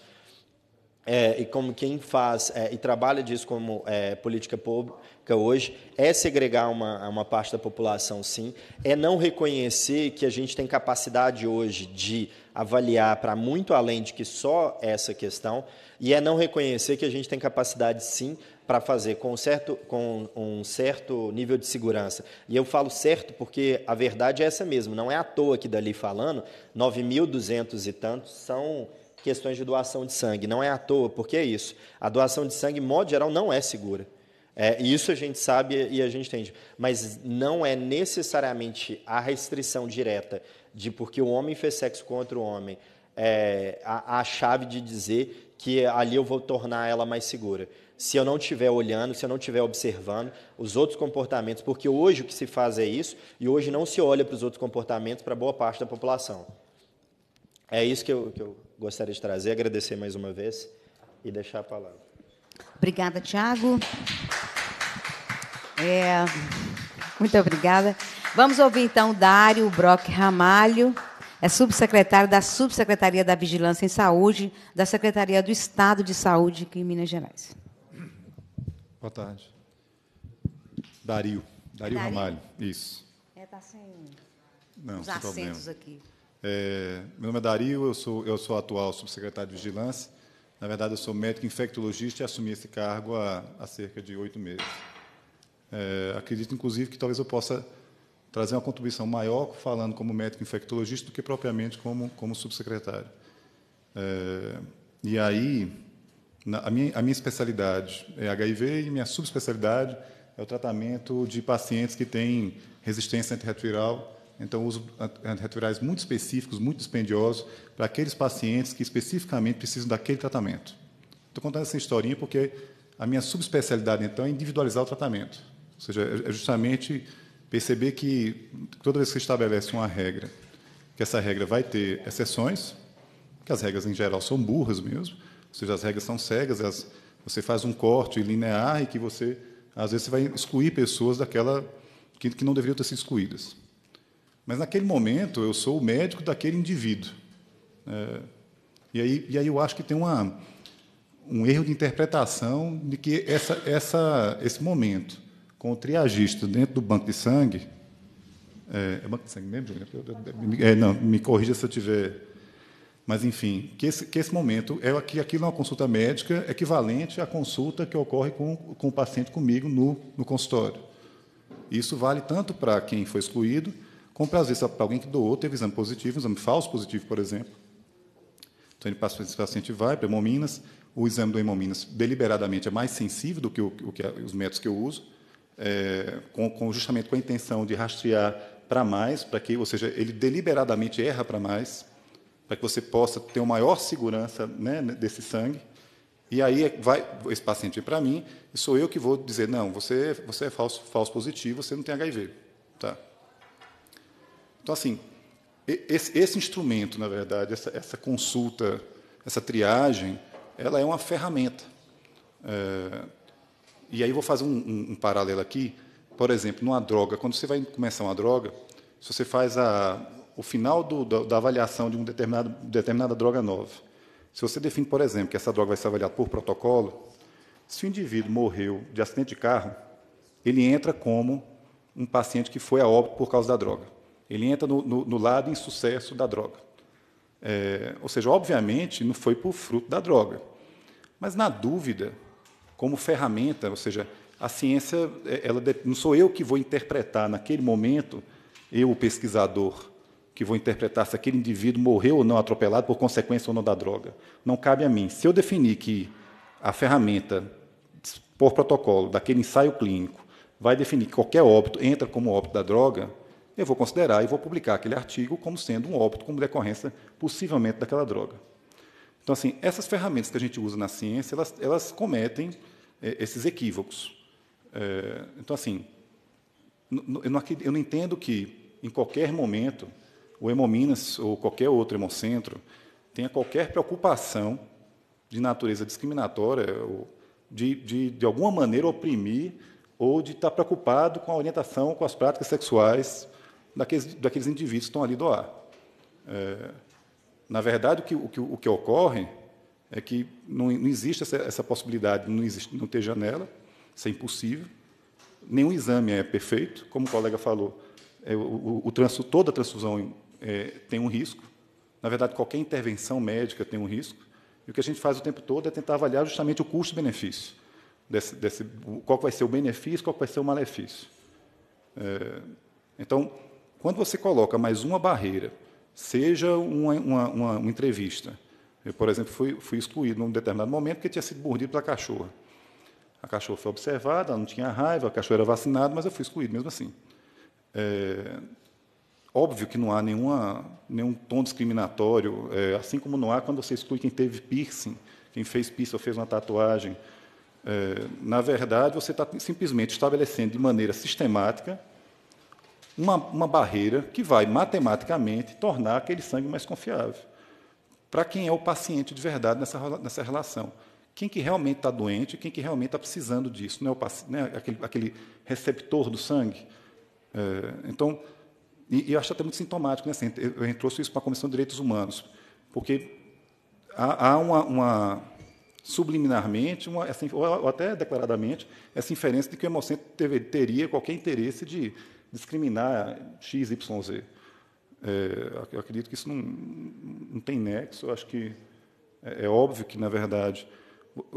é, e como quem faz é, e trabalha disso como é, política pública hoje, é segregar uma, uma parte da população, sim, é não reconhecer que a gente tem capacidade hoje de avaliar para muito além de que só essa questão, e é não reconhecer que a gente tem capacidade, sim, para fazer com, certo, com um certo nível de segurança. E eu falo certo porque a verdade é essa mesmo, não é à toa que dali falando, 9.200 e tantos são questões de doação de sangue. Não é à toa, porque é isso. A doação de sangue, de modo geral, não é segura. É, isso a gente sabe e a gente entende. Mas não é necessariamente a restrição direta de porque o homem fez sexo contra o homem é, a, a chave de dizer que ali eu vou tornar ela mais segura. Se eu não estiver olhando, se eu não estiver observando os outros comportamentos, porque hoje o que se faz é isso, e hoje não se olha para os outros comportamentos para boa parte da população. É isso que eu, que eu gostaria de trazer, agradecer mais uma vez e deixar a palavra. Obrigada, Tiago. É, muito obrigada. Vamos ouvir então Dário Brock Ramalho, é subsecretário da Subsecretaria da Vigilância em Saúde, da Secretaria do Estado de Saúde aqui em Minas Gerais. Boa tarde. Dario, Dario, Dario? Ramalho, isso. É, tá sem Não, os acentos aqui. É, meu nome é Dario, eu sou, eu sou atual subsecretário de Vigilância. Na verdade, eu sou médico infectologista e assumi esse cargo há, há cerca de oito meses. É, acredito, inclusive, que talvez eu possa trazer uma contribuição maior falando como médico infectologista do que propriamente como, como subsecretário. É, e aí, na, a, minha, a minha especialidade é HIV e minha subespecialidade é o tratamento de pacientes que têm resistência antirretroviral então, uso antirretrovirais muito específicos, muito dispendiosos, para aqueles pacientes que especificamente precisam daquele tratamento. Estou contando essa historinha porque a minha subespecialidade, então, é individualizar o tratamento. Ou seja, é, é justamente perceber que toda vez que você estabelece uma regra, que essa regra vai ter exceções, que as regras em geral são burras mesmo, ou seja, as regras são cegas, as, você faz um corte linear e que você, às vezes, você vai excluir pessoas daquela que, que não deveriam ter sido excluídas. Mas naquele momento eu sou o médico daquele indivíduo. É, e, aí, e aí eu acho que tem uma, um erro de interpretação de que essa, essa, esse momento com o triagista dentro do banco de sangue. É, é banco de sangue mesmo? É, não, me corrija se eu tiver. Mas, enfim, que esse, que esse momento é que aquilo é uma consulta médica equivalente à consulta que ocorre com, com o paciente comigo no, no consultório. Isso vale tanto para quem foi excluído às vezes para alguém que doou, teve exame positivo, exame falso positivo, por exemplo. Então, ele passa, esse paciente vai para hemominas, o exame do hemominas deliberadamente é mais sensível do que, o, o que é, os métodos que eu uso, é, com, com, justamente com a intenção de rastrear para mais, para que, ou seja, ele deliberadamente erra para mais, para que você possa ter uma maior segurança né, desse sangue. E aí é vai esse paciente para mim, e sou eu que vou dizer não, você você é falso, falso positivo, você não tem HIV, tá? Então, assim, esse, esse instrumento, na verdade, essa, essa, consulta, essa triagem, ela é uma ferramenta. É, e aí vou fazer um, um, um paralelo aqui. Por exemplo, numa droga, quando você vai começar uma droga, se você faz a, o final do, da, da, avaliação de uma determinada droga nova. Se você define, por exemplo, que essa droga vai ser avaliada por protocolo, se o indivíduo morreu de acidente de carro, ele entra como um paciente que foi a óbito por causa da droga. Ele entra no, no, no lado insucesso da droga. É, ou seja, obviamente, não foi por fruto da droga. Mas, na dúvida, como ferramenta, ou seja, a ciência, é, ela, não sou eu que vou interpretar naquele momento, eu, o pesquisador, que vou interpretar se aquele indivíduo morreu ou não atropelado por consequência ou não da droga. Não cabe a mim. Se eu definir que a ferramenta, por protocolo, daquele ensaio clínico, vai definir que qualquer óbito entra como óbito da droga, eu vou considerar e vou publicar aquele artigo como sendo um óbito como decorrência possivelmente daquela droga. Então, assim, essas ferramentas que a gente usa na ciência, elas, elas cometem é, esses equívocos. É, então, assim, eu não, eu não entendo que, em qualquer momento, o Hemominas ou qualquer outro hemocentro tenha qualquer preocupação de natureza discriminatória ou de, de, de alguma maneira, oprimir ou de estar preocupado com a orientação, com as práticas sexuais daqueles, daqueles indivíduos que estão ali doar. É, na verdade, o que, o, que, o que ocorre é que não, não existe essa, essa, possibilidade, não, existe, não ter janela, isso é impossível. Nenhum exame é perfeito, como o colega falou, é, o, o, o toda transfusão é, tem um risco. Na verdade, qualquer intervenção médica tem um risco. E o que a gente faz o tempo todo é tentar avaliar justamente o custo-benefício. Desse, desse, qual vai ser o benefício, qual vai ser o malefício. É, então, quando você coloca mais uma barreira, seja uma, uma, uma, uma entrevista, eu, por exemplo, fui, fui excluído num determinado momento porque tinha sido mordido pela cachorra. A cachorra foi observada, ela não tinha raiva, a cachorra era vacinada, mas eu fui excluído mesmo assim. É, óbvio que não há nenhuma, nenhum tom discriminatório, é, assim como não há quando você exclui quem teve piercing, quem fez piercing ou fez uma tatuagem. É, na verdade, você está simplesmente estabelecendo de maneira sistemática uma, uma barreira que vai matematicamente tornar aquele sangue mais confiável. Para quem é o paciente de verdade nessa, nessa relação. Quem que realmente está doente, quem que realmente está precisando disso, não é, o, né, aquele, aquele receptor do sangue. É, então, e, e, eu acho até muito sintomático, né, assim, eu, eu trouxe isso para a Comissão de Direitos Humanos, porque há, há uma, uma, subliminarmente, uma, essa, ou até declaradamente, essa inferência de que o hemocentro teria qualquer interesse de discriminar X, Y, Z. É, eu acredito que isso não, não tem nexo. Eu acho que é, é óbvio que, na verdade,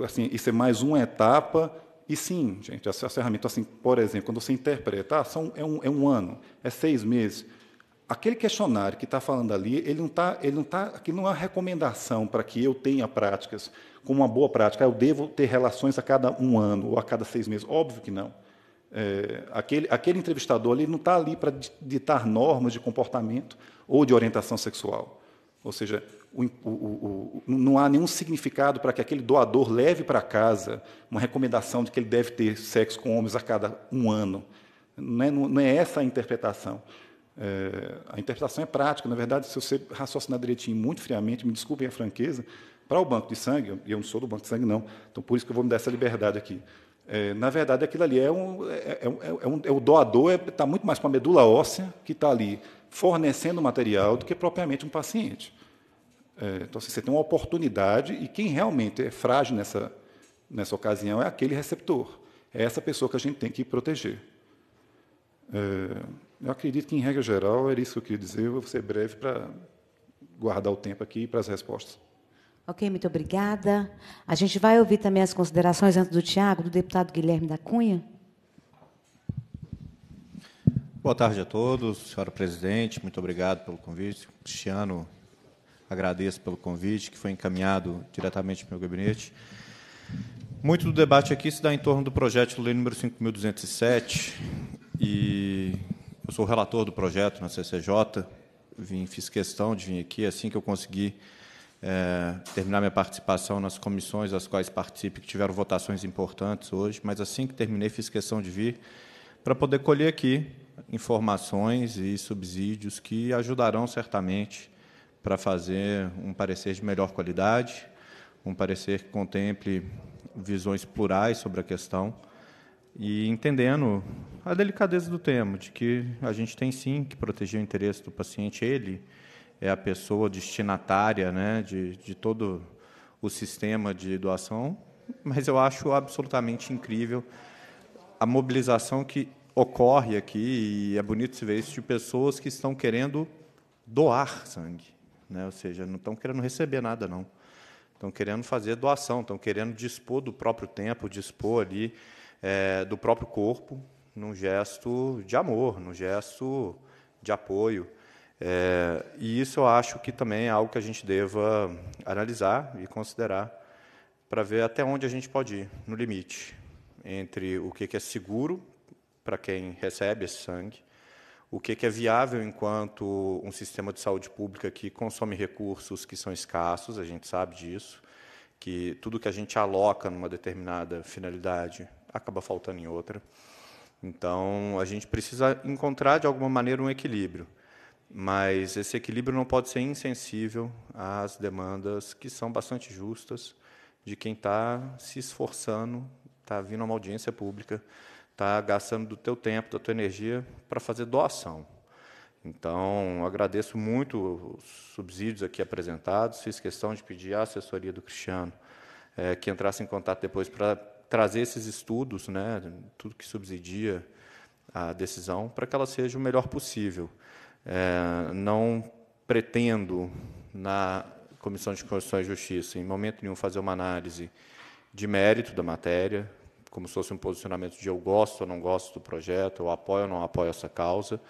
assim, isso é mais uma etapa e sim, gente, essa ferramenta, assim, por exemplo, quando você interpreta, ah, são, é, um, é um ano, é seis meses. Aquele questionário que está falando ali, ele não está, ele não tá, aquilo não é uma recomendação para que eu tenha práticas como uma boa prática. Ah, eu devo ter relações a cada um ano ou a cada seis meses. Óbvio que não. É, aquele, aquele entrevistador ele não está ali para ditar normas de comportamento ou de orientação sexual. Ou seja, o, o, o, não há nenhum significado para que aquele doador leve para casa uma recomendação de que ele deve ter sexo com homens a cada um ano. Não é, não é essa a interpretação. É, a interpretação é prática. Na verdade, se você raciocinar direitinho, muito friamente, me desculpem a franqueza, para o banco de sangue, e eu não sou do banco de sangue, não, então por isso que eu vou me dar essa liberdade aqui. É, na verdade, aquilo ali é, um, é, é, é, é um, é o doador, está é, muito mais para a medula óssea, que está ali fornecendo material, do que propriamente um paciente. então, assim, você tem uma oportunidade, e quem realmente é frágil nessa, nessa ocasião é aquele receptor. É essa pessoa que a gente tem que proteger. eu acredito que, em regra geral, era isso que eu queria dizer. Eu vou ser breve para guardar o tempo aqui para as respostas. Ok, muito obrigada. A gente vai ouvir também as considerações antes do Tiago, do deputado Guilherme da Cunha. Boa tarde a todos, senhora presidente, muito obrigado pelo convite. Cristiano, agradeço pelo convite que foi encaminhado diretamente para o meu gabinete. Muito do debate aqui se dá em torno do projeto de lei número 5207 e eu sou relator do projeto na CCJ, vim, fiz questão de vir aqui assim que eu consegui é, terminar minha participação nas comissões das quais participe, que tiveram votações importantes hoje, mas assim que terminei, fiz questão de vir para poder colher aqui informações e subsídios que ajudarão certamente para fazer um parecer de melhor qualidade, um parecer que contemple visões plurais sobre a questão e entendendo a delicadeza do tema, de que a gente tem sim que proteger o interesse do paciente, ele é a pessoa destinatária né, de, de todo o sistema de doação, mas eu acho absolutamente incrível a mobilização que ocorre aqui, e é bonito se ver isso, de pessoas que estão querendo doar sangue, né? ou seja, não estão querendo receber nada, não. Estão querendo fazer doação, estão querendo dispor do próprio tempo, dispor ali é, do próprio corpo, num gesto de amor, num gesto de apoio. É, e isso eu acho que também é algo que a gente deva analisar e considerar para ver até onde a gente pode ir, no limite, entre o que é seguro para quem recebe esse sangue, o que é viável enquanto um sistema de saúde pública que consome recursos que são escassos, a gente sabe disso, que tudo que a gente aloca numa determinada finalidade acaba faltando em outra. Então, a gente precisa encontrar, de alguma maneira, um equilíbrio. Mas esse equilíbrio não pode ser insensível às demandas que são bastante justas de quem está se esforçando, está vindo a uma audiência pública, está gastando do teu tempo, da tua energia para fazer doação. Então, agradeço muito os subsídios aqui apresentados. Fiz questão de pedir à assessoria do Cristiano é, que entrasse em contato depois para trazer esses estudos, né, tudo que subsidia a decisão, para que ela seja o melhor possível. É, não pretendo, na Comissão de Constituição e Justiça, em momento nenhum, fazer uma análise de mérito da matéria, como se fosse um posicionamento de eu gosto ou não gosto do projeto, eu apoio ou não apoio essa causa,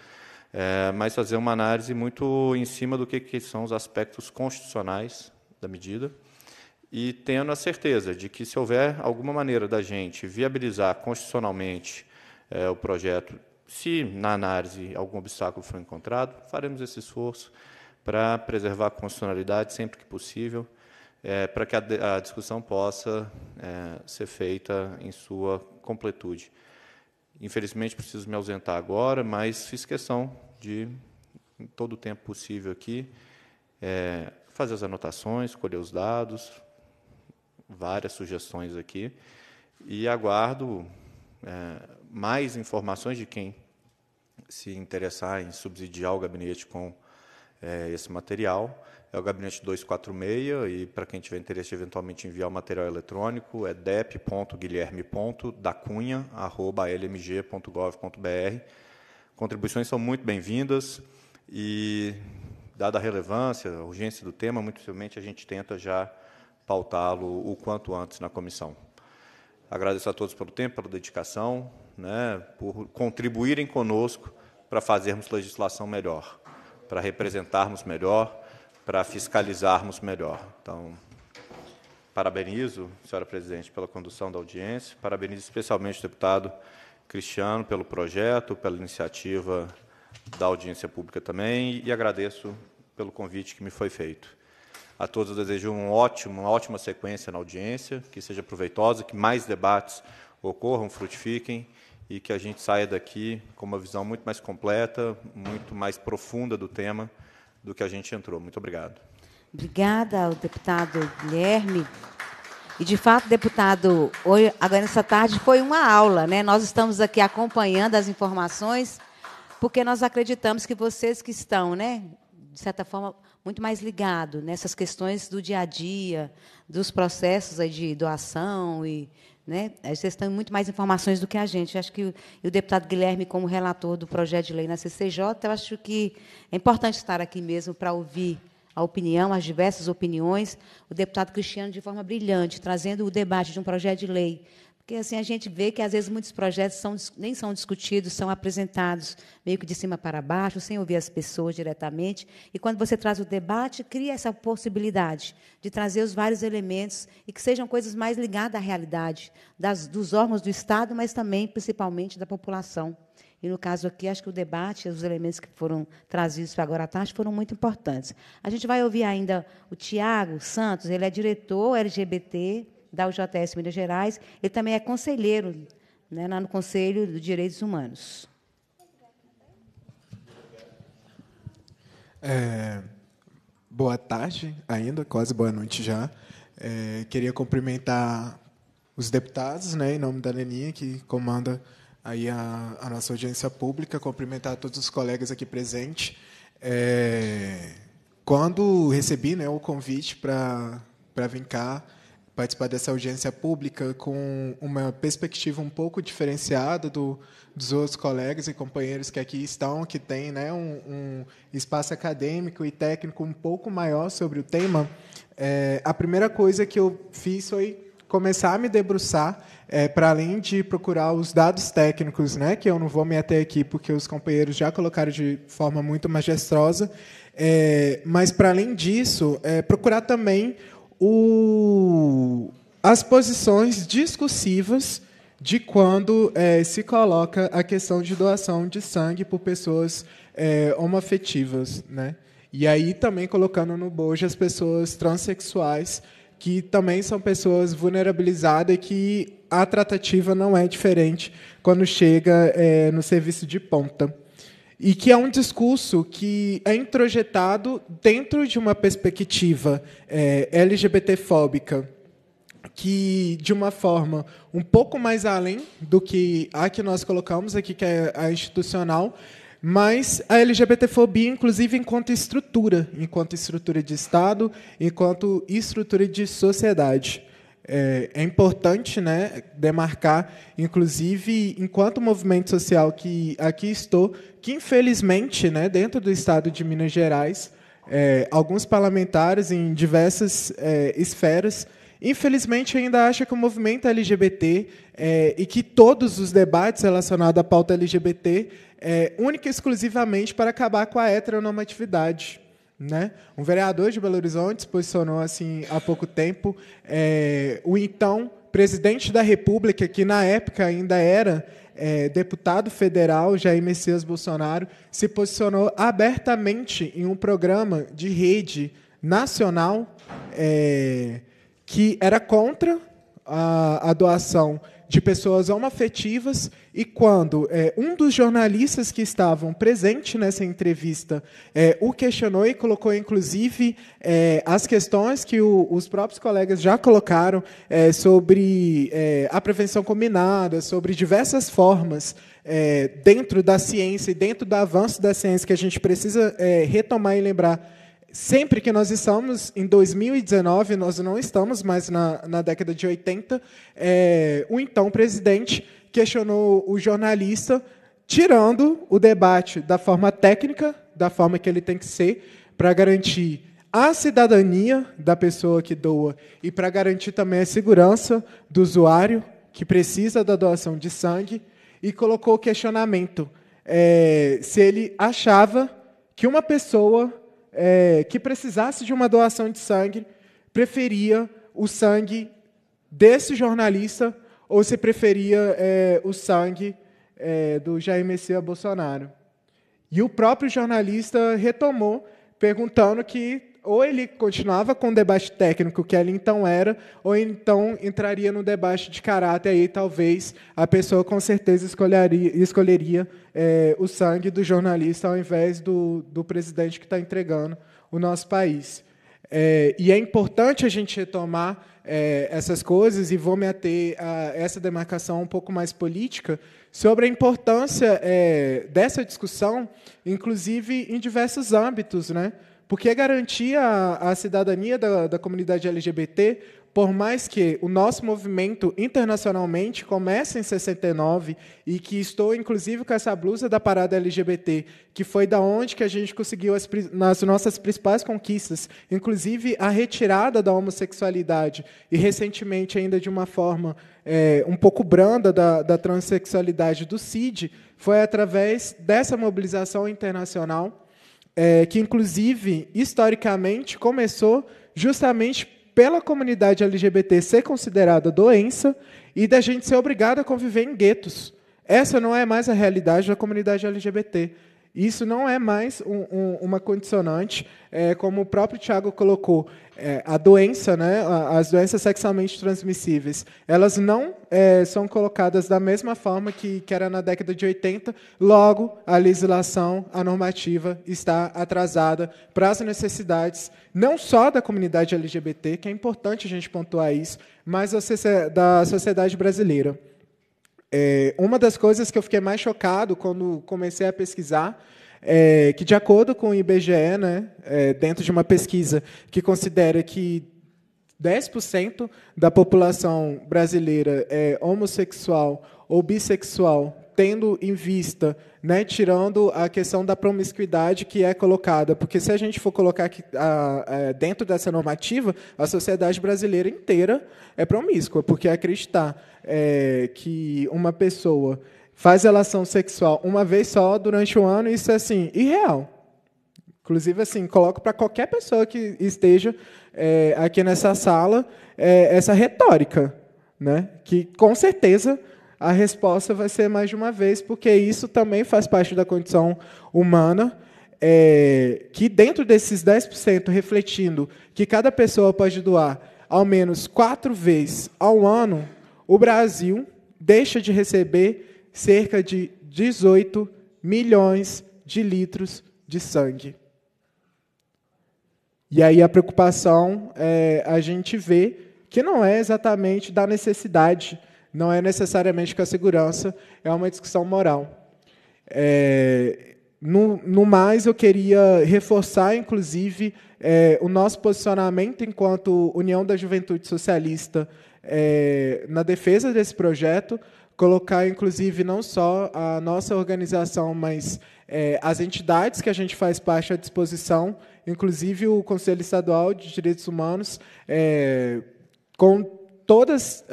é, mas fazer uma análise muito em cima do que, que são os aspectos constitucionais da medida e tendo a certeza de que, se houver alguma maneira da gente viabilizar constitucionalmente é, o projeto se na análise algum obstáculo for encontrado, faremos esse esforço para preservar a constitucionalidade sempre que possível, é, para que a, a discussão possa é, ser feita em sua completude. Infelizmente, preciso me ausentar agora, mas fiz questão de, em todo o tempo possível aqui, é, fazer as anotações, colher os dados, várias sugestões aqui, e aguardo é, mais informações de quem se interessar em subsidiar o gabinete com é, esse material. É o gabinete 246, e para quem tiver interesse eventualmente enviar o material eletrônico, é dep.guilherme.dacunha.lmg.gov.br. Contribuições são muito bem-vindas e, dada a relevância, a urgência do tema, muito possivelmente a gente tenta já pautá-lo o quanto antes na comissão. Agradeço a todos pelo tempo, pela dedicação né, por contribuírem conosco para fazermos legislação melhor, para representarmos melhor, para fiscalizarmos melhor. Então, parabenizo, senhora presidente, pela condução da audiência, parabenizo especialmente o deputado Cristiano pelo projeto, pela iniciativa da audiência pública também e agradeço pelo convite que me foi feito. A todos desejo um ótimo, uma ótima sequência na audiência, que seja proveitosa, que mais debates ocorram, frutifiquem e que a gente saia daqui com uma visão muito mais completa, muito mais profunda do tema do que a gente entrou. Muito obrigado. Obrigada ao deputado Guilherme. E, de fato, deputado, hoje, agora nessa tarde foi uma aula, né? Nós estamos aqui acompanhando as informações, porque nós acreditamos que vocês que estão, né, de certa forma, muito mais ligado nessas questões do dia a dia, dos processos de doação e né? Vocês têm muito mais informações do que a gente. Eu acho que o, o deputado Guilherme, como relator do projeto de lei na CCJ, eu acho que é importante estar aqui mesmo para ouvir a opinião, as diversas opiniões. O deputado Cristiano, de forma brilhante, trazendo o debate de um projeto de lei porque assim a gente vê que às vezes muitos projetos são, nem são discutidos, são apresentados meio que de cima para baixo, sem ouvir as pessoas diretamente. E quando você traz o debate, cria essa possibilidade de trazer os vários elementos e que sejam coisas mais ligadas à realidade das, dos órgãos do Estado, mas também principalmente da população. E, no caso aqui, acho que o debate, os elementos que foram trazidos para agora à tarde foram muito importantes. A gente vai ouvir ainda o Tiago Santos, ele é diretor LGBT da UJS Minas Gerais. Ele também é conselheiro né, no Conselho de Direitos Humanos. É, boa tarde ainda, quase boa noite já. É, queria cumprimentar os deputados, né, em nome da Leninha, que comanda aí a, a nossa audiência pública, cumprimentar todos os colegas aqui presentes. É, quando recebi né, o convite para vir cá, participar dessa audiência pública com uma perspectiva um pouco diferenciada do, dos outros colegas e companheiros que aqui estão, que tem né, um, um espaço acadêmico e técnico um pouco maior sobre o tema, é, a primeira coisa que eu fiz foi começar a me debruçar é, para além de procurar os dados técnicos, né, que eu não vou me ater aqui porque os companheiros já colocaram de forma muito majestosa, é, mas para além disso, é, procurar também o, as posições discursivas de quando é, se coloca a questão de doação de sangue por pessoas é, homoafetivas. Né? E aí também colocando no bojo as pessoas transexuais, que também são pessoas vulnerabilizadas e que a tratativa não é diferente quando chega é, no serviço de ponta e que é um discurso que é introjetado dentro de uma perspectiva é, LGBTfóbica que de uma forma um pouco mais além do que a que nós colocamos aqui, que é a institucional, mas a LGBTfobia, inclusive, enquanto estrutura, enquanto estrutura de Estado, enquanto estrutura de sociedade. É, é, importante né, demarcar, inclusive, enquanto movimento social que aqui estou, que, infelizmente, né, dentro do Estado de Minas Gerais, é, alguns parlamentares em diversas é, esferas, infelizmente, ainda acham que o movimento LGBT é, e que todos os debates relacionados à pauta LGBT é única e exclusivamente para acabar com a heteronormatividade. Né? Um vereador de Belo Horizonte se posicionou assim há pouco tempo. É, o então presidente da República, que na época ainda era é, deputado federal, Jair Messias Bolsonaro, se posicionou abertamente em um programa de rede nacional é, que era contra a, a doação de pessoas homoafetivas, e quando é, um dos jornalistas que estavam presente nessa entrevista é, o questionou e colocou, inclusive, é, as questões que o, os próprios colegas já colocaram é, sobre é, a prevenção combinada, sobre diversas formas é, dentro da ciência e dentro do avanço da ciência que a gente precisa retomar e lembrar sempre que nós estamos, em 2019, nós não estamos mais na, na década de 80, é, o então presidente questionou o jornalista, tirando o debate da forma técnica, da forma que ele tem que ser, para garantir a cidadania da pessoa que doa e para garantir também a segurança do usuário que precisa da doação de sangue, e colocou o questionamento é, se ele achava que uma pessoa é, que precisasse de uma doação de sangue preferia o sangue desse jornalista ou se preferia é, o sangue é, do Jair Messias Bolsonaro. E o próprio jornalista retomou, perguntando que ou ele continuava com o debate técnico que ele então era, ou então entraria no debate de caráter e talvez a pessoa com certeza escolheria, escolheria é, o sangue do jornalista ao invés do, do presidente que está entregando o nosso país. É, e é importante a gente retomar é, essas coisas e vou me ater a essa demarcação um pouco mais política sobre a importância é, dessa discussão, inclusive em diversos âmbitos, né? Porque é garantir a, a cidadania da, da comunidade LGBT, por mais que o nosso movimento internacionalmente comece em 69 e que estou inclusive com essa blusa da parada LGBT, que foi da onde que a gente conseguiu as, nossas principais conquistas, inclusive a retirada da homossexualidade e recentemente ainda de uma forma é, um pouco branda da, da transexualidade do CID, foi através dessa mobilização internacional é, que inclusive historicamente começou justamente pela comunidade LGBT ser considerada doença e da gente ser obrigada a conviver em guetos. Essa não é mais a realidade da comunidade LGBT isso não é mais um, um, uma condicionante, é, como o próprio Tiago colocou, é, a doença, né, as doenças sexualmente transmissíveis, elas não é, são colocadas da mesma forma que, que era na década de 80, logo a legislação, a normativa está atrasada para as necessidades não só da comunidade LGBT, que é importante a gente pontuar isso, mas da sociedade brasileira. É, uma das coisas que eu fiquei mais chocado quando comecei a pesquisar é que, de acordo com o IBGE, né, é, dentro de uma pesquisa que considera que 10% da população brasileira é homossexual ou bissexual tendo em vista, né, tirando a questão da promiscuidade que é colocada, porque se a gente for colocar aqui, a, a, é, dentro dessa normativa, a sociedade brasileira inteira é promíscua, porque é acreditar é, que uma pessoa faz relação sexual uma vez só durante o um ano, isso é assim irreal. Inclusive, assim, coloco para qualquer pessoa que esteja é, aqui nessa sala é, essa retórica, né? que com certeza a resposta vai ser mais de uma vez, porque isso também faz parte da condição humana. É, que dentro desses 10%, refletindo que cada pessoa pode doar ao menos quatro vezes ao ano, o Brasil deixa de receber cerca de 18 milhões de litros de sangue. E aí a preocupação é, a gente vê que não é exatamente da necessidade não é necessariamente com a segurança, é uma discussão moral. É, no, no, mais, eu queria reforçar, inclusive, é, o nosso posicionamento enquanto União da Juventude Socialista é, na defesa desse projeto, colocar, inclusive, não só a nossa organização, mas é, as entidades que a gente faz parte à disposição, inclusive o Conselho Estadual de Direitos Humanos, é, com todas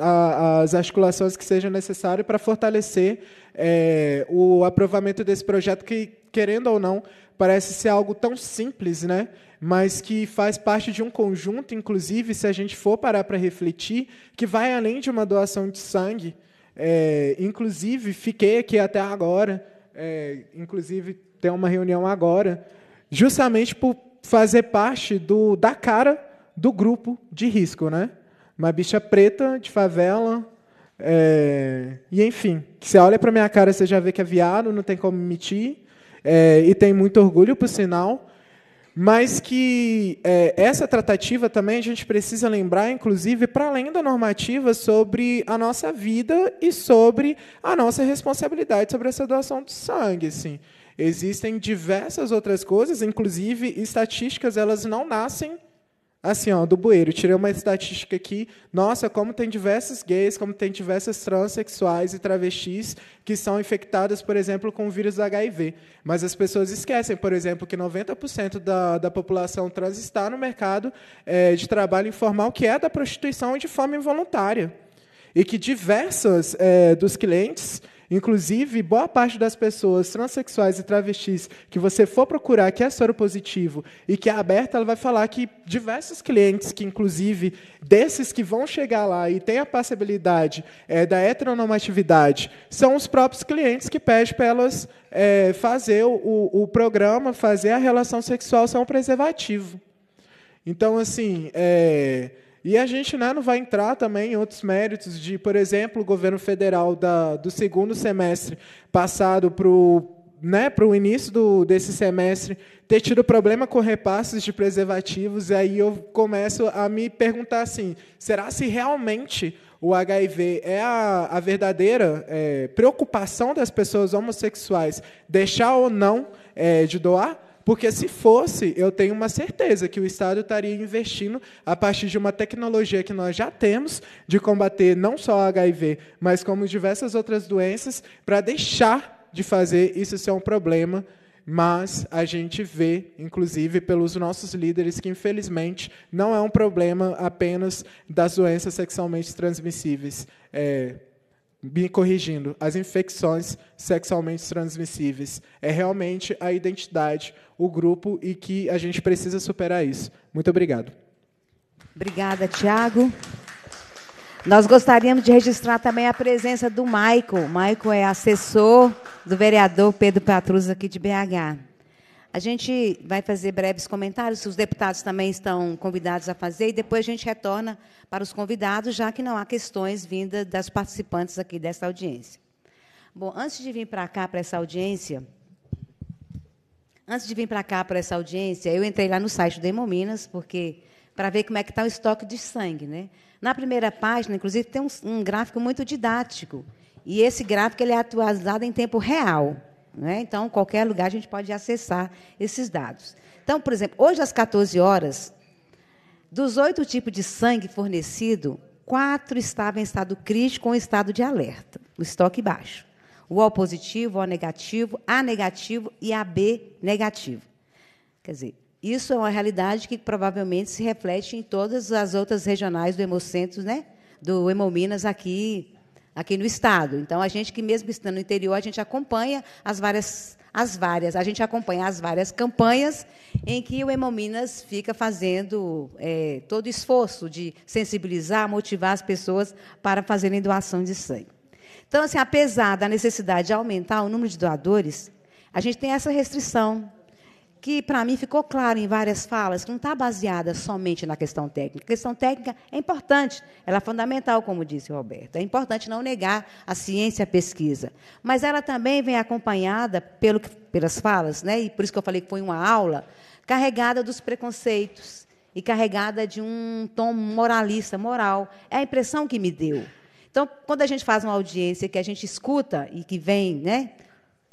as articulações que sejam necessárias para fortalecer é, o aprovamento desse projeto, que, querendo ou não, parece ser algo tão simples, né? mas que faz parte de um conjunto, inclusive, se a gente for parar para refletir, que vai além de uma doação de sangue. É, inclusive, fiquei aqui até agora, é, inclusive, tem uma reunião agora, justamente por fazer parte do, da cara do grupo de risco, né? Uma bicha preta, de favela. É... E, enfim, você olha para minha cara, você já vê que é viado, não tem como mentir. É... E tem muito orgulho, por sinal. Mas que é, essa tratativa também a gente precisa lembrar, inclusive, para além da normativa, sobre a nossa vida e sobre a nossa responsabilidade sobre essa doação de sangue. Assim. Existem diversas outras coisas, inclusive estatísticas, elas não nascem Assim, ó, do bueiro, tirei uma estatística aqui. Nossa, como tem diversos gays, como tem diversas transexuais e travestis que são infectadas, por exemplo, com o vírus da HIV. Mas as pessoas esquecem, por exemplo, que 90% da, da população trans está no mercado é, de trabalho informal, que é da prostituição e de forma involuntária. E que diversas é, dos clientes Inclusive, boa parte das pessoas transexuais e travestis que você for procurar que é soropositivo e que é aberta, ela vai falar que diversos clientes, que inclusive desses que vão chegar lá e têm a passabilidade é, eh, da heteronormatividade, são os próprios clientes que pedem para elas é, fazer o, o programa, fazer a relação sexual sem um preservativo. Então, assim, é, e a gente né, não vai entrar também em outros méritos de, por exemplo, o governo federal da, do segundo semestre passado para o né, para o início do, desse semestre ter tido problema com repasses de preservativos, e aí eu começo a me perguntar assim: será se realmente o HIV é a, a verdadeira é, preocupação das pessoas homossexuais deixar ou não é, de doar? Porque se fosse, eu tenho uma certeza que o Estado estaria investindo a partir de uma tecnologia que nós já temos de combater não só a HIV, mas como diversas outras doenças, para deixar de fazer isso ser um problema mas a gente vê, inclusive, pelos nossos líderes, que infelizmente não é um problema apenas das doenças sexualmente transmissíveis é, me corrigindo, as infecções sexualmente transmissíveis. É realmente a identidade, o grupo e que a gente precisa superar isso. Muito obrigado. Obrigada, Tiago. Nós gostaríamos de registrar também a presença do O Michael é assessor do vereador Pedro Patrus aqui de BH. A gente vai fazer breves comentários, Se os deputados também estão convidados a fazer, e depois a gente retorna para os convidados, já que não há questões vindas das participantes aqui dessa audiência. Bom, antes de vir para cá, para essa audiência, antes de vir para cá, para essa audiência, eu entrei lá no site do Hemominas, porque para ver como é que está o estoque de sangue. Né? Na primeira página, inclusive, tem um, um gráfico muito didático, e esse gráfico ele é atualizado em tempo real. Né? Então, qualquer lugar a gente pode acessar esses dados. Então, por exemplo, hoje às 14 horas, dos oito tipos de sangue fornecido, quatro estavam em estado crítico ou em estado de alerta, o estoque baixo. O O positivo, O negativo, A negativo e AB negativo. Quer dizer, isso é uma realidade que provavelmente se reflete em todas as outras regionais do Hemocentro, né? do Hemominas aqui aqui no estado. Então a gente que mesmo estando no interior, a gente acompanha as várias as várias, a gente acompanha as várias campanhas em que o Hemominas fica fazendo é, todo o esforço de sensibilizar, motivar as pessoas para fazerem doação de sangue. Então, assim, apesar da necessidade de aumentar o número de doadores, a gente tem essa restrição que para mim ficou claro em várias falas, que não está baseada somente na questão técnica. A questão técnica é importante, ela é fundamental, como disse o Roberto. É importante não negar a ciência e a pesquisa. Mas ela também vem acompanhada, pelo, pelas falas, né? e por isso que eu falei que foi uma aula, carregada dos preconceitos e carregada de um tom moralista, moral. É a impressão que me deu. Então, quando a gente faz uma audiência que a gente escuta e que vem, né?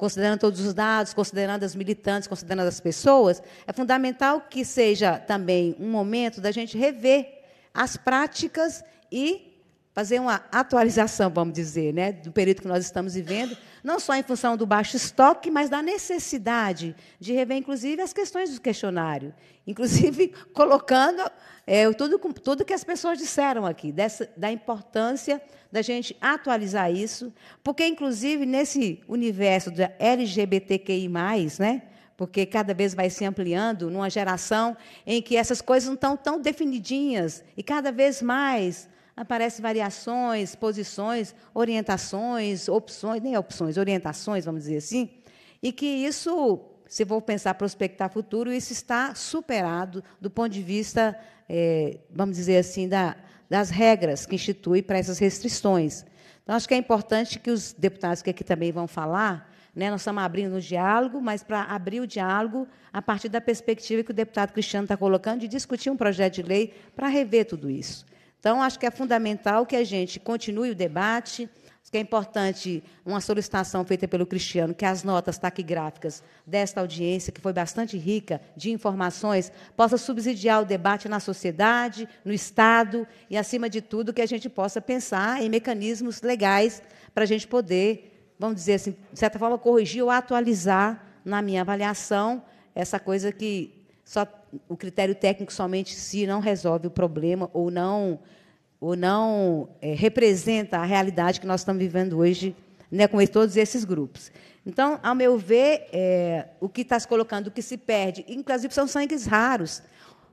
considerando todos os dados, considerando as militantes, considerando as pessoas, é fundamental que seja também um momento da gente rever as práticas e fazer uma atualização, vamos dizer, né, do período que nós estamos vivendo, não só em função do baixo estoque, mas da necessidade de rever, inclusive, as questões do questionário, inclusive colocando é, tudo, tudo que as pessoas disseram aqui, dessa, da importância da gente atualizar isso, porque, inclusive, nesse universo da LGBTQI, né, porque cada vez vai se ampliando numa geração em que essas coisas não estão tão definidinhas e cada vez mais aparecem variações, posições, orientações, opções, nem opções, orientações, vamos dizer assim, e que isso se for pensar prospectar futuro, isso está superado do ponto de vista, é, vamos dizer assim, da, das regras que institui para essas restrições. Então, acho que é importante que os deputados que aqui também vão falar, né, nós estamos abrindo o diálogo, mas para abrir o diálogo a partir da perspectiva que o deputado Cristiano está colocando de discutir um projeto de lei para rever tudo isso. Então, acho que é fundamental que a gente continue o debate, isso que é importante, uma solicitação feita pelo Cristiano, que as notas taquigráficas desta audiência, que foi bastante rica de informações, possa subsidiar o debate na sociedade, no Estado e, acima de tudo, que a gente possa pensar em mecanismos legais para a gente poder, vamos dizer assim, de certa forma, corrigir ou atualizar, na minha avaliação, essa coisa que só o critério técnico somente se não resolve o problema ou não ou não é, representa a realidade que nós estamos vivendo hoje né, com todos esses grupos. Então, ao meu ver, é, o que está se colocando, o que se perde, inclusive são sangues raros.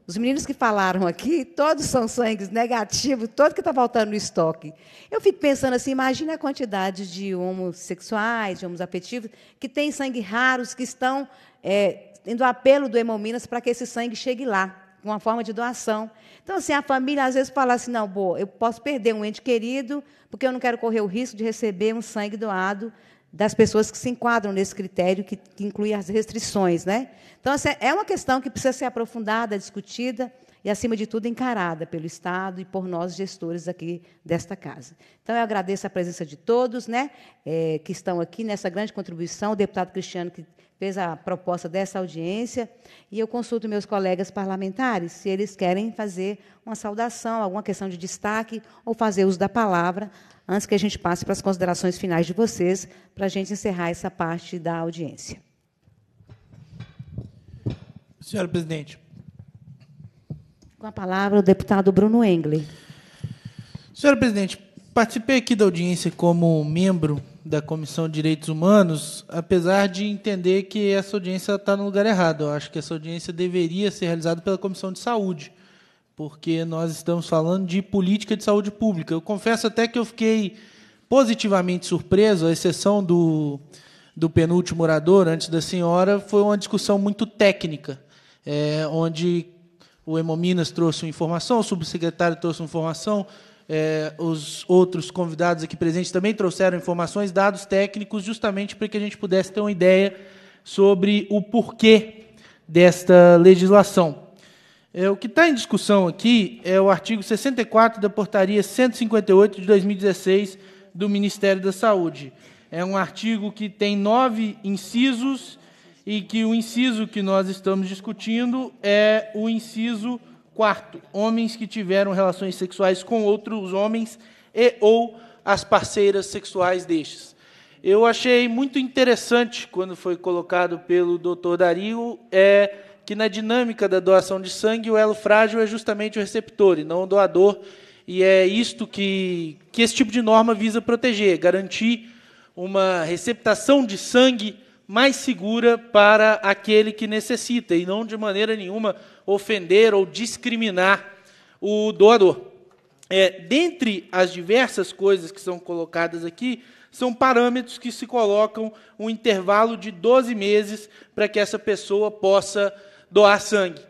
Os meninos que falaram aqui, todos são sangues negativos, todo que está faltando no estoque. Eu fico pensando assim, imagine a quantidade de homossexuais, de homossexuais que têm sangue raros, que estão é, tendo apelo do Hemominas para que esse sangue chegue lá uma forma de doação. Então, assim, a família às vezes fala assim, não, boa, eu posso perder um ente querido, porque eu não quero correr o risco de receber um sangue doado das pessoas que se enquadram nesse critério que, que inclui as restrições, né? Então assim, é uma questão que precisa ser aprofundada, discutida e acima de tudo encarada pelo Estado e por nós gestores aqui desta casa. Então eu agradeço a presença de todos, né, é, que estão aqui nessa grande contribuição, o deputado Cristiano que fez a proposta dessa audiência e eu consulto meus colegas parlamentares se eles querem fazer uma saudação, alguma questão de destaque ou fazer uso da palavra antes que a gente passe para as considerações finais de vocês, para a gente encerrar essa parte da audiência. Senhora presidente. Com a palavra o deputado Bruno Engle. Senhora presidente, participei aqui da audiência como membro da Comissão de Direitos Humanos, apesar de entender que essa audiência está no lugar errado. Eu acho que essa audiência deveria ser realizada pela Comissão de Saúde, porque nós estamos falando de política de saúde pública. Eu confesso até que eu fiquei positivamente surpreso, à exceção do, do penúltimo orador, antes da senhora, foi uma discussão muito técnica, é, onde o Hemominas trouxe informação, o subsecretário trouxe informação, é, os outros convidados aqui presentes também trouxeram informações, dados técnicos, justamente para que a gente pudesse ter uma ideia sobre o porquê desta legislação. É, o que está em discussão aqui é o artigo 64 da Portaria 158 de 2016 do Ministério da Saúde. É um artigo que tem nove incisos e que o inciso que nós estamos discutindo é o inciso Quarto, homens que tiveram relações sexuais com outros homens e ou as parceiras sexuais destes. Eu achei muito interessante quando foi colocado pelo Dr. Dario é que na dinâmica da doação de sangue o elo frágil é justamente o receptor e não o doador, e é isto que que esse tipo de norma visa proteger, garantir uma receptação de sangue mais segura para aquele que necessita e não de maneira nenhuma ofender ou discriminar o doador. É, dentre as diversas coisas que são colocadas aqui, são parâmetros que se colocam um intervalo de 12 meses para que essa pessoa possa doar sangue.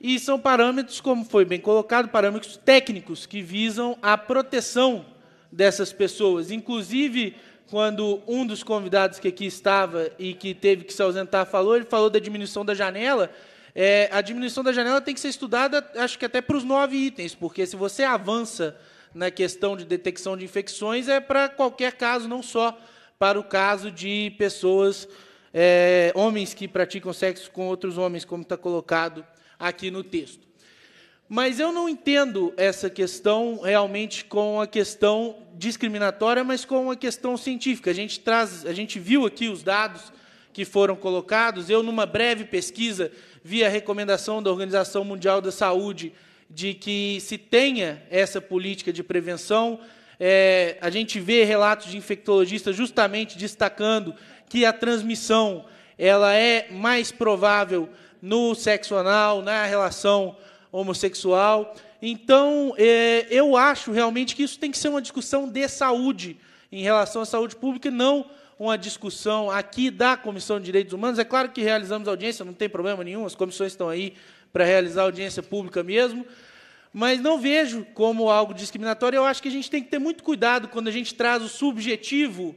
E são parâmetros, como foi bem colocado, parâmetros técnicos que visam a proteção dessas pessoas. Inclusive, quando um dos convidados que aqui estava e que teve que se ausentar falou, ele falou da diminuição da janela é, a diminuição da janela tem que ser estudada, acho que até para os nove itens, porque se você avança na questão de detecção de infecções, é para qualquer caso, não só para o caso de pessoas, é, homens que praticam sexo com outros homens, como está colocado aqui no texto. Mas eu não entendo essa questão realmente com a questão discriminatória, mas com a questão científica. A gente traz, a gente viu aqui os dados que foram colocados. Eu, numa breve pesquisa, vi a recomendação da Organização Mundial da Saúde de que se tenha essa política de prevenção. É, a gente vê relatos de infectologistas justamente destacando que a transmissão ela é mais provável no sexo anal, na relação homossexual. Então, é, eu acho realmente que isso tem que ser uma discussão de saúde em relação à saúde pública, não uma discussão aqui da Comissão de Direitos Humanos. É claro que realizamos audiência, não tem problema nenhum, as comissões estão aí para realizar audiência pública mesmo, mas não vejo como algo discriminatório. Eu acho que a gente tem que ter muito cuidado quando a gente traz o subjetivo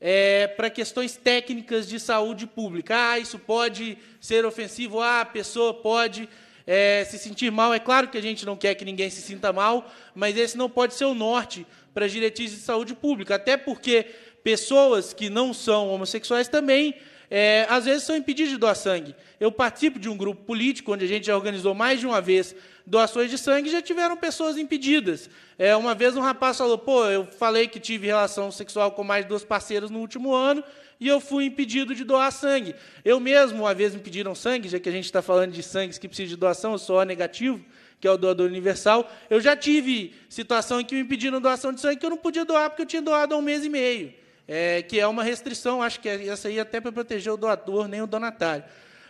é, para questões técnicas de saúde pública. Ah, isso pode ser ofensivo, ah, a pessoa pode é, se sentir mal. É claro que a gente não quer que ninguém se sinta mal, mas esse não pode ser o norte para as diretrizes de saúde pública, até porque pessoas que não são homossexuais também, é, às vezes, são impedidas de doar sangue. Eu participo de um grupo político onde a gente já organizou mais de uma vez doações de sangue e já tiveram pessoas impedidas. É, uma vez um rapaz falou: pô, eu falei que tive relação sexual com mais de duas parceiras no último ano e eu fui impedido de doar sangue. Eu mesmo, uma vez, me pediram sangue, já que a gente está falando de sangues que precisam de doação, eu sou O negativo que é o doador universal, eu já tive situação em que me pediram doação de sangue que eu não podia doar porque eu tinha doado há um mês e meio é, que é uma restrição, acho que essa aí é até para proteger o doador, nem o donatário.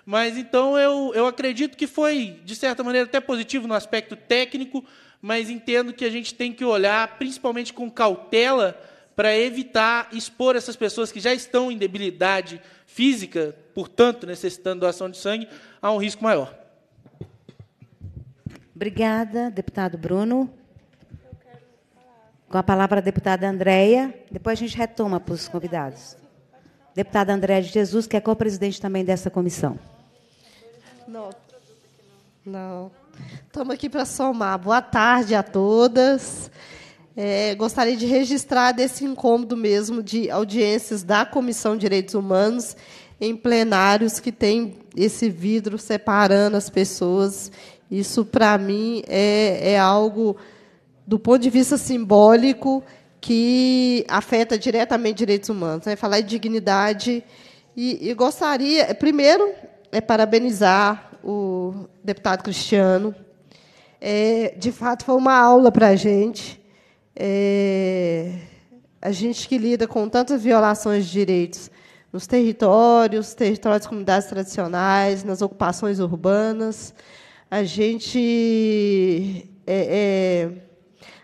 Mas então eu, eu acredito que foi, de certa maneira, até positivo no aspecto técnico, mas entendo que a gente tem que olhar, principalmente com cautela, para evitar expor essas pessoas que já estão em debilidade física, portanto, necessitando doação de sangue, a um risco maior. Obrigada, deputado Bruno. Com a palavra a deputada Andréia, depois a gente retoma para os convidados. Deputada Andréia de Jesus, que é co-presidente também dessa comissão. Não. Não. Estamos aqui para somar. Boa tarde a todas. É, gostaria de registrar desse incômodo mesmo de audiências da Comissão de Direitos Humanos em plenários que tem esse vidro separando as pessoas. Isso, para mim, é, é algo do ponto de vista simbólico que afeta diretamente direitos humanos, né? falar de dignidade. E, e gostaria, primeiro, é parabenizar o deputado Cristiano. É, de fato, foi uma aula para a gente. É, a gente que lida com tantas violações de direitos nos territórios, territórios de comunidades tradicionais, nas ocupações urbanas. A gente é, é,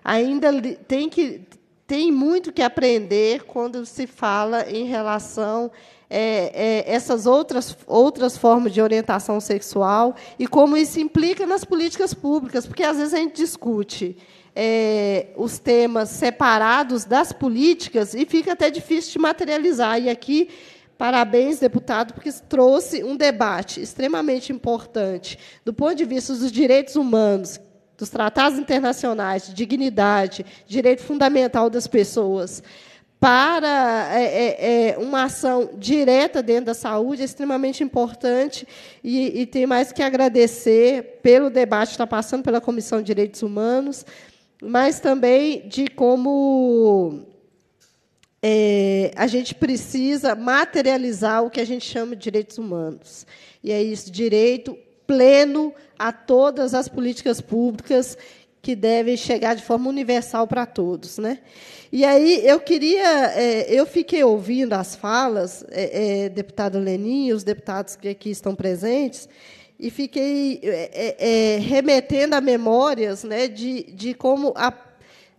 ainda tem, que, tem muito que aprender quando se fala em relação é, é, essas outras, outras formas de orientação sexual e como isso implica nas políticas públicas, porque às vezes a gente discute é, os temas separados das políticas e fica até difícil de materializar. E aqui, parabéns, deputado, porque trouxe um debate extremamente importante do ponto de vista dos direitos humanos, dos tratados internacionais de dignidade, direito fundamental das pessoas, para é, é, é, uma ação direta dentro da saúde é extremamente importante e, e tem mais que agradecer pelo debate que está passando pela Comissão de Direitos Humanos, mas também de como é, a gente precisa materializar o que a gente chama de direitos humanos. E é isso, direito pleno a todas as políticas públicas que devem chegar de forma universal para todos, né? E aí eu queria, é, eu fiquei ouvindo as falas, é, é, deputado Lenin, os deputados que aqui estão presentes, e fiquei é, é, é, remetendo a memórias, né, de, de como a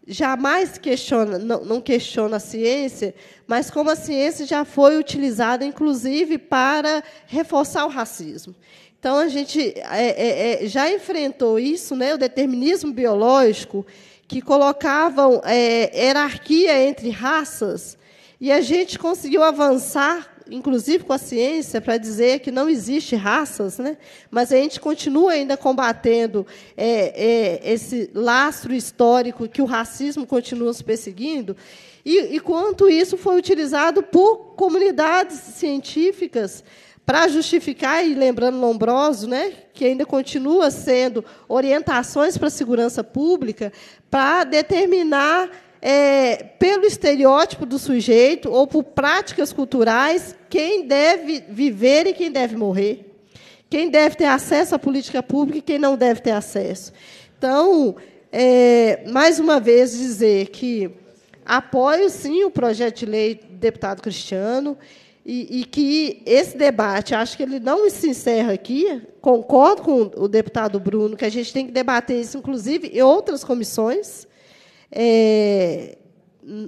jamais questiona, não, não questiona a ciência, mas como a ciência já foi utilizada, inclusive, para reforçar o racismo. Então, a gente é, é, é, já enfrentou isso, né, o determinismo biológico, que colocavam é, hierarquia entre raças, e a gente conseguiu avançar, inclusive com a ciência, para dizer que não existe raças, né? mas a gente continua ainda combatendo é, é, esse lastro histórico que o racismo continua se perseguindo. E, e quanto isso foi utilizado por comunidades científicas para justificar, e lembrando Lombroso, né, que ainda continua sendo orientações para a segurança pública, para determinar é, pelo estereótipo do sujeito ou por práticas culturais quem deve viver e quem deve morrer, quem deve ter acesso à política pública e quem não deve ter acesso. Então, é, mais uma vez, dizer que apoio, sim, o projeto de lei do deputado Cristiano. E, e, que esse debate, acho que ele não se encerra aqui, concordo com o deputado Bruno, que a gente tem que debater isso, inclusive, em outras comissões. É,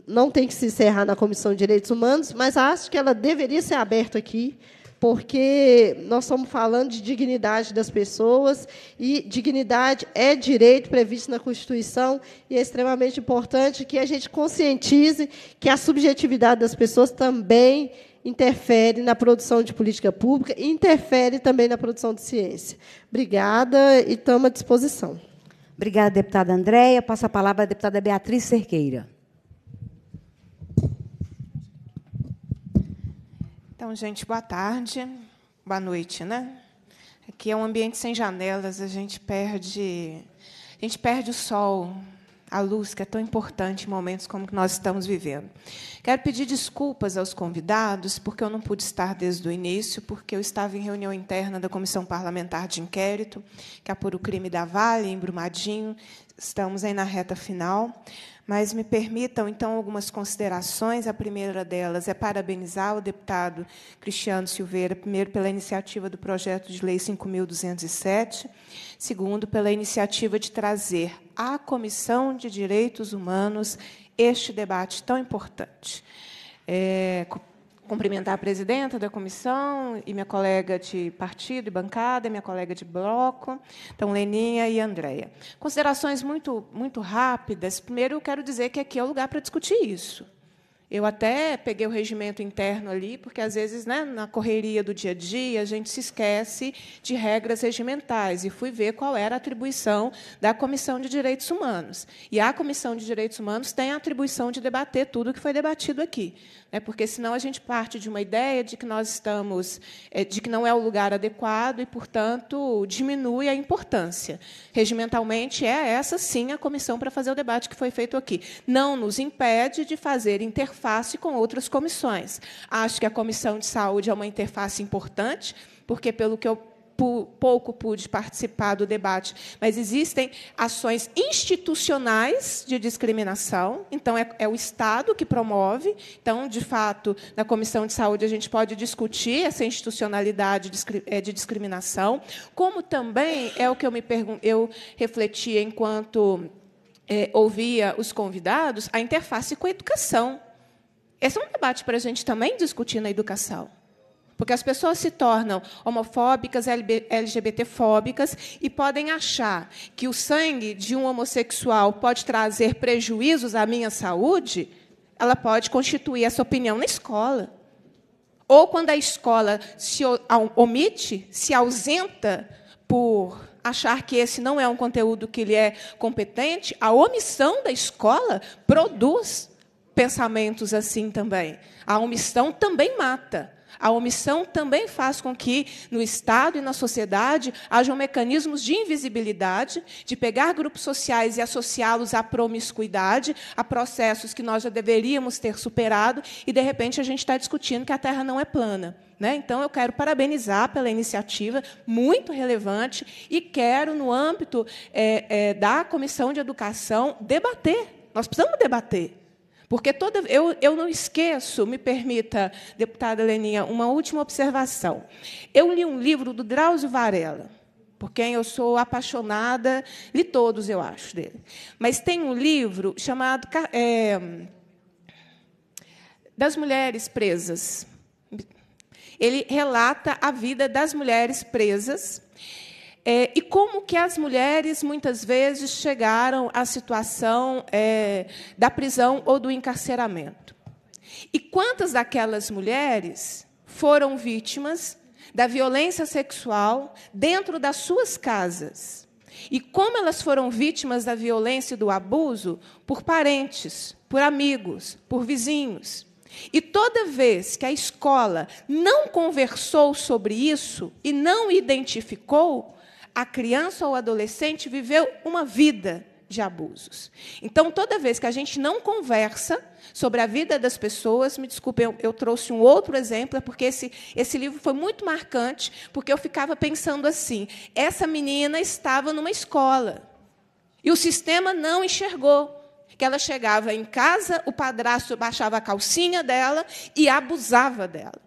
não tem que se encerrar na Comissão de Direitos Humanos, mas acho que ela deveria ser aberta aqui, porque nós estamos falando de dignidade das pessoas, e dignidade é direito previsto na Constituição, e é extremamente importante que a gente conscientize que a subjetividade das pessoas também interfere na produção de política pública e interfere também na produção de ciência. Obrigada e estamos à disposição. Obrigada, deputada Andréia. Passo a palavra à deputada Beatriz Cerqueira. Então, gente, boa tarde. Boa noite, né? Aqui é um ambiente sem janelas, a gente perde, a gente perde o sol, a luz, que é tão importante em momentos como que nós estamos vivendo. Quero pedir desculpas aos convidados, porque eu não pude estar desde o início, porque eu estava em reunião interna da Comissão Parlamentar de Inquérito, que é por o crime da Vale, em Brumadinho. Estamos aí na reta final. Mas me permitam, então, algumas considerações. A primeira delas é parabenizar o deputado Cristiano Silveira, primeiro, pela iniciativa do projeto de lei 5.207, segundo, pela iniciativa de trazer à Comissão de Direitos Humanos este debate tão importante. É, cumprimentar a presidenta da comissão e minha colega de partido e bancada, minha colega de bloco, então Leninha e Andréia. Considerações muito muito rápidas. Primeiro, eu quero dizer que aqui é o lugar para discutir isso. Eu até peguei o regimento interno ali, porque às vezes, né, na correria do dia a dia, a gente se esquece de regras regimentais e fui ver qual era a atribuição da Comissão de Direitos Humanos. E a Comissão de Direitos Humanos tem a atribuição de debater tudo o que foi debatido aqui, né? Porque senão a gente parte de uma ideia de que nós estamos é, de que não é o lugar adequado e, portanto, diminui a importância. Regimentalmente é essa sim a comissão para fazer o debate que foi feito aqui. Não nos impede de fazer interferência interface com outras comissões. Acho que a Comissão de Saúde é uma interface importante, porque, pelo que eu pouco pude participar do debate, mas existem ações institucionais de discriminação, então é, é, o Estado que promove. Então, de fato, na Comissão de Saúde a gente pode discutir essa institucionalidade é, de discriminação, como também é o que eu me pergun eu refleti enquanto é, ouvia os convidados, a interface com a educação. Esse é um debate para a gente também discutir na educação. Porque as pessoas se tornam homofóbicas, LGBTfóbicas e podem achar que o sangue de um homossexual pode trazer prejuízos à minha saúde, ela pode constituir essa opinião na escola. Ou quando a escola se omite, se ausenta por achar que esse não é um conteúdo que ele é competente, a omissão da escola produz pensamentos assim também. A omissão também mata. A omissão também faz com que, no Estado e na sociedade, hajam mecanismos de invisibilidade, de pegar grupos sociais e associá-los à promiscuidade, a processos que nós já deveríamos ter superado, e, de repente, a gente está discutindo que a Terra não é plana. Né? Então, eu quero parabenizar pela iniciativa, muito relevante, e quero, no âmbito eh, eh, da Comissão de Educação, debater. Nós precisamos debater. Porque toda eu, eu não esqueço, me permita, deputada Leninha, uma última observação. Eu li um livro do Drauzio Varela, por quem eu sou apaixonada, li todos, eu acho, dele. Mas tem um livro chamado é, Das Mulheres Presas. Ele relata a vida das mulheres presas é, e como que as mulheres muitas vezes chegaram à situação é, da prisão ou do encarceramento? E quantas daquelas mulheres foram vítimas da violência sexual dentro das suas casas? E como elas foram vítimas da violência e do abuso por parentes, por amigos, por vizinhos? E toda vez que a escola não conversou sobre isso e não identificou, a criança ou o adolescente viveu uma vida de abusos. Então, toda vez que a gente não conversa sobre a vida das pessoas, me desculpem, eu, eu, trouxe um outro exemplo, é porque esse, esse livro foi muito marcante, porque eu ficava pensando assim: essa menina estava numa escola e o sistema não enxergou. Que ela chegava em casa, o padrasto baixava a calcinha dela e abusava dela.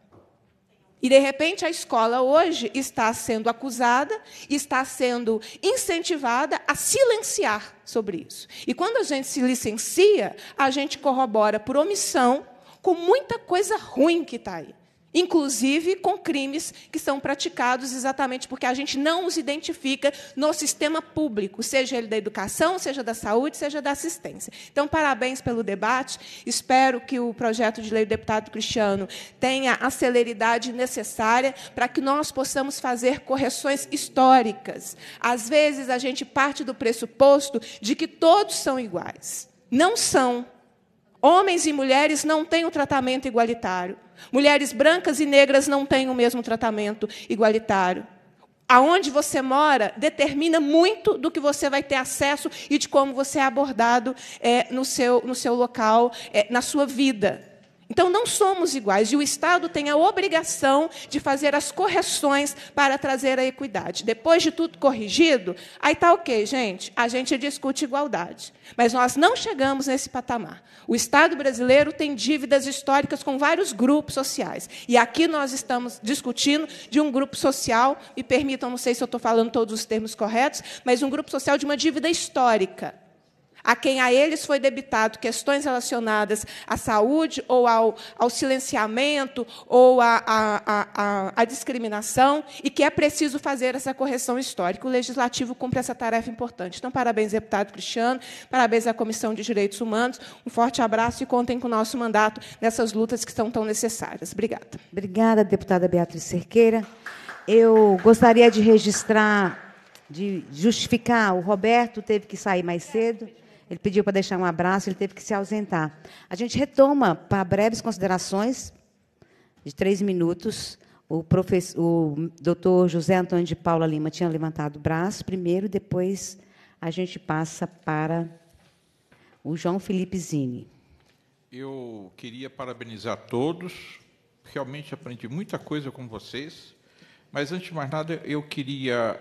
E, de repente, a escola hoje está sendo acusada, está sendo incentivada a silenciar sobre isso. E, quando a gente se licencia, a gente corrobora por omissão com muita coisa ruim que está aí inclusive com crimes que são praticados exatamente porque a gente não os identifica no sistema público, seja ele da educação, seja da saúde, seja da assistência. Então, parabéns pelo debate. Espero que o projeto de lei do deputado Cristiano tenha a celeridade necessária para que nós possamos fazer correções históricas. Às vezes, a gente parte do pressuposto de que todos são iguais. Não são. Homens e mulheres não têm o tratamento igualitário. Mulheres brancas e negras não têm o mesmo tratamento igualitário. Aonde você mora determina muito do que você vai ter acesso e de como você é abordado é, no, seu, no seu local, é, na sua vida. Então não somos iguais e o Estado tem a obrigação de fazer as correções para trazer a equidade. Depois de tudo corrigido, aí está ok, gente. A gente discute igualdade, mas nós não chegamos nesse patamar. O Estado brasileiro tem dívidas históricas com vários grupos sociais e aqui nós estamos discutindo de um grupo social e permitam, não sei se eu estou falando todos os termos corretos, mas um grupo social de uma dívida histórica a quem a eles foi debitado questões relacionadas à saúde ou ao, ao silenciamento ou à discriminação, e que é preciso fazer essa correção histórica. O legislativo cumpre essa tarefa importante. Então, parabéns, deputado Cristiano, parabéns à Comissão de Direitos Humanos, um forte abraço e contem com o nosso mandato nessas lutas que são tão necessárias. Obrigada. Obrigada, deputada Beatriz Cerqueira. Eu gostaria de registrar, de justificar, o Roberto teve que sair mais cedo. Ele pediu para deixar um abraço, ele teve que se ausentar. A gente retoma para breves considerações de três minutos. O, professor, o doutor José Antônio de Paula Lima tinha levantado o braço primeiro, depois a gente passa para o João Felipe Zini. Eu queria parabenizar todos, realmente aprendi muita coisa com vocês, mas antes de mais nada eu queria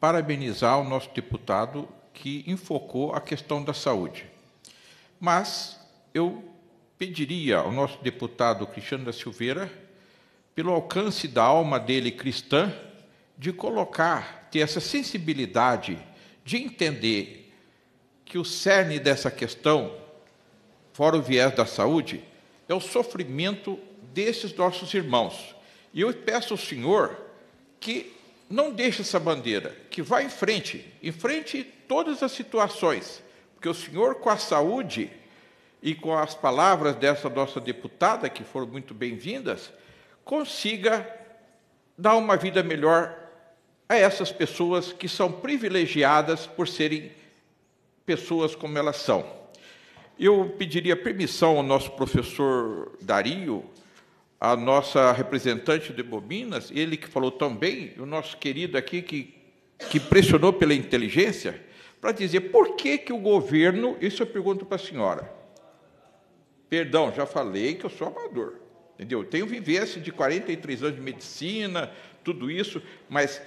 parabenizar o nosso deputado que enfocou a questão da saúde. Mas eu pediria ao nosso deputado Cristiano da Silveira, pelo alcance da alma dele cristã, de colocar, ter essa sensibilidade de entender que o cerne dessa questão, fora o viés da saúde, é o sofrimento desses nossos irmãos. E eu peço ao Senhor que não deixe essa bandeira, que vá em frente, em frente todas as situações, porque o senhor, com a saúde e com as palavras dessa nossa deputada, que foram muito bem-vindas, consiga dar uma vida melhor a essas pessoas que são privilegiadas por serem pessoas como elas são. Eu pediria permissão ao nosso professor Dario a nossa representante de Bobinas, ele que falou também o nosso querido aqui que, que pressionou pela inteligência, para dizer por que, que o governo, isso eu pergunto para a senhora. Perdão, já falei que eu sou amador, entendeu? tenho vivência de 43 anos de medicina, tudo isso, mas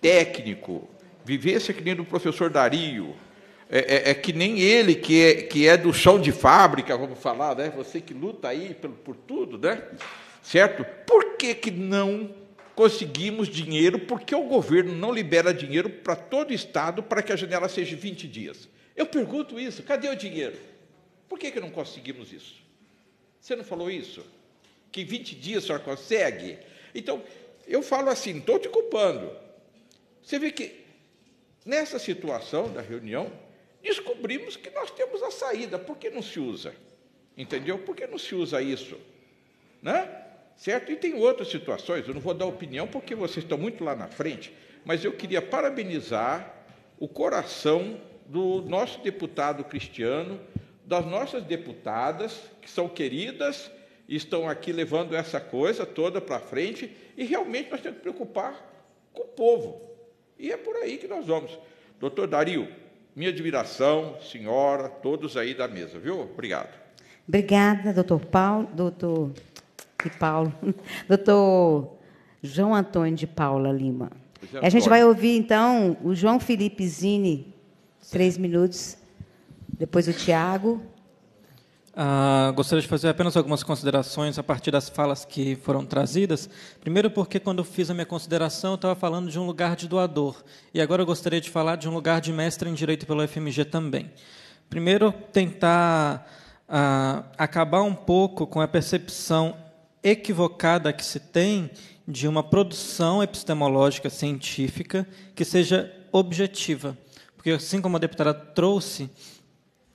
técnico, vivência que nem do professor Dario, é, é, é, que nem ele, que é, que é do chão de fábrica, vamos falar, né? Você que luta aí por, por tudo, né? certo? Por que, que não conseguimos dinheiro? Porque o governo não libera dinheiro para todo o Estado para que a janela seja 20 dias. Eu pergunto isso, cadê o dinheiro? Por que, que não conseguimos isso? Você não falou isso? Que em 20 dias só consegue? Então, eu falo assim, estou te culpando. Você vê que nessa situação da reunião, descobrimos que nós temos a saída. Por que não se usa? Entendeu? Por que não se usa isso? Né? certo? E tem outras situações, eu não vou dar opinião porque vocês estão muito lá na frente, mas eu queria parabenizar o coração do nosso deputado cristiano, das nossas deputadas, que são queridas, e estão aqui levando essa coisa toda para frente, e realmente nós temos que preocupar com o povo. E é por aí que nós vamos. Doutor Dario, minha admiração, senhora, todos aí da mesa, viu? Obrigado. Obrigada, doutor Paulo, doutor de Paulo, doutor João Antônio de Paula Lima. A gente vai ouvir, então, o João Felipe Zini, três minutos, depois o Tiago. Ah, gostaria de fazer apenas algumas considerações a partir das falas que foram trazidas. Primeiro, porque quando eu fiz a minha consideração, eu estava falando de um lugar de doador. E agora eu gostaria de falar de um lugar de mestre em Direito pelo FMG também. Primeiro, tentar ah, acabar um pouco com a percepção equivocada que se tem de uma produção epistemológica científica que seja objetiva. Porque, assim como a deputada trouxe,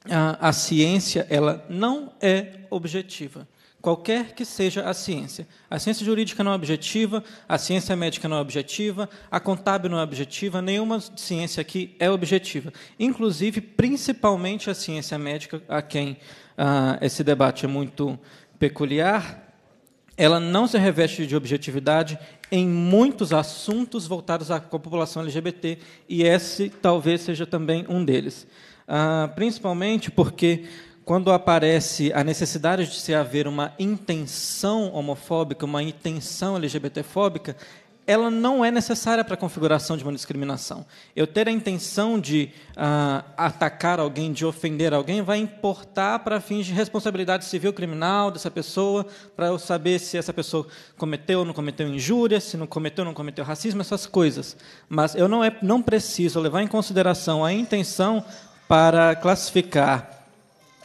a, a ciência ela não é objetiva qualquer que seja a ciência. A ciência jurídica não é objetiva, a ciência médica não é objetiva, a contábil não é objetiva, nenhuma ciência aqui é objetiva. Inclusive, principalmente a ciência médica, a quem ah, esse debate é muito peculiar, ela não se reveste de objetividade em muitos assuntos voltados à população LGBT, e esse talvez seja também um deles. Ah, principalmente porque, quando aparece a necessidade de se haver uma intenção homofóbica, uma intenção LGBTfóbica, ela não é necessária para a configuração de uma discriminação. Eu ter a intenção de ah, atacar alguém, de ofender alguém, vai importar para fins de responsabilidade civil criminal dessa pessoa, para eu saber se essa pessoa cometeu ou não cometeu injúria, se não cometeu ou não cometeu racismo, essas coisas. Mas eu não, é, não preciso levar em consideração a intenção para classificar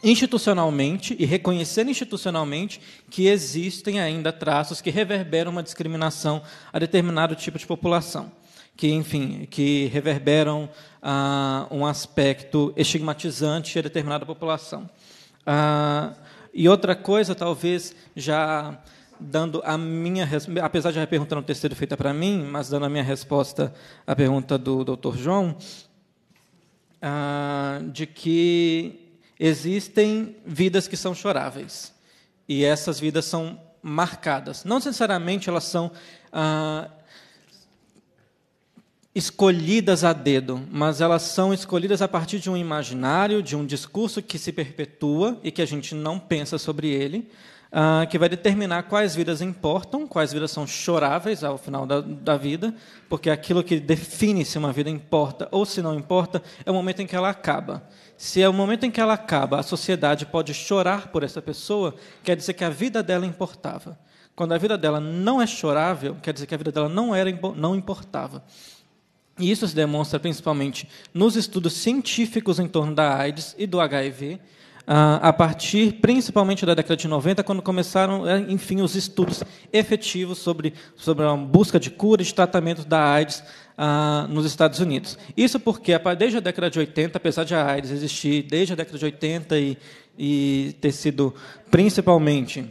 institucionalmente e reconhecer institucionalmente que existem ainda traços que reverberam uma discriminação a determinado tipo de população, que enfim, que reverberam ah, um aspecto estigmatizante a determinada população. Ah, e outra coisa, talvez já dando a minha apesar de a pergunta não ter sido feita para mim, mas dando a minha resposta à pergunta do Dr. João, ah, de que existem vidas que são choráveis. E essas vidas são marcadas. Não necessariamente elas são ah, escolhidas a dedo, mas elas são escolhidas a partir de um imaginário, de um discurso que se perpetua e que a gente não pensa sobre ele, ah, que vai determinar quais vidas importam, quais vidas são choráveis ao final da, da vida, porque aquilo que define se uma vida importa ou se não importa é o momento em que ela acaba. Se é o momento em que ela acaba, a sociedade pode chorar por essa pessoa, quer dizer que a vida dela importava. Quando a vida dela não é chorável, quer dizer que a vida dela não era não importava. E isso se demonstra principalmente nos estudos científicos em torno da AIDS e do HIV, ah, a partir principalmente da década de 90, quando começaram, eh, enfim, os estudos efetivos sobre, sobre a busca de cura e de tratamento da AIDS ah, nos Estados Unidos. Isso porque, desde a década de 80, apesar de a AIDS existir desde a década de 80 e, e ter sido principalmente,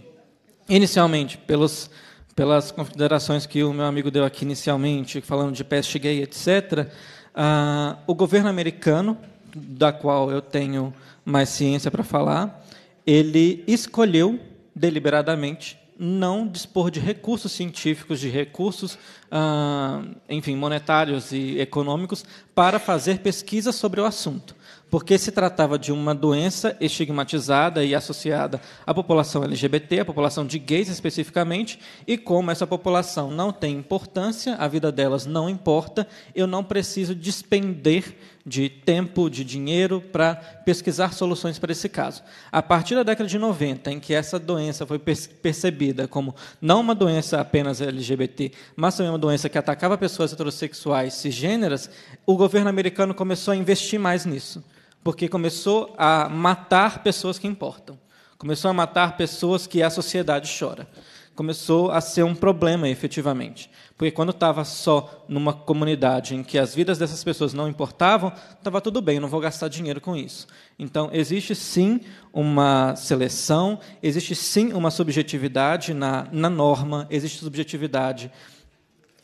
inicialmente, pelos pelas considerações que o meu amigo deu aqui inicialmente, falando de peste gay, etc., ah, o governo americano, da qual eu tenho mais ciência para falar, ele escolheu deliberadamente não dispor de recursos científicos, de recursos, ah, enfim, monetários e econômicos para fazer pesquisa sobre o assunto, porque se tratava de uma doença estigmatizada e associada à população LGBT, à população de gays especificamente, e como essa população não tem importância, a vida delas não importa, eu não preciso despender de tempo, de dinheiro, para pesquisar soluções para esse caso. A partir da década de 90, em que essa doença foi percebida como não uma doença apenas LGBT, mas também uma doença que atacava pessoas heterossexuais cisgêneras, o governo americano começou a investir mais nisso, porque começou a matar pessoas que importam, começou a matar pessoas que a sociedade chora começou a ser um problema efetivamente. Porque quando estava só numa comunidade em que as vidas dessas pessoas não importavam, estava tudo bem, não vou gastar dinheiro com isso. Então, existe sim uma seleção, existe sim uma subjetividade na, na norma, existe subjetividade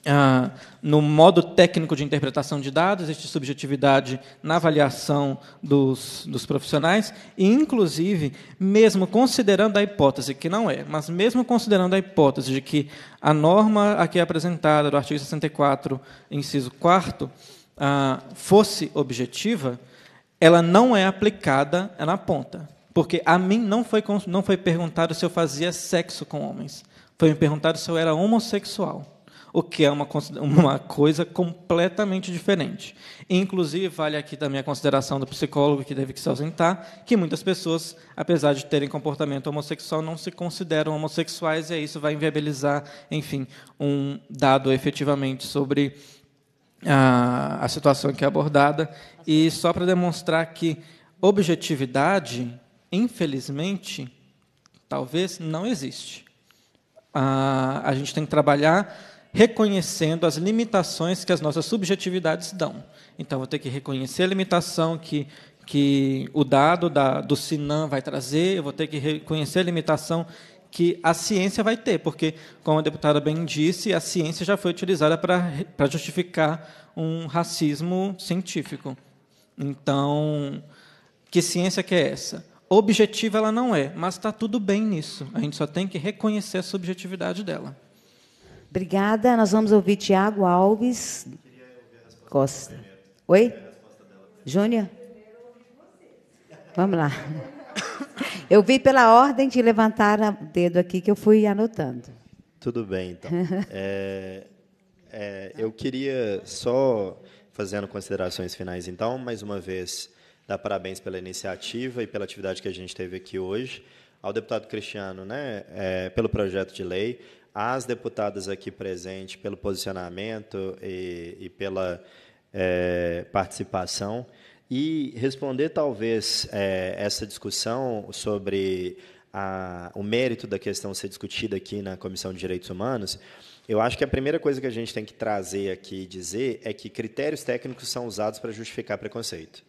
ah, no modo técnico de interpretação de dados, existe subjetividade na avaliação dos, dos profissionais, e, inclusive, mesmo considerando a hipótese, que não é, mas mesmo considerando a hipótese de que a norma aqui apresentada do artigo 64, inciso 4, ah, fosse objetiva, ela não é aplicada é na ponta. Porque a mim não foi, não foi perguntado se eu fazia sexo com homens. Foi me perguntado se eu era homossexual o que é uma, uma coisa completamente diferente. Inclusive, vale aqui também a consideração do psicólogo que teve que se ausentar, que muitas pessoas, apesar de terem comportamento homossexual, não se consideram homossexuais, e isso vai inviabilizar, enfim, um dado efetivamente sobre a, a situação que é abordada. E só para demonstrar que objetividade, infelizmente, talvez não existe. A, ah, a gente tem que trabalhar reconhecendo as limitações que as nossas subjetividades dão. Então, vou ter que reconhecer a limitação que, que o dado da, do Sinan vai trazer, eu vou ter que reconhecer a limitação que a ciência vai ter, porque, como a deputada bem disse, a ciência já foi utilizada para, para justificar um racismo científico. Então, que ciência que é essa? Objetiva ela não é, mas está tudo bem nisso. A gente só tem que reconhecer a subjetividade dela. Obrigada. Nós vamos ouvir Tiago Alves Costa. Oi? Júnior? Vamos lá. Eu vi pela ordem de levantar o dedo aqui que eu fui anotando. Tudo bem, então. É, é, eu queria só, fazendo considerações finais, então, mais uma vez, dar parabéns pela iniciativa e pela atividade que a gente teve aqui hoje. Ao deputado Cristiano, né, é, pelo projeto de lei, às deputadas aqui presentes pelo posicionamento e, e pela é, participação e responder talvez é, essa discussão sobre a, o mérito da questão ser discutida aqui na Comissão de Direitos Humanos. Eu acho que a primeira coisa que a gente tem que trazer aqui e dizer é que critérios técnicos são usados para justificar preconceito.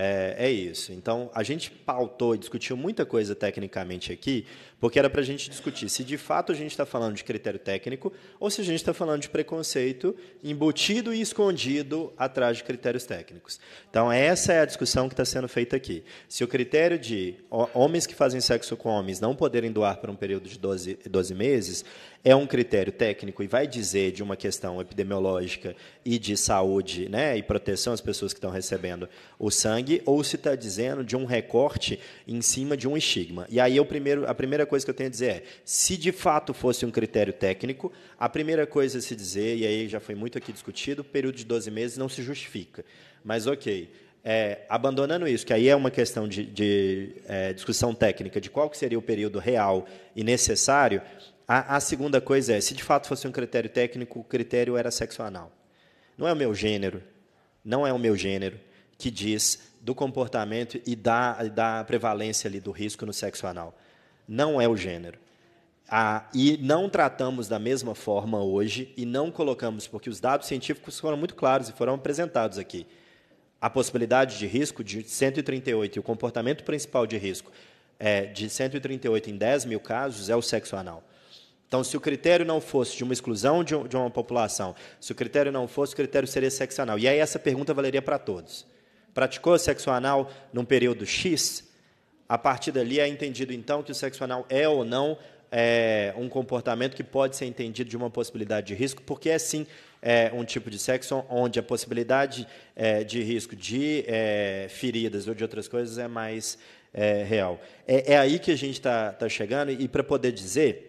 É, é, isso. Então, a gente pautou e discutiu muita coisa tecnicamente aqui, porque era para a gente discutir se de fato a gente está falando de critério técnico ou se a gente está falando de preconceito embutido e escondido atrás de critérios técnicos. Então, essa é a discussão que está sendo feita aqui. Se o critério de homens que fazem sexo com homens não poderem doar por um período de 12, 12 meses é um critério técnico e vai dizer de uma questão epidemiológica e de saúde né, e proteção às pessoas que estão recebendo o sangue, ou se está dizendo de um recorte em cima de um estigma. E aí, primeiro, a primeira coisa que eu tenho a dizer é: se de fato fosse um critério técnico, a primeira coisa a se dizer, e aí já foi muito aqui discutido, o período de 12 meses não se justifica. Mas, ok. É, abandonando isso, que aí é uma questão de, de é, discussão técnica de qual que seria o período real e necessário, a, a, segunda coisa é, se de fato fosse um critério técnico, o critério era sexo anal. Não é o meu gênero, não é o meu gênero que diz do comportamento e da, da prevalência ali do risco no sexo anal não é o gênero. Ah, e não tratamos da mesma forma hoje e não colocamos, porque os dados científicos foram muito claros e foram apresentados aqui. A possibilidade de risco de 138 e o comportamento principal de risco é, de 138 em 10 mil casos é o sexo anal. Então, se o critério não fosse de uma exclusão de, de uma população, se o critério não fosse, o critério seria sexo anal. E aí essa pergunta valeria para todos. Praticou sexo anal num período X? A partir dali é entendido, então, que o sexo anal é ou não é, um comportamento que pode ser entendido de uma possibilidade de risco, porque é sim é, um tipo de sexo onde a possibilidade é, de risco de é, feridas ou de outras coisas é mais é, real. É, é, aí que a gente está tá chegando, e para poder dizer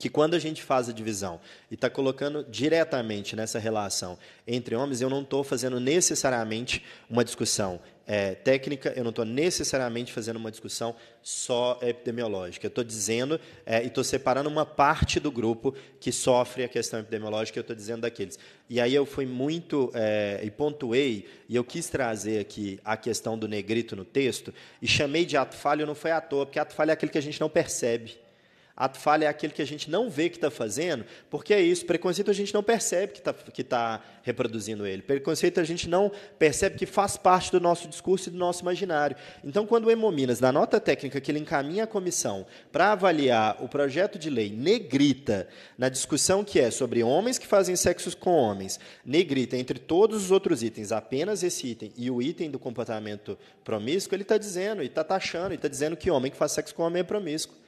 que quando a gente faz a divisão e está colocando diretamente nessa relação entre homens, eu não estou fazendo necessariamente uma discussão é, técnica, eu não estou necessariamente fazendo uma discussão só epidemiológica. Eu estou dizendo é, e estou separando uma parte do grupo que sofre a questão epidemiológica, eu estou dizendo daqueles. E aí eu fui muito é, e pontuei, e eu quis trazer aqui a questão do negrito no texto, e chamei de ato falho, não foi à toa, porque ato falho é aquele que a gente não percebe. Ato falha é aquele que a gente não vê que está fazendo, porque é isso. Preconceito a gente não percebe que está que tá reproduzindo ele. Preconceito a gente não percebe que faz parte do nosso discurso e do nosso imaginário. Então, quando o Emominas na nota técnica que ele encaminha à comissão para avaliar o projeto de lei negrita, na discussão que é sobre homens que fazem sexos com homens, negrita entre todos os outros itens, apenas esse item e o item do comportamento promíscuo, ele está dizendo, e está taxando, e está dizendo que homem que faz sexo com homem é promíscuo.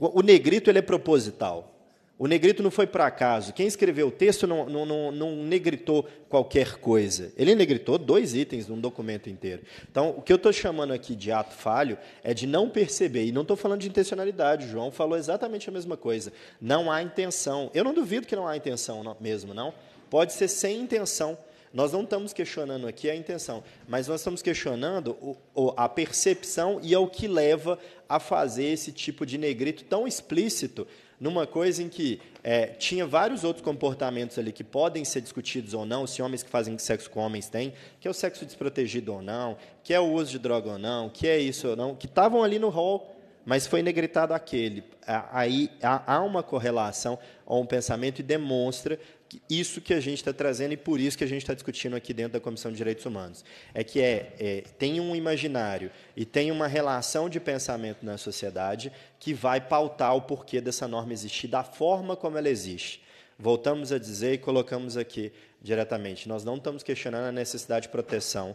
O negrito ele é proposital. O negrito não foi para acaso. Quem escreveu o texto não, não, não, não, negritou qualquer coisa. Ele negritou dois itens num documento inteiro. Então, o que eu estou chamando aqui de ato falho é de não perceber. E não estou falando de intencionalidade. O João falou exatamente a mesma coisa. Não há intenção. Eu não duvido que não há intenção mesmo, não. Pode ser sem intenção. Nós não estamos questionando aqui a intenção, mas nós estamos questionando o, o, a percepção e o que leva a fazer esse tipo de negrito tão explícito numa coisa em que é, tinha vários outros comportamentos ali que podem ser discutidos ou não, se homens que fazem sexo com homens têm, que é o sexo desprotegido ou não, que é o uso de droga ou não, que é isso ou não, que estavam ali no rol mas foi negritado aquele. Aí há uma correlação ou um pensamento e demonstra isso que a gente está trazendo e por isso que a gente está discutindo aqui dentro da Comissão de Direitos Humanos. É que é, é, tem um imaginário e tem uma relação de pensamento na sociedade que vai pautar o porquê dessa norma existir, da forma como ela existe. Voltamos a dizer e colocamos aqui diretamente: nós não estamos questionando a necessidade de proteção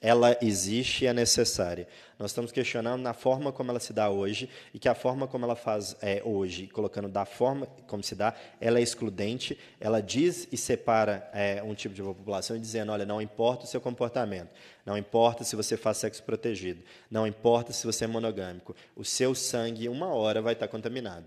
ela existe e é necessária. Nós estamos questionando na forma como ela se dá hoje e que a forma como ela faz é, hoje, colocando da forma como se dá, ela é excludente, ela diz e separa é, um tipo de população dizendo, olha, não importa o seu comportamento, não importa se você faz sexo protegido, não importa se você é monogâmico, o seu sangue uma hora vai estar contaminado.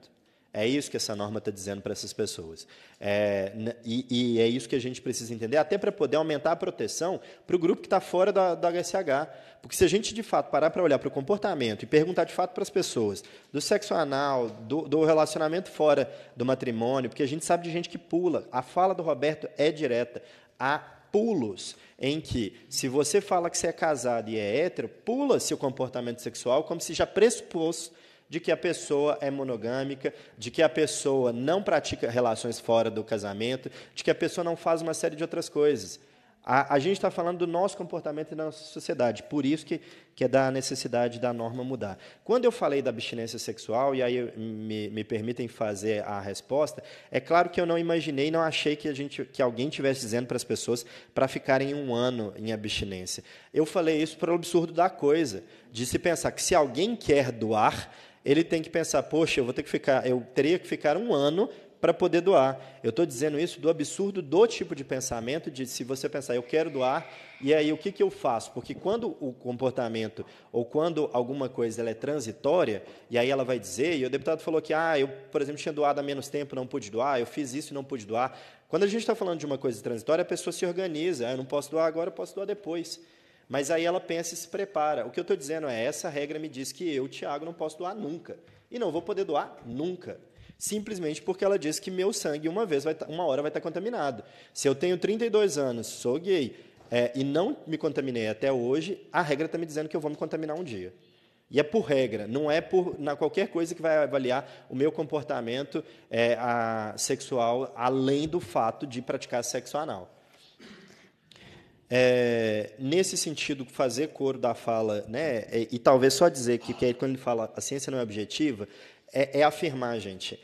É isso que essa norma está dizendo para essas pessoas. É, e, e, é isso que a gente precisa entender, até para poder aumentar a proteção para o grupo que está fora da, da HSH. Porque se a gente, de fato, parar para olhar para o comportamento e perguntar, de fato, para as pessoas do sexo anal, do, do, relacionamento fora do matrimônio, porque a gente sabe de gente que pula. A fala do Roberto é direta. Há pulos em que, se você fala que você é casado e é hétero, pula seu comportamento sexual como se já pressuposto de que a pessoa é monogâmica, de que a pessoa não pratica relações fora do casamento, de que a pessoa não faz uma série de outras coisas. A, a gente está falando do nosso comportamento e da nossa sociedade, por isso que, que é da necessidade da norma mudar. Quando eu falei da abstinência sexual, e aí me, me permitem fazer a resposta, é claro que eu não imaginei, não achei que, a gente, que alguém estivesse dizendo para as pessoas para ficarem um ano em abstinência. Eu falei isso para o absurdo da coisa, de se pensar que se alguém quer doar, ele tem que pensar, poxa, eu vou ter que ficar, eu teria que ficar um ano para poder doar. Eu estou dizendo isso do absurdo do tipo de pensamento de se você pensar, eu quero doar, e aí o que, que eu faço? Porque quando o comportamento ou quando alguma coisa ela é transitória, e aí ela vai dizer, e o deputado falou que, ah, eu, por exemplo, tinha doado há menos tempo, não pude doar, eu fiz isso e não pude doar. Quando a gente está falando de uma coisa transitória, a pessoa se organiza, ah, eu não posso doar agora, eu posso doar depois. Mas aí ela pensa e se prepara. O que eu estou dizendo é: essa regra me diz que eu, Tiago, não posso doar nunca. E não vou poder doar nunca. Simplesmente porque ela diz que meu sangue uma vez vai tá, uma hora vai estar tá contaminado. Se eu tenho 32 anos, sou gay é, e não me contaminei até hoje, a regra está me dizendo que eu vou me contaminar um dia. E é por regra, não é por na qualquer coisa que vai avaliar o meu comportamento é, a, sexual além do fato de praticar sexo anal. É, nesse sentido, fazer coro da fala, né, e, é, e talvez só dizer que, que aí, quando ele fala a ciência não é objetiva, é, é afirmar, gente,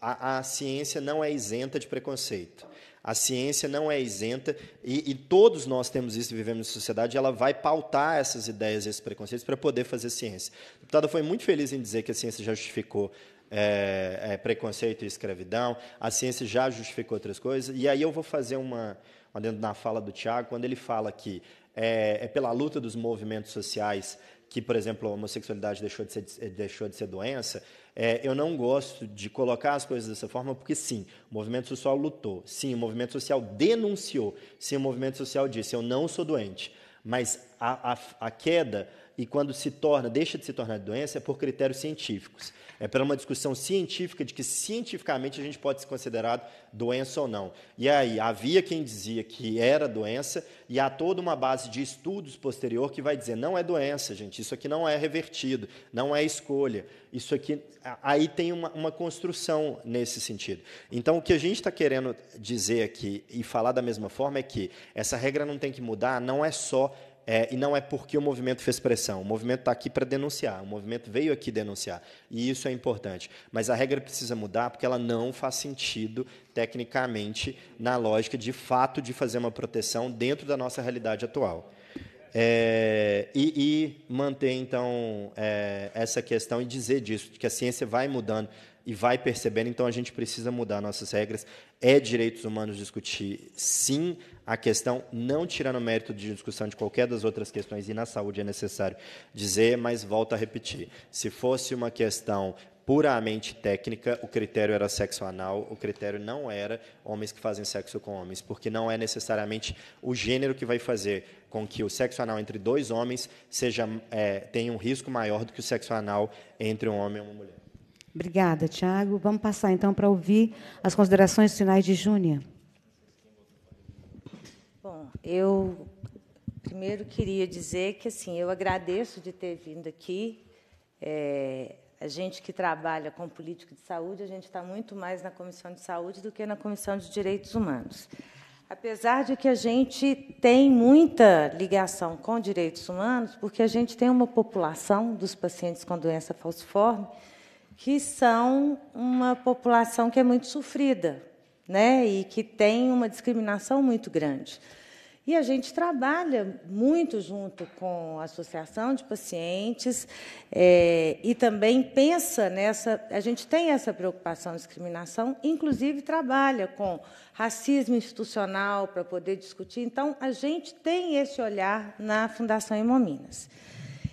a, a, ciência não é isenta de preconceito. A ciência não é isenta, e, e todos nós temos isso e vivemos em sociedade, ela vai pautar essas ideias, esses preconceitos, para poder fazer ciência. A deputada foi muito feliz em dizer que a ciência já justificou é, é, preconceito e escravidão, a ciência já justificou outras coisas, e aí eu vou fazer uma, Tá dentro na fala do Tiago, quando ele fala que é, é pela luta dos movimentos sociais que, por exemplo, a homossexualidade deixou de ser, deixou de ser doença, é, eu não gosto de colocar as coisas dessa forma, porque sim, o movimento social lutou, sim, o movimento social denunciou, sim, o movimento social disse: eu não sou doente. Mas a, a, a queda, e quando se torna, deixa de se tornar doença, é por critérios científicos é pela uma discussão científica de que cientificamente a gente pode ser considerado doença ou não. E aí, havia quem dizia que era doença, e há toda uma base de estudos posterior que vai dizer: não é doença, gente, isso aqui não é revertido, não é escolha. Isso aqui, aí tem uma, uma construção nesse sentido. Então, o que a gente está querendo dizer aqui e falar da mesma forma é que essa regra não tem que mudar, não é só é, e não é porque o movimento fez pressão. O movimento está aqui para denunciar. O movimento veio aqui denunciar. E isso é importante. Mas a regra precisa mudar porque ela não faz sentido tecnicamente na lógica de fato de fazer uma proteção dentro da nossa realidade atual. É, e, e, manter, então, é, essa questão e dizer disso, que a ciência vai mudando e vai percebendo, então a gente precisa mudar nossas regras. É direitos humanos discutir, sim, a questão, não tirando mérito de discussão de qualquer das outras questões, e na saúde é necessário dizer, mas volto a repetir. Se fosse uma questão puramente técnica, o critério era sexo anal, o critério não era homens que fazem sexo com homens, porque não é necessariamente o gênero que vai fazer com que o sexo anal entre dois homens seja é, tenha um risco maior do que o sexo anal entre um homem e uma mulher. Obrigada, Tiago. Vamos passar então para ouvir as considerações finais de Júnia eu primeiro queria dizer que assim eu agradeço de ter vindo aqui. É, a gente que trabalha com política de saúde, a gente está muito mais na comissão de saúde do que na comissão de direitos humanos. Apesar de que a gente tem muita ligação com direitos humanos, porque a gente tem uma população dos pacientes com doença falciforme que são uma população que é muito sofrida, né? E que tem uma discriminação muito grande. E a gente trabalha muito junto com a associação de pacientes é, e também pensa nessa. A gente tem essa preocupação de discriminação, inclusive trabalha com racismo institucional para poder discutir. Então, a gente tem esse olhar na Fundação Imominas.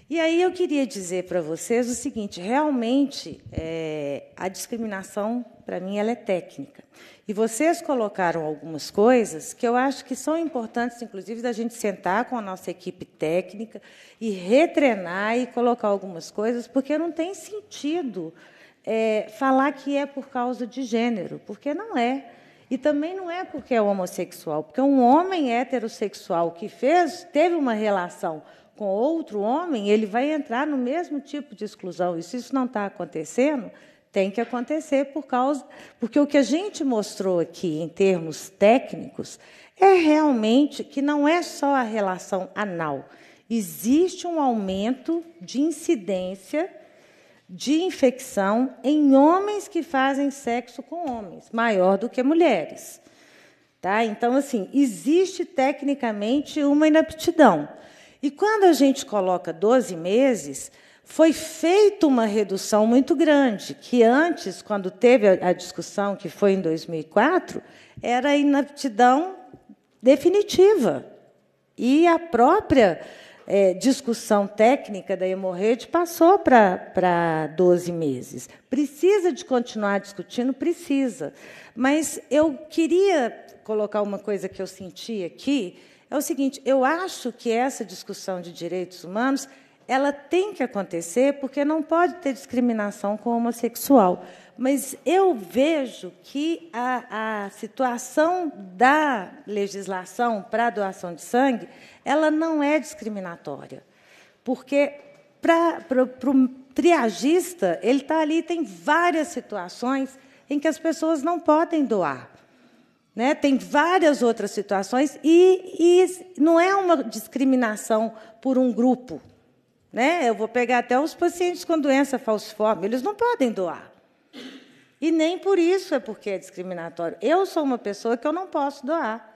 E aí eu queria dizer para vocês o seguinte: realmente é, a discriminação, para mim, ela é técnica. E vocês colocaram algumas coisas que eu acho que são importantes, inclusive, da gente sentar com a nossa equipe técnica e retrenar e colocar algumas coisas, porque não tem sentido é, falar que é por causa de gênero, porque não é. E também não é porque é homossexual, porque um homem heterossexual que fez, teve uma relação com outro homem, ele vai entrar no mesmo tipo de exclusão. E se isso não está acontecendo, tem que acontecer por causa, porque o que a gente mostrou aqui em termos técnicos é realmente que não é só a relação anal. Existe um aumento de incidência de infecção em homens que fazem sexo com homens, maior do que mulheres. Tá? Então, assim, existe tecnicamente uma inaptidão. E quando a gente coloca 12 meses, foi feita uma redução muito grande, que antes, quando teve a discussão, que foi em 2004, era inaptidão definitiva. E a própria é, discussão técnica da hemorrede passou para 12 meses. Precisa de continuar discutindo? Precisa. Mas eu queria colocar uma coisa que eu senti aqui. É o seguinte, eu acho que essa discussão de direitos humanos ela tem que acontecer porque não pode ter discriminação com o homossexual. Mas eu vejo que a, a situação da legislação para a doação de sangue ela não é discriminatória. Porque para o triagista, ele está ali, tem várias situações em que as pessoas não podem doar. Né? Tem várias outras situações, e, e não é uma discriminação por um grupo. Né? Eu vou pegar até os pacientes com doença falciforme, eles não podem doar. E nem por isso é porque é discriminatório. Eu sou uma pessoa que eu não posso doar.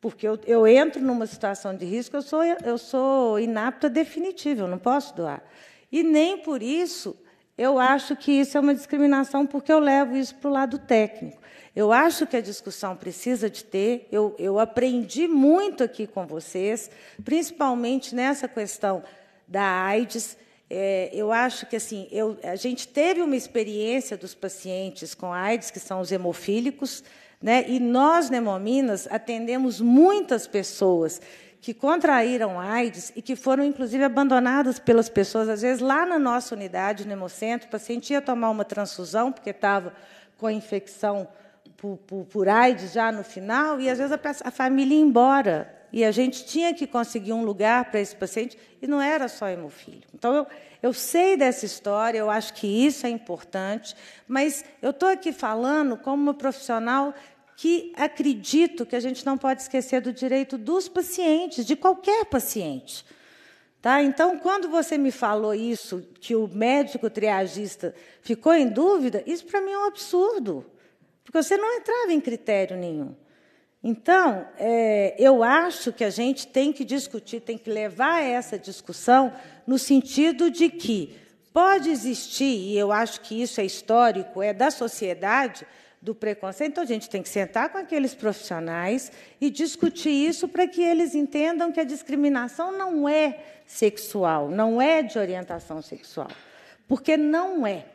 Porque eu, eu entro numa situação de risco, eu sou, eu sou inapta definitiva, eu não posso doar. E nem por isso eu acho que isso é uma discriminação, porque eu levo isso para o lado técnico. Eu acho que a discussão precisa de ter. Eu, eu aprendi muito aqui com vocês, principalmente nessa questão da AIDS. É, eu acho que assim, eu, a gente teve uma experiência dos pacientes com AIDS, que são os hemofílicos, né? e nós, Nemominas, atendemos muitas pessoas que contraíram AIDS e que foram, inclusive, abandonadas pelas pessoas. Às vezes, lá na nossa unidade, no Hemocentro, o paciente ia tomar uma transfusão, porque estava com a infecção por, por, por AIDS já no final, e às vezes a, a família ia embora. E a gente tinha que conseguir um lugar para esse paciente, e não era só hemofílio. Então, eu, eu sei dessa história, eu acho que isso é importante, mas eu estou aqui falando como uma profissional que acredito que a gente não pode esquecer do direito dos pacientes, de qualquer paciente. Tá? Então, quando você me falou isso, que o médico triagista ficou em dúvida, isso para mim é um absurdo porque você não entrava em critério nenhum. Então, é, eu acho que a gente tem que discutir, tem que levar essa discussão no sentido de que pode existir, e eu acho que isso é histórico, é da sociedade, do preconceito. Então, a gente tem que sentar com aqueles profissionais e discutir isso para que eles entendam que a discriminação não é sexual, não é de orientação sexual. Porque não é.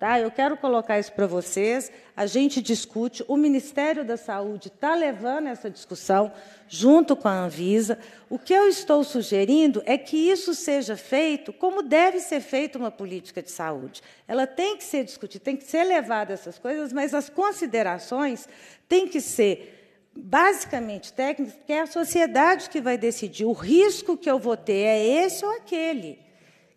Tá? Eu quero colocar isso para vocês. A gente discute. O Ministério da Saúde está levando essa discussão junto com a Anvisa. O que eu estou sugerindo é que isso seja feito como deve ser feita uma política de saúde. Ela tem que ser discutida, tem que ser levada essas coisas, mas as considerações têm que ser basicamente técnicas, porque é a sociedade que vai decidir. O risco que eu vou ter é esse ou aquele.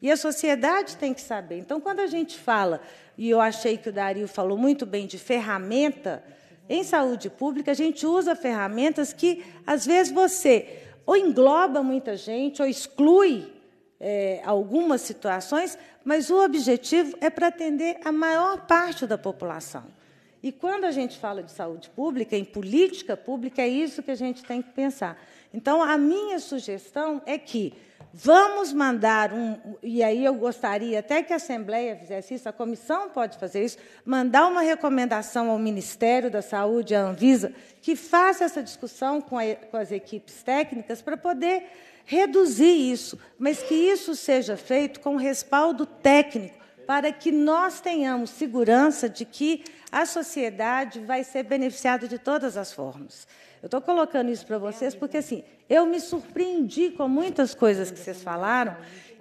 E a sociedade tem que saber. Então, quando a gente fala, e eu achei que o Dario falou muito bem de ferramenta, em saúde pública, a gente usa ferramentas que, às vezes, você ou engloba muita gente, ou exclui é, algumas situações, mas o objetivo é para atender a maior parte da população. E quando a gente fala de saúde pública, em política pública, é isso que a gente tem que pensar. Então, a minha sugestão é que Vamos mandar um, e aí eu gostaria até que a Assembleia fizesse isso, a comissão pode fazer isso, mandar uma recomendação ao Ministério da Saúde, à Anvisa, que faça essa discussão com, a, com as equipes técnicas para poder reduzir isso, mas que isso seja feito com respaldo técnico, para que nós tenhamos segurança de que a sociedade vai ser beneficiada de todas as formas. Eu estou colocando isso para vocês porque, assim, eu me surpreendi com muitas coisas que vocês falaram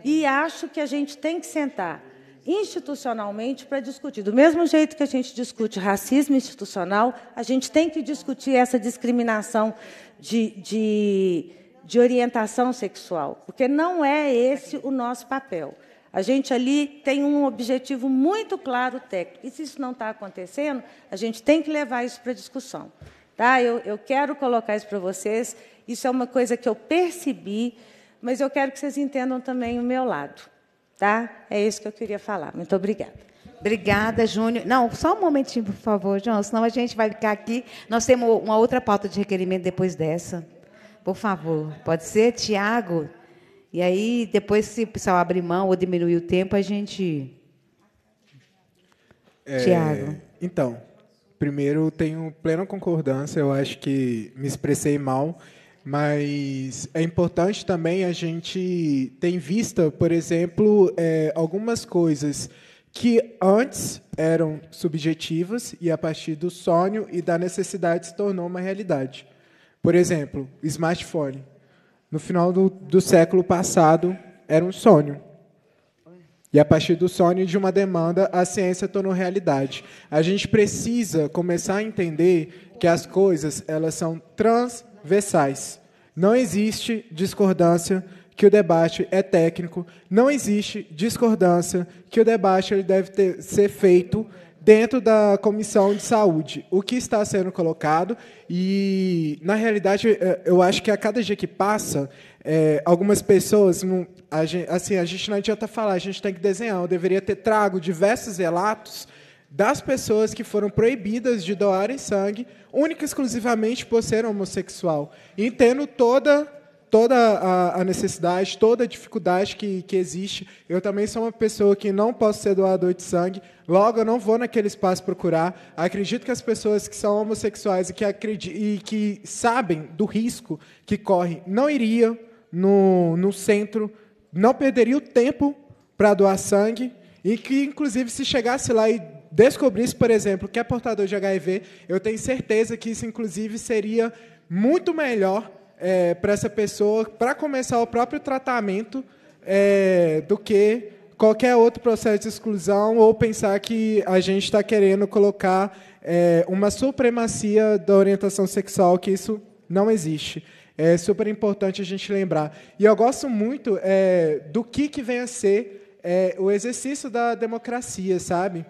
e acho que a gente tem que sentar institucionalmente para discutir. Do mesmo jeito que a gente discute racismo institucional, a gente tem que discutir essa discriminação de, de, de orientação sexual, porque não é esse o nosso papel. A gente ali tem um objetivo muito claro técnico. E se isso não está acontecendo, a gente tem que levar isso para discussão. Tá? Eu, eu quero colocar isso para vocês. Isso é uma coisa que eu percebi, mas eu quero que vocês entendam também o meu lado. Tá? É isso que eu queria falar. Muito obrigada. Obrigada, Júnior. Não, só um momentinho, por favor, João, senão a gente vai ficar aqui. Nós temos uma outra pauta de requerimento depois dessa. Por favor, pode ser, Tiago? E aí, depois, se o pessoal abrir mão ou diminuir o tempo, a gente. É, Tiago. Então, Primeiro, tenho plena concordância, eu acho que me expressei mal, mas é importante também a gente ter em vista, por exemplo, é, algumas coisas que antes eram subjetivas e, a partir do sonho e da necessidade, se tornou uma realidade. Por exemplo, smartphone. No final do, do século passado, era um sonho e a partir do sonho de uma demanda, a ciência tornou realidade. A gente precisa começar a entender que as coisas elas são transversais. Não existe discordância que o debate é técnico. Não existe discordância que o debate ele deve ter, ser feito dentro da comissão de saúde, o que está sendo colocado e na realidade é, eu acho que a cada dia que passa é, algumas pessoas não, a gente, assim a gente não adianta falar, a gente tem que desenhar. Eu deveria ter trago diversos relatos das pessoas que foram proibidas de doarem sangue única e exclusivamente por ser homossexual, entendo toda toda a, necessidade, toda a dificuldade que, que existe. Eu também sou uma pessoa que não posso ser doador de sangue, logo eu não vou naquele espaço procurar. Acredito que as pessoas que são homossexuais e que, e que sabem do risco que correm não iriam no, no centro, não perderiam tempo para doar sangue, e que, inclusive, se chegasse lá e descobrisse, por exemplo, que é portador de HIV, eu tenho certeza que isso, inclusive, seria muito melhor é, para essa pessoa para começar o próprio tratamento é, do que qualquer outro processo de exclusão ou pensar que a gente está querendo colocar é, uma supremacia da orientação sexual, que isso não existe. É super importante a gente lembrar. E eu gosto muito é, do que, que vem a ser é, o exercício da democracia, sabe?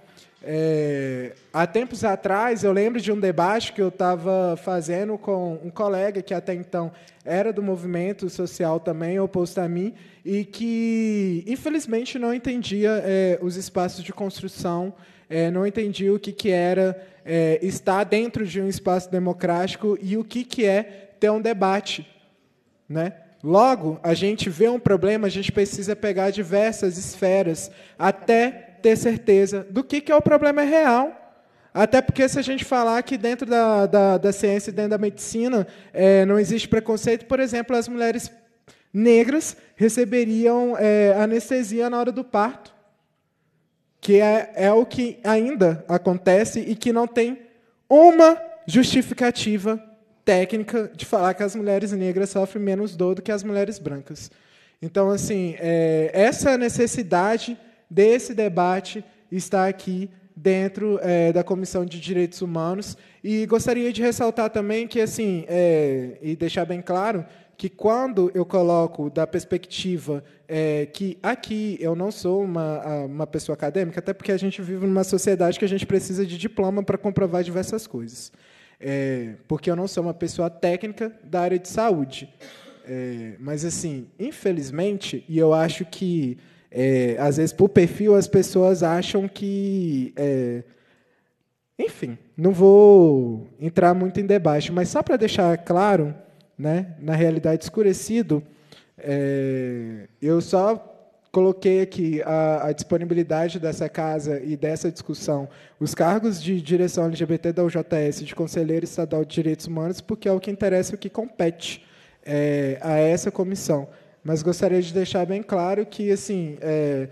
É, há tempos atrás, eu lembro de um debate que eu estava fazendo com um colega que até então era do movimento social também, oposto a mim, e que, infelizmente, não entendia é, os espaços de construção, é, não entendia o que, que era é, estar dentro de um espaço democrático e o que, que é ter um debate. Né? Logo, a gente vê um problema, a gente precisa pegar diversas esferas, até ter certeza do que, que é o problema é real. Até porque, se a gente falar que dentro da, da, da ciência e dentro da medicina é, não existe preconceito, por exemplo, as mulheres negras receberiam é, anestesia na hora do parto, que é, é o que ainda acontece e que não tem uma justificativa técnica de falar que as mulheres negras sofrem menos dor do que as mulheres brancas. Então, assim, é, essa necessidade desse debate está aqui dentro é, da Comissão de Direitos Humanos. E gostaria de ressaltar também que, assim, é, e deixar bem claro, que quando eu coloco da perspectiva é, que aqui eu não sou uma, uma pessoa acadêmica, até porque a gente vive numa sociedade que a gente precisa de diploma para comprovar diversas coisas. É, porque eu não sou uma pessoa técnica da área de saúde. É, mas, assim, infelizmente, e eu acho que é, às vezes, por perfil, as pessoas acham que. É, enfim, não vou entrar muito em debate, mas só para deixar claro, né, na realidade escurecido, é, eu só coloquei aqui a, a, disponibilidade dessa casa e dessa discussão, os cargos de direção LGBT da UJS, de conselheiro estadual de direitos humanos, porque é o que interessa o que compete é, a essa comissão mas gostaria de deixar bem claro que, assim, é,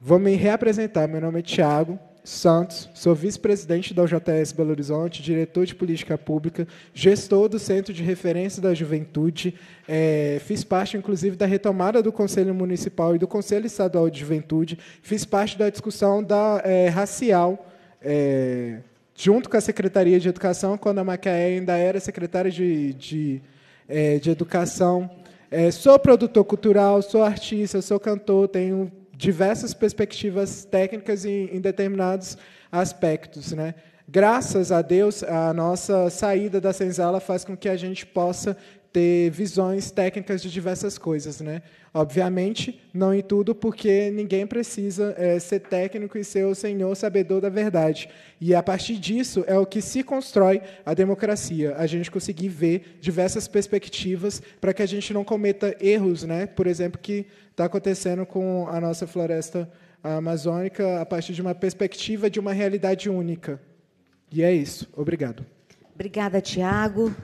vou me reapresentar. Meu nome é Tiago Santos, sou vice-presidente da UJS Belo Horizonte, diretor de política pública, gestor do Centro de Referência da Juventude, é, fiz parte, inclusive, da retomada do Conselho Municipal e do Conselho Estadual de Juventude, fiz parte da discussão da é, racial. É, junto com a Secretaria de Educação, quando a Macaé ainda era secretária de, de, é, de Educação, é, sou produtor cultural, sou artista, sou cantor, tenho diversas perspectivas técnicas em, em determinados aspectos. Né? Graças a Deus, a nossa saída da senzala faz com que a gente possa ter visões técnicas de diversas coisas, né? Obviamente, não em tudo, porque ninguém precisa é, ser técnico e ser o senhor sabedor da verdade. E a partir disso é o que se constrói a democracia. A gente conseguir ver diversas perspectivas para que a gente não cometa erros, né? Por exemplo, que está acontecendo com a nossa floresta amazônica a partir de uma perspectiva de uma realidade única. E é isso. Obrigado. Obrigada, Tiago.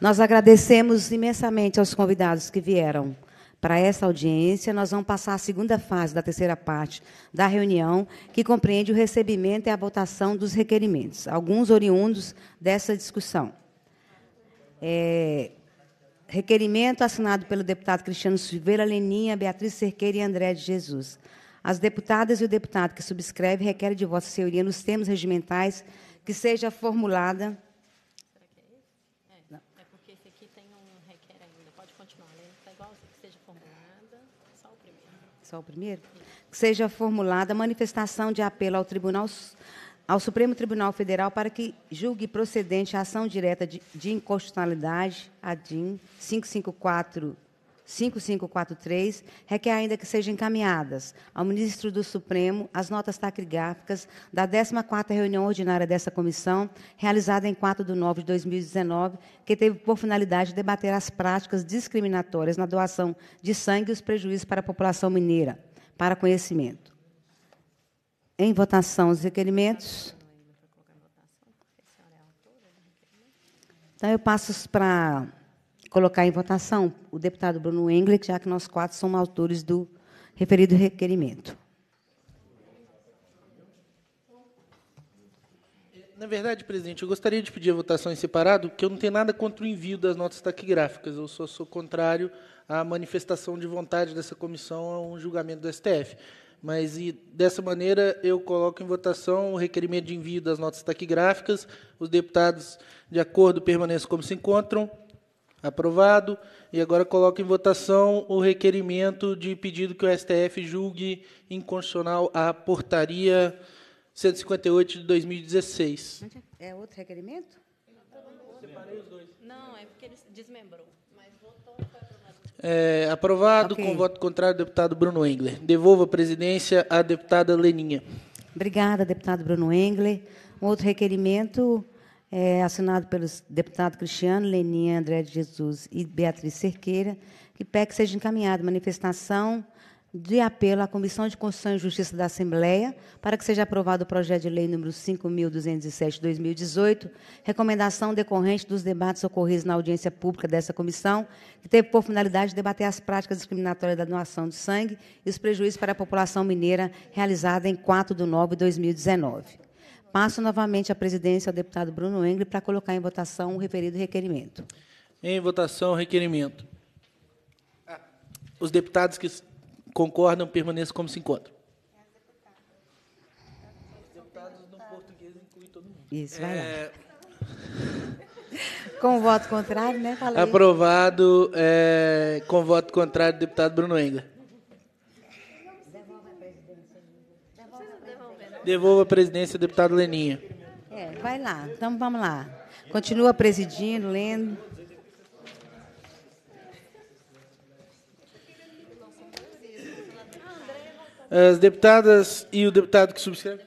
Nós agradecemos imensamente aos convidados que vieram para essa audiência. Nós vamos passar a segunda fase da terceira parte da reunião, que compreende o recebimento e a votação dos requerimentos, alguns oriundos dessa discussão. É, requerimento assinado pelo deputado Cristiano Silveira, Leninha, Beatriz Cerqueira e André de Jesus. As deputadas e o deputado que subscreve requerem de vossa senhoria, nos termos regimentais, que seja formulada Só o primeiro? Que seja formulada manifestação de apelo ao Tribunal ao Supremo Tribunal Federal para que julgue procedente a ação direta de, de inconstitucionalidade, a 554 5543, requer ainda que sejam encaminhadas ao ministro do Supremo as notas taquigráficas da 14ª reunião ordinária dessa comissão, realizada em 4 de nove de 2019, que teve por finalidade debater as práticas discriminatórias na doação de sangue e os prejuízos para a população mineira, para conhecimento. Em votação os requerimentos. Então, eu passo para colocar em votação o deputado Bruno Engler, já que nós quatro somos autores do referido requerimento. Na verdade, presidente, eu gostaria de pedir a votação em separado, porque eu não tenho nada contra o envio das notas taquigráficas. Eu só sou contrário à manifestação de vontade dessa comissão a um julgamento do STF. Mas, e, dessa maneira, eu coloco em votação o requerimento de envio das notas taquigráficas. Os deputados, de acordo, permaneçam como se encontram. Aprovado. E agora coloco em votação o requerimento de pedido que o STF julgue inconstitucional a portaria 158 de 2016. É outro requerimento? Não, é porque ele desmembrou. Mas votou, foi aprovado. aprovado, okay. com voto contrário, deputado Bruno Engler. Devolvo a presidência à deputada Leninha. Obrigada, deputado Bruno Engler. Um outro requerimento é, assinado pelos deputados Cristiano, Leninha, André de Jesus e Beatriz Cerqueira, que que seja encaminhada manifestação de apelo à Comissão de Constituição e Justiça da Assembleia para que seja aprovado o projeto de lei número 5.207-2018, recomendação decorrente dos debates ocorridos na audiência pública dessa comissão, que teve por finalidade debater as práticas discriminatórias da doação de sangue e os prejuízos para a população mineira realizada em 4 de nove de 2019. Passo novamente a presidência ao deputado Bruno Engle para colocar em votação o referido requerimento. Em votação, o requerimento. Os deputados que concordam permaneçam como se encontram. Isso, vai é... Com voto contrário, né? Falei. Aprovado é... com voto contrário deputado Bruno Engler. Devolva a presidência ao deputado Leninha. É, vai lá. Então vamos lá. Continua presidindo, lendo. As deputadas e o deputado que subscreve.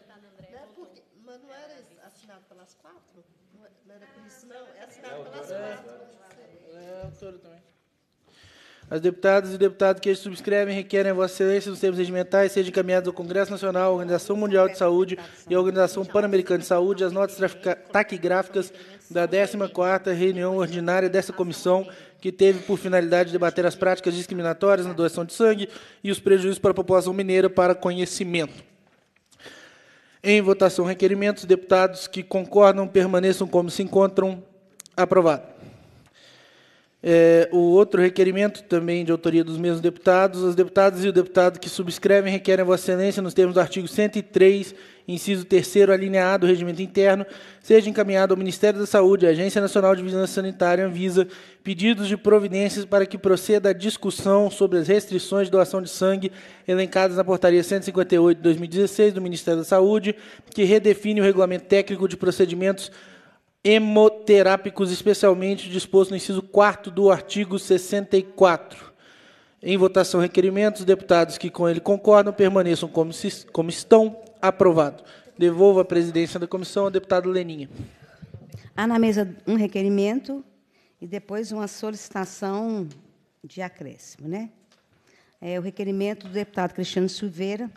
As deputadas e deputados que subscrevem requerem a Vossa Excelência nos termos regimentais sejam encaminhados ao Congresso Nacional, à Organização Mundial de Saúde e à Organização Pan-Americana de Saúde as notas taquigráficas da 14ª reunião ordinária dessa comissão, que teve por finalidade debater as práticas discriminatórias na doação de sangue e os prejuízos para a população mineira para conhecimento. Em votação, requerimentos, deputados que concordam permaneçam como se encontram. Aprovado. É, o outro requerimento, também de autoria dos mesmos deputados, os deputados e o deputado que subscrevem requerem a Vossa Excelência, nos termos do artigo 103, inciso 3 alineado do regimento interno, seja encaminhado ao Ministério da Saúde, à Agência Nacional de Vigilância Sanitária, Anvisa, pedidos de providências para que proceda a discussão sobre as restrições de doação de sangue elencadas na Portaria 158 de 2016 do Ministério da Saúde, que redefine o regulamento técnico de procedimentos hemoterápicos, especialmente disposto no inciso 4 do artigo 64. Em votação, requerimentos, deputados que com ele concordam permaneçam como, se, como estão. Aprovado. Devolvo a presidência da comissão ao deputado Leninha. Há na mesa um requerimento e depois uma solicitação de acréscimo, né? É o requerimento do deputado Cristiano Silveira,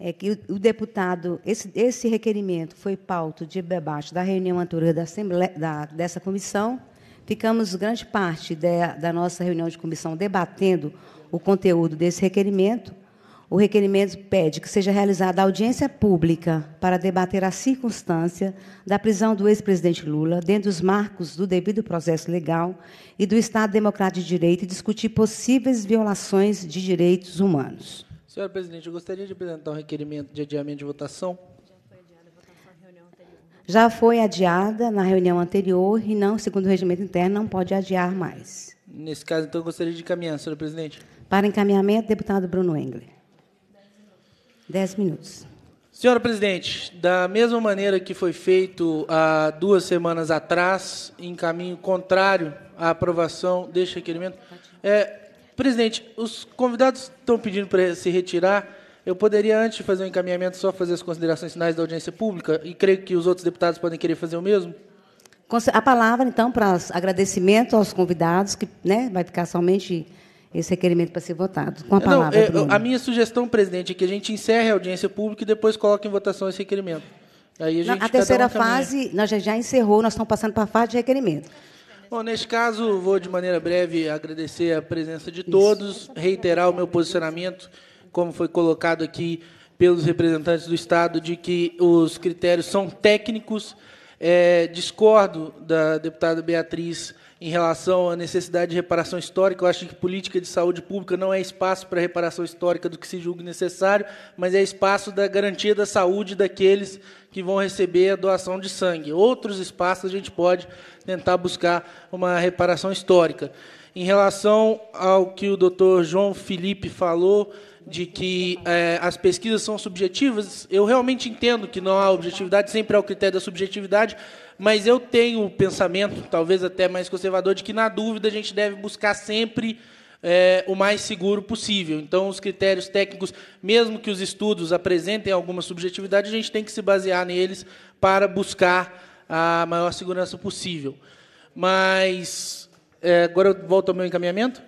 é que o, deputado, esse, esse requerimento foi pauto de debate da reunião anterior da Assembleia, da, dessa comissão. Ficamos grande parte de, da nossa reunião de comissão debatendo o conteúdo desse requerimento. O requerimento pede que seja realizada audiência pública para debater a circunstância da prisão do ex-presidente Lula dentro dos marcos do devido processo legal e do Estado Democrático de Direito e discutir possíveis violações de direitos humanos. Senhora presidente, eu gostaria de apresentar um requerimento de adiamento de votação. Já foi adiada na reunião anterior e não, segundo o regimento interno, não pode adiar mais. Nesse caso, então, eu gostaria de encaminhar, senhora presidente. Para encaminhamento, deputado Bruno Engler. Dez minutos. Senhora presidente, da mesma maneira que foi feito há duas semanas atrás, em caminho contrário à aprovação deste requerimento, é, Presidente, os convidados estão pedindo para se retirar. Eu poderia, antes de fazer o um encaminhamento, só fazer as considerações finais da audiência pública, e creio que os outros deputados podem querer fazer o mesmo. A palavra, então, para agradecimento aos convidados, que né, vai ficar somente esse requerimento para ser votado. Com a palavra. Não, é, a minha sugestão, presidente, é que a gente encerre a audiência pública e depois coloque em votação esse requerimento. Aí a, gente, Não, a terceira um fase, nós já, já encerrou, nós estamos passando para a fase de requerimento. Bom, neste caso, vou de maneira breve agradecer a presença de todos, reiterar o meu posicionamento, como foi colocado aqui pelos representantes do Estado, de que os critérios são técnicos. É, discordo da deputada Beatriz em relação à necessidade de reparação histórica. Eu acho que política de saúde pública não é espaço para reparação histórica do que se julgue necessário, mas é espaço da garantia da saúde daqueles que vão receber a doação de sangue. Outros espaços a gente pode tentar buscar uma reparação histórica. Em relação ao que o doutor João Felipe falou, de que é, as pesquisas são subjetivas, eu realmente entendo que não há objetividade, sempre há o critério da subjetividade, mas eu tenho o pensamento, talvez até mais conservador, de que, na dúvida, a gente deve buscar sempre é, o mais seguro possível. Então, os critérios técnicos, mesmo que os estudos apresentem alguma subjetividade, a gente tem que se basear neles para buscar a maior segurança possível. Mas é, agora eu volto ao meu encaminhamento.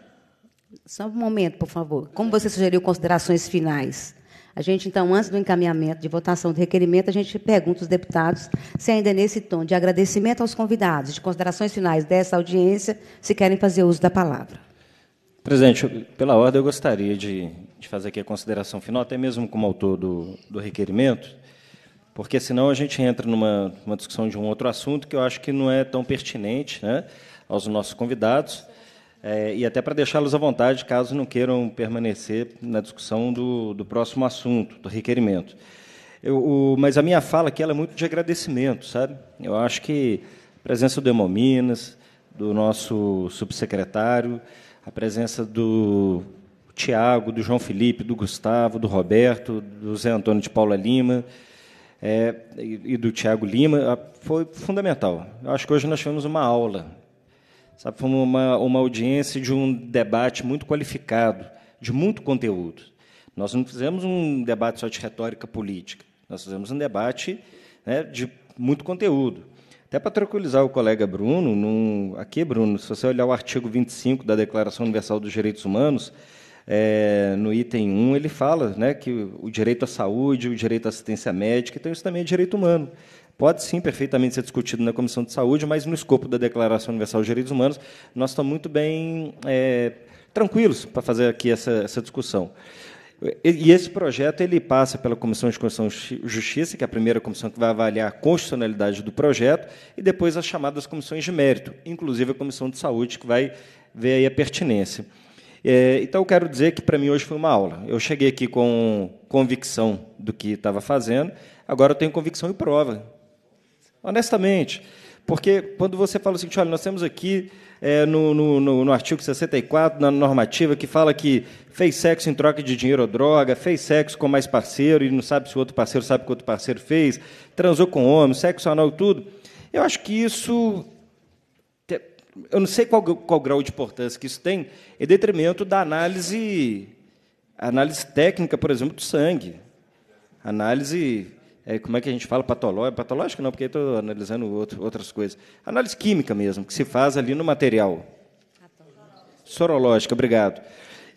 Só um momento, por favor. Como você sugeriu considerações finais? A gente, então, antes do encaminhamento de votação do requerimento, a gente pergunta aos deputados se ainda é nesse tom de agradecimento aos convidados, de considerações finais dessa audiência, se querem fazer uso da palavra. Presidente, pela ordem, eu gostaria de, de fazer aqui a consideração final, até mesmo como autor do, do requerimento, porque senão a gente entra numa, numa discussão de um outro assunto que eu acho que não é tão pertinente né, aos nossos convidados, é, e até para deixá-los à vontade, caso não queiram permanecer na discussão do, do próximo assunto, do requerimento. Eu, o, mas a minha fala aqui é muito de agradecimento, sabe? Eu acho que a presença do Minas, do nosso subsecretário, a presença do Tiago, do João Felipe, do Gustavo, do Roberto, do Zé Antônio de Paula Lima, é, e do Tiago Lima foi fundamental. Eu acho que hoje nós tivemos uma aula, sabe, foi uma, uma audiência de um debate muito qualificado, de muito conteúdo. Nós não fizemos um debate só de retórica política, nós fizemos um debate né, de muito conteúdo. Até para tranquilizar o colega Bruno, num, aqui, Bruno, se você olhar o artigo 25 da Declaração Universal dos Direitos Humanos, é, no item 1, ele fala né, que o direito à saúde, o direito à assistência médica, então isso também é direito humano. Pode sim perfeitamente ser discutido na Comissão de Saúde, mas no escopo da Declaração Universal dos Direitos Humanos, nós estamos muito bem é, tranquilos para fazer aqui essa, essa discussão. E esse projeto ele passa pela Comissão de Constituição e Justiça, que é a primeira comissão que vai avaliar a constitucionalidade do projeto, e depois as chamadas comissões de mérito, inclusive a Comissão de Saúde, que vai ver aí a pertinência. É, então, eu quero dizer que para mim hoje foi uma aula. Eu cheguei aqui com convicção do que estava fazendo, agora eu tenho convicção e prova. Honestamente. Porque quando você fala o seguinte, olha, nós temos aqui é, no, no, no, artigo 64, na normativa, que fala que fez sexo em troca de dinheiro ou droga, fez sexo com mais parceiro e não sabe se o outro parceiro sabe o que o outro parceiro fez, transou com homem, sexo anal, tudo. Eu acho que isso eu não sei qual, qual grau de importância que isso tem, em detrimento da análise, análise técnica, por exemplo, do sangue. Análise, é, como é que a gente fala, patológica? Patológica não, porque estou analisando outro, outras coisas. Análise química mesmo, que se faz ali no material. Sorológica, obrigado.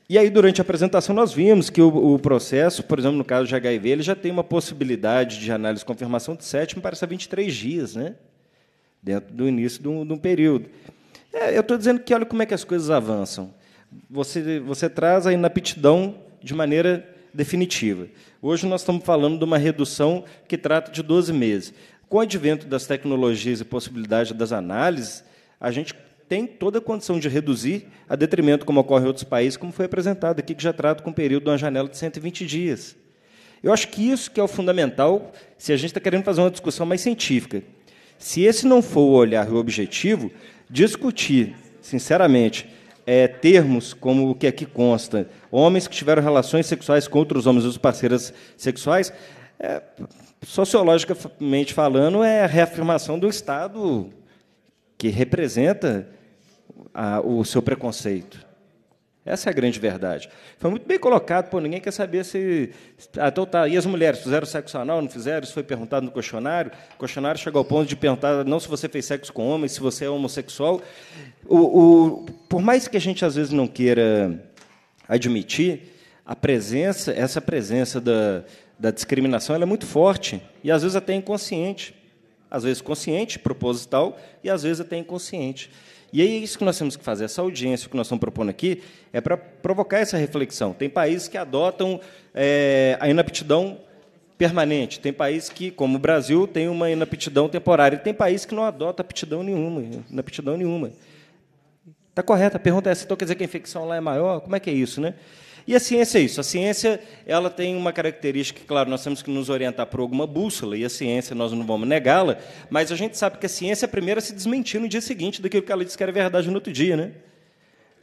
E aí, durante a apresentação, nós vimos que o, o, processo, por exemplo, no caso de HIV, ele já tem uma possibilidade de análise de confirmação de sétimo me parece, a 23 dias, né? dentro do início de um, de um período. É, eu estou dizendo que olha como é que as coisas avançam. Você, você traz a inaptidão de maneira definitiva. Hoje nós estamos falando de uma redução que trata de 12 meses. Com o advento das tecnologias e possibilidade das análises, a gente tem toda a condição de reduzir, a detrimento, como ocorre em outros países, como foi apresentado aqui, que já trata com um período de uma janela de 120 dias. Eu acho que isso que é o fundamental se a gente está querendo fazer uma discussão mais científica. Se esse não for o olhar e o objetivo, discutir, sinceramente, é, termos como o que aqui é consta, homens que tiveram relações sexuais com outros homens, os parceiras sexuais, é, sociologicamente falando, é a reafirmação do Estado que representa a, o seu preconceito. Essa é a grande verdade. Foi muito bem colocado, pô, ninguém quer saber se. Ah, então tá. E as mulheres fizeram sexo anal, não fizeram? Isso foi perguntado no questionário. O questionário chegou ao ponto de perguntar não se você fez sexo com homem, se você é homossexual. O, o... Por mais que a gente às vezes não queira admitir, a presença, essa presença da, da discriminação é muito forte e às vezes até inconsciente. Às vezes consciente, proposital, e às vezes até inconsciente. E é isso que nós temos que fazer. Essa audiência que nós estamos propondo aqui é para provocar essa reflexão. Tem países que adotam é, a inaptidão permanente, tem países que, como o Brasil, tem uma inaptidão temporária, e tem países que não adota aptidão nenhuma, inaptidão nenhuma. Está correto. A pergunta é essa. Então quer dizer que a infecção lá é maior? Como é que é isso, né? E a ciência é isso. A ciência ela tem uma característica que, claro, nós temos que nos orientar por alguma bússola, e a ciência nós não vamos negá-la, mas a gente sabe que a ciência é a primeira a se desmentir no dia seguinte daquilo que ela disse que era verdade no outro dia, né?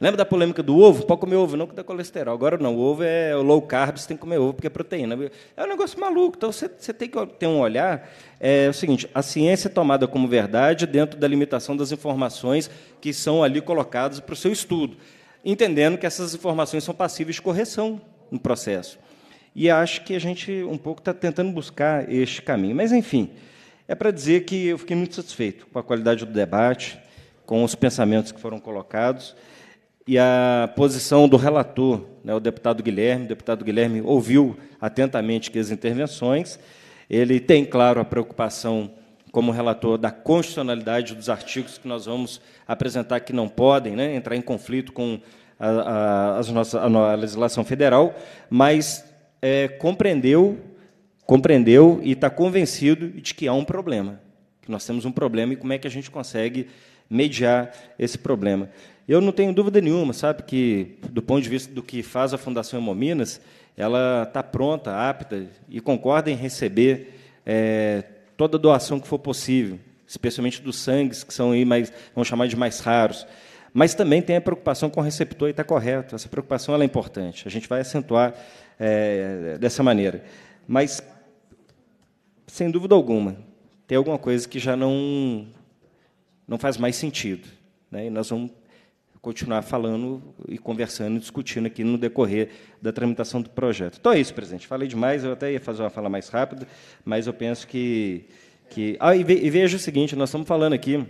Lembra da polêmica do ovo? Pode comer ovo, não que dá colesterol. Agora não, o ovo é low carb, você tem que comer ovo porque é proteína. É um negócio maluco. Então você, você tem que ter um olhar. É, é o seguinte: a ciência é tomada como verdade dentro da limitação das informações que são ali colocadas para o seu estudo entendendo que essas informações são passíveis de correção no processo. E acho que a gente um pouco está tentando buscar este caminho. Mas, enfim, é para dizer que eu fiquei muito satisfeito com a qualidade do debate, com os pensamentos que foram colocados e a posição do relator, né, o deputado Guilherme. O deputado Guilherme ouviu atentamente as intervenções. Ele tem, claro, a preocupação como relator da constitucionalidade dos artigos que nós vamos apresentar que não podem né, entrar em conflito com a, a, a legislação federal, mas é, compreendeu, compreendeu e está convencido de que há um problema, que nós temos um problema e como é que a gente consegue mediar esse problema. Eu não tenho dúvida nenhuma, sabe, que do ponto de vista do que faz a Fundação Hemominas, ela está pronta, apta e concorda em receber é, toda doação que for possível, especialmente dos sangues, que são aí mais, vamos chamar de mais raros. Mas também tem a preocupação com o receptor e está correto. Essa preocupação é importante. A gente vai acentuar é, dessa maneira. Mas, sem dúvida alguma, tem alguma coisa que já não, não faz mais sentido. Né? E nós vamos continuar falando e conversando e discutindo aqui no decorrer da tramitação do projeto. Então é isso, presidente. Falei demais, eu até ia fazer uma fala mais rápida, mas eu penso que. que... Ah, e, ve, e veja o seguinte: nós estamos falando aqui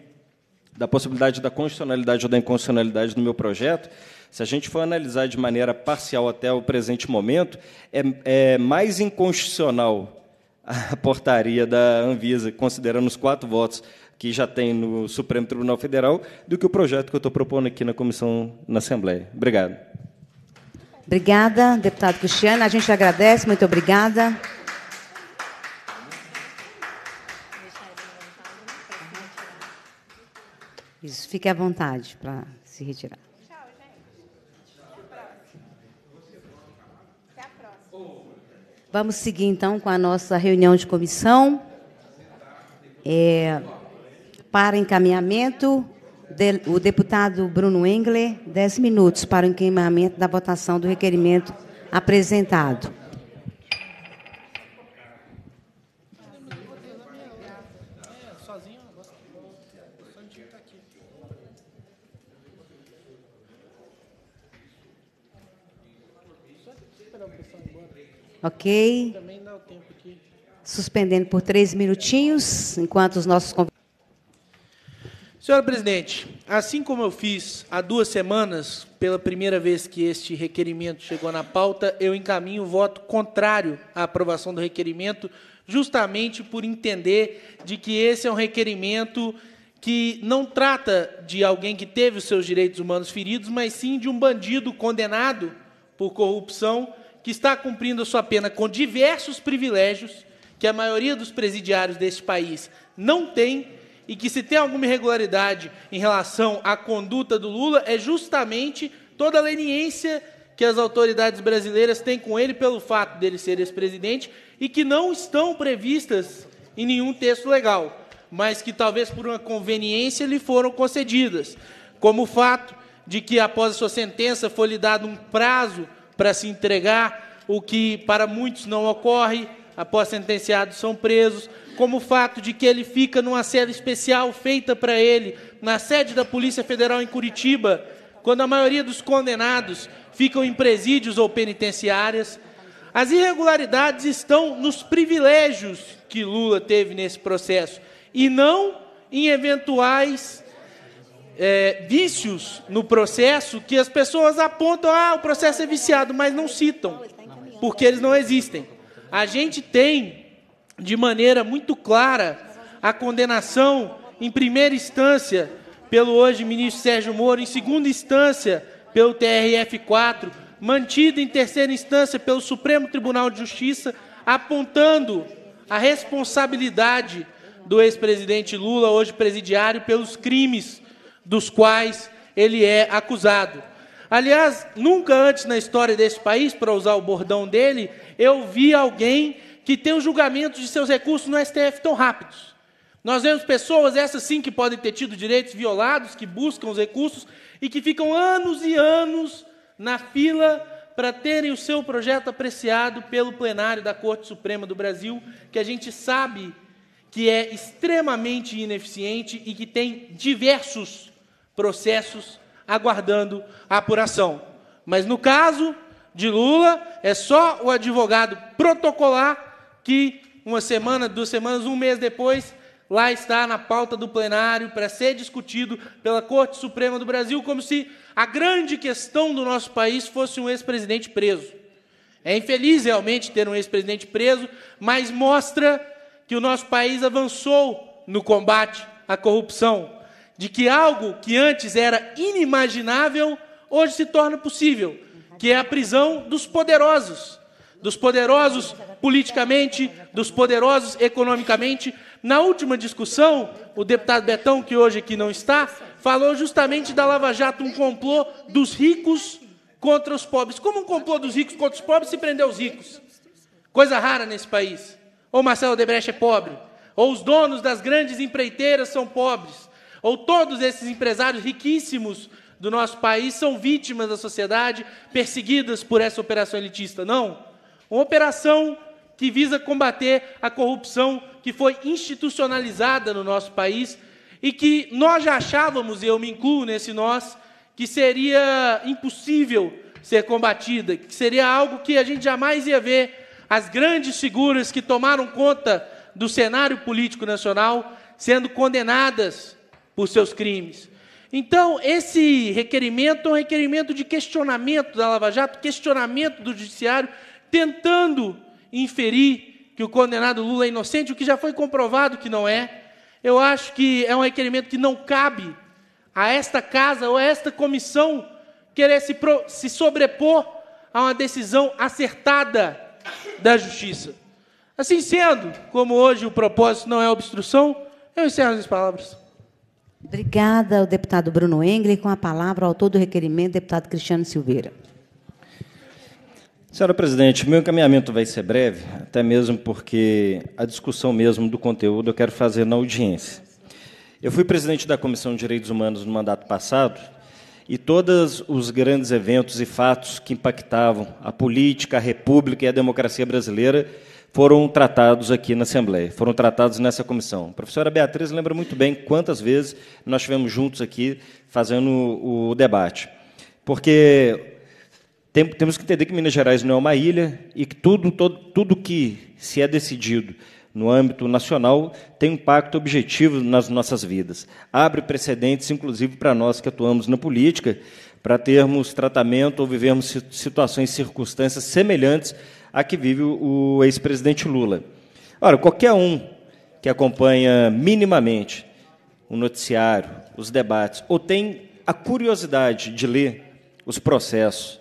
da possibilidade da constitucionalidade ou da inconstitucionalidade do meu projeto. Se a gente for analisar de maneira parcial até o presente momento, é, é mais inconstitucional a portaria da Anvisa, considerando os quatro votos que já tem no Supremo Tribunal Federal, do que o projeto que eu estou propondo aqui na comissão, na Assembleia. Obrigado. Obrigada, deputado Cristiano. A gente agradece, muito obrigada. Isso, fique à vontade para se retirar. Vamos seguir então com a nossa reunião de comissão. É... Para encaminhamento, o deputado Bruno Engler, 10 minutos para o encaminhamento da votação do requerimento apresentado. Ok. Suspendendo por três minutinhos, enquanto os nossos convidados. Senhora presidente, assim como eu fiz há duas semanas, pela primeira vez que este requerimento chegou na pauta, eu encaminho o voto contrário à aprovação do requerimento, justamente por entender de que esse é um requerimento que não trata de alguém que teve os seus direitos humanos feridos, mas sim de um bandido condenado por corrupção que está cumprindo a sua pena com diversos privilégios que a maioria dos presidiários deste país não tem e que se tem alguma irregularidade em relação à conduta do Lula é justamente toda a leniência que as autoridades brasileiras têm com ele pelo fato dele ser ex-presidente e que não estão previstas em nenhum texto legal, mas que talvez por uma conveniência lhe foram concedidas, como o fato de que após a sua sentença foi lhe dado um prazo para se entregar, o que para muitos não ocorre, após sentenciados, são presos, como o fato de que ele fica numa cela especial feita para ele na sede da Polícia Federal em Curitiba, quando a maioria dos condenados ficam em presídios ou penitenciárias. As irregularidades estão nos privilégios que Lula teve nesse processo e não em eventuais é, vícios no processo que as pessoas apontam, ah, o processo é viciado, mas não citam, porque eles não existem. A gente tem de maneira muito clara a condenação em primeira instância pelo hoje ministro Sérgio Moro, em segunda instância pelo TRF4, mantida em terceira instância pelo Supremo Tribunal de Justiça, apontando a responsabilidade do ex-presidente Lula, hoje presidiário, pelos crimes dos quais ele é acusado. Aliás, nunca antes na história desse país, para usar o bordão dele, eu vi alguém que tem o julgamento de seus recursos no STF tão rápidos. Nós vemos pessoas, essas sim, que podem ter tido direitos violados, que buscam os recursos e que ficam anos e anos na fila para terem o seu projeto apreciado pelo plenário da Corte Suprema do Brasil, que a gente sabe que é extremamente ineficiente e que tem diversos processos aguardando a apuração. Mas no caso de Lula, é só o advogado protocolar que uma semana, duas semanas, um mês depois, lá está na pauta do plenário para ser discutido pela Corte Suprema do Brasil, como se a grande questão do nosso país fosse um ex-presidente preso. É infeliz realmente ter um ex-presidente preso, mas mostra que o nosso país avançou no combate à corrupção de que algo que antes era inimaginável, hoje se torna possível, que é a prisão dos poderosos, dos poderosos politicamente, dos poderosos economicamente. Na última discussão, o deputado Betão, que hoje aqui não está, falou justamente da Lava Jato, um complô dos ricos contra os pobres. Como um complô dos ricos contra os pobres se prendeu os ricos? Coisa rara nesse país. Ou Marcelo Debrecht é pobre, ou os donos das grandes empreiteiras são pobres, ou todos esses empresários riquíssimos do nosso país são vítimas da sociedade, perseguidas por essa operação elitista. Não. Uma operação que visa combater a corrupção que foi institucionalizada no nosso país e que nós já achávamos, e eu me incluo nesse nós, que seria impossível ser combatida, que seria algo que a gente jamais ia ver. As grandes figuras que tomaram conta do cenário político nacional sendo condenadas por seus crimes. Então, esse requerimento é um requerimento de questionamento da Lava Jato, questionamento do Judiciário, tentando inferir que o condenado Lula é inocente, o que já foi comprovado que não é. Eu acho que é um requerimento que não cabe a esta casa ou a esta comissão querer se, pro, se sobrepor a uma decisão acertada da justiça. Assim sendo, como hoje o propósito não é obstrução, eu encerro as minhas palavras. Obrigada ao deputado Bruno Engler. Com a palavra, autor do requerimento, deputado Cristiano Silveira. Senhora presidente, meu encaminhamento vai ser breve, até mesmo porque a discussão mesmo do conteúdo eu quero fazer na audiência. Eu fui presidente da Comissão de Direitos Humanos no mandato passado e todos os grandes eventos e fatos que impactavam a política, a república e a democracia brasileira foram tratados aqui na Assembleia, foram tratados nessa comissão. A professora Beatriz lembra muito bem quantas vezes nós estivemos juntos aqui fazendo o, debate. Porque tem, temos que entender que Minas Gerais não é uma ilha e que tudo, todo, tudo que se é decidido no âmbito nacional tem um impacto objetivo nas nossas vidas. Abre precedentes, inclusive, para nós que atuamos na política, para termos tratamento ou vivermos situações, circunstâncias semelhantes a que vive o ex-presidente Lula. Ora, qualquer um que acompanha minimamente o noticiário, os debates, ou tem a curiosidade de ler os processos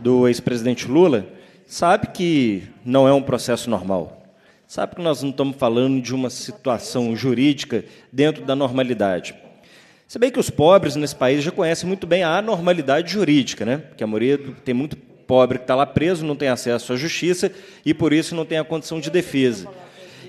do ex-presidente Lula, sabe que não é um processo normal. Sabe que nós não estamos falando de uma situação jurídica dentro da normalidade. Se bem que os pobres nesse país já conhecem muito bem a anormalidade jurídica, né? Porque a maioria tem muito pobre que está lá preso, não tem acesso à justiça e, por isso, não tem a condição de defesa.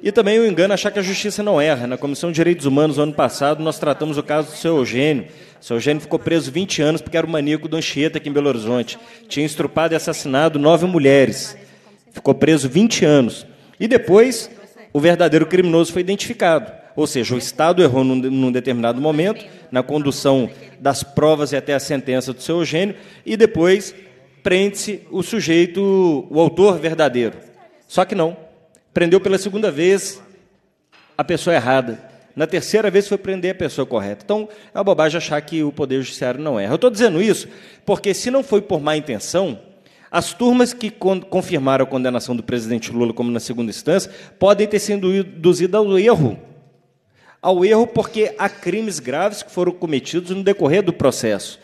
E também o engano achar que a justiça não erra. Na Comissão de Direitos Humanos, ano passado, nós tratamos o caso do seu Eugênio. O seu Eugênio ficou preso 20 anos porque era o maníaco do Anchieta, aqui em Belo Horizonte. Tinha estrupado e assassinado nove mulheres. Ficou preso 20 anos. E depois, o verdadeiro criminoso foi identificado. Ou seja, o Estado errou num, num, determinado momento, na condução das provas e até a sentença do seu Eugênio, e depois prende-se o sujeito, o autor verdadeiro. Só que não. Prendeu pela segunda vez a pessoa errada. Na terceira vez foi prender a pessoa correta. Então, é uma bobagem achar que o Poder Judiciário não erra. Eu estou dizendo isso porque, se não foi por má intenção, as turmas que confirmaram a condenação do presidente Lula como na segunda instância podem ter sido induzidas ao erro. Ao erro porque há crimes graves que foram cometidos no decorrer do processo.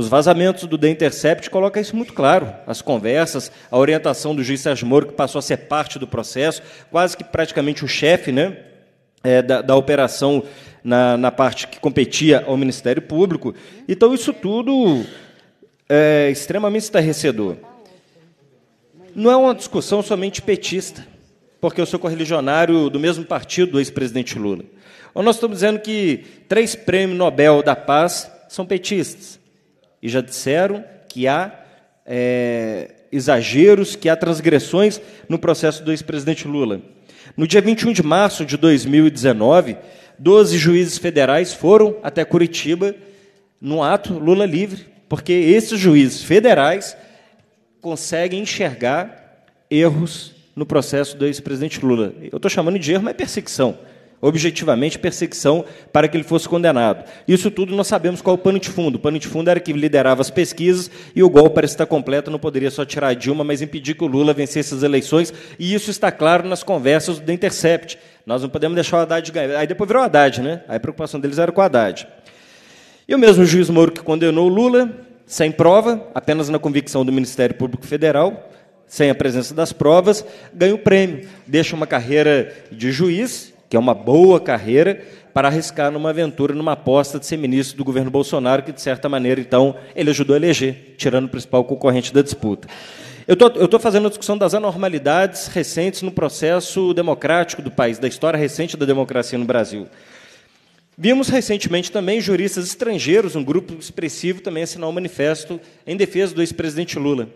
Os vazamentos do The Intercept colocam isso muito claro. As conversas, a orientação do juiz Sérgio Moro, que passou a ser parte do processo, quase que praticamente o chefe né, é, da, da, operação na, na, parte que competia ao Ministério Público. Então, isso tudo é extremamente estarrecedor. Não é uma discussão somente petista, porque eu sou correligionário do mesmo partido do ex-presidente Lula. Ou nós estamos dizendo que três prêmios Nobel da Paz são petistas. E já disseram que há é, exageros, que há transgressões no processo do ex-presidente Lula. No dia 21 de março de 2019, 12 juízes federais foram até Curitiba no ato Lula livre, porque esses juízes federais conseguem enxergar erros no processo do ex-presidente Lula. Eu estou chamando de erro, mas é perseguição objetivamente perseguição para que ele fosse condenado. Isso tudo nós sabemos qual é o pano de fundo. O pano de fundo era que liderava as pesquisas e o golpe parece estar completo não poderia só tirar a Dilma, mas impedir que o Lula vencesse as eleições. E isso está claro nas conversas do The Intercept. Nós não podemos deixar o Haddad ganhar. Aí depois virou o Haddad, né? Aí a preocupação deles era com o Haddad. E o mesmo juiz Moro que condenou o Lula, sem prova, apenas na convicção do Ministério Público Federal, sem a presença das provas, ganha o prêmio. Deixa uma carreira de juiz que é uma boa carreira, para arriscar numa aventura, numa aposta de ser ministro do governo Bolsonaro, que, de certa maneira, então, ele ajudou a eleger, tirando o principal concorrente da disputa. Eu estou fazendo a discussão das anormalidades recentes no processo democrático do país, da história recente da democracia no Brasil. Vimos recentemente também juristas estrangeiros, um grupo expressivo, também assinar um manifesto em defesa do ex-presidente Lula.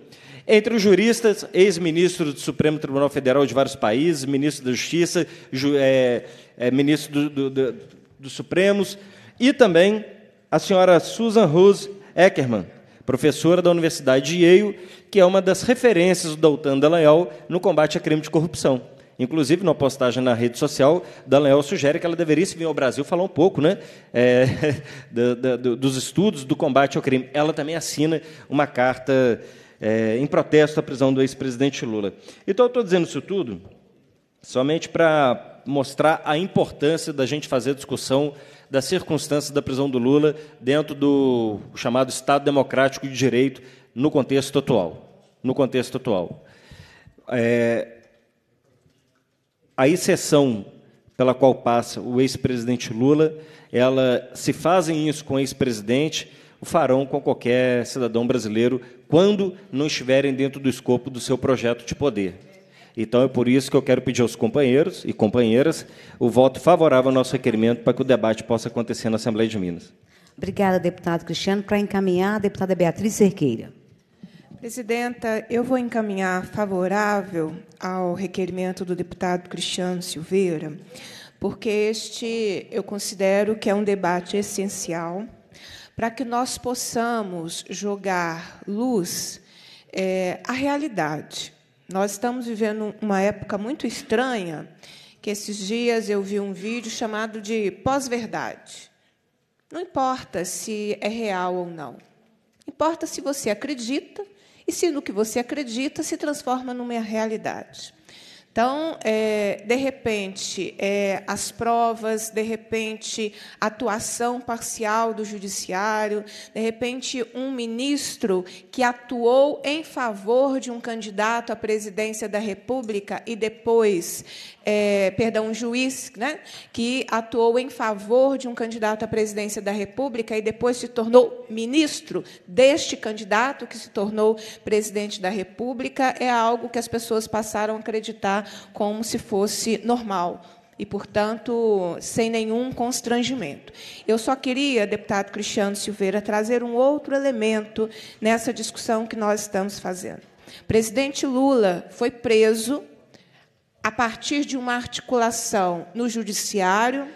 Entre os juristas, ex-ministro do Supremo Tribunal Federal de vários países, ministro da Justiça, ju, é, é, ministro do, do, do, dos Supremos, e também a senhora Susan Rose Eckerman, professora da Universidade de Yale, que é uma das referências do Daltan Dallagnol no combate a crime de corrupção. Inclusive, numa postagem na rede social, Dallagnol sugere que ela deveria vir ao Brasil falar um pouco né, é, dos estudos do combate ao crime. Ela também assina uma carta é, em protesto à prisão do ex-presidente Lula. Então, eu estou dizendo isso tudo somente para mostrar a importância da gente fazer discussão das circunstâncias da prisão do Lula dentro do chamado Estado Democrático de Direito no contexto atual. No contexto atual. É, a exceção pela qual passa o ex-presidente Lula, ela se fazem isso com o ex-presidente, o farão com qualquer cidadão brasileiro quando não estiverem dentro do escopo do seu projeto de poder. Então é por isso que eu quero pedir aos companheiros e companheiras o voto favorável ao nosso requerimento para que o debate possa acontecer na Assembleia de Minas. Obrigada, deputado Cristiano. Para encaminhar, a deputada Beatriz Cerqueira. Presidenta, eu vou encaminhar favorável ao requerimento do deputado Cristiano Silveira, porque este eu considero que é um debate essencial para que nós possamos jogar luz é, à realidade. Nós estamos vivendo uma época muito estranha, que esses dias eu vi um vídeo chamado de pós-verdade. Não importa se é real ou não. Importa se você acredita e se no que você acredita se transforma numa realidade. Então, é, de repente, é, as provas, de repente, atuação parcial do judiciário, de repente, um ministro que atuou em favor de um candidato à presidência da República e depois é, perdão, um juiz né, que atuou em favor de um candidato à presidência da República e depois se tornou ministro deste candidato que se tornou presidente da República, é algo que as pessoas passaram a acreditar como se fosse normal e, portanto, sem nenhum constrangimento. Eu só queria, deputado Cristiano Silveira, trazer um outro elemento nessa discussão que nós estamos fazendo. O presidente Lula foi preso a partir de uma articulação no judiciário,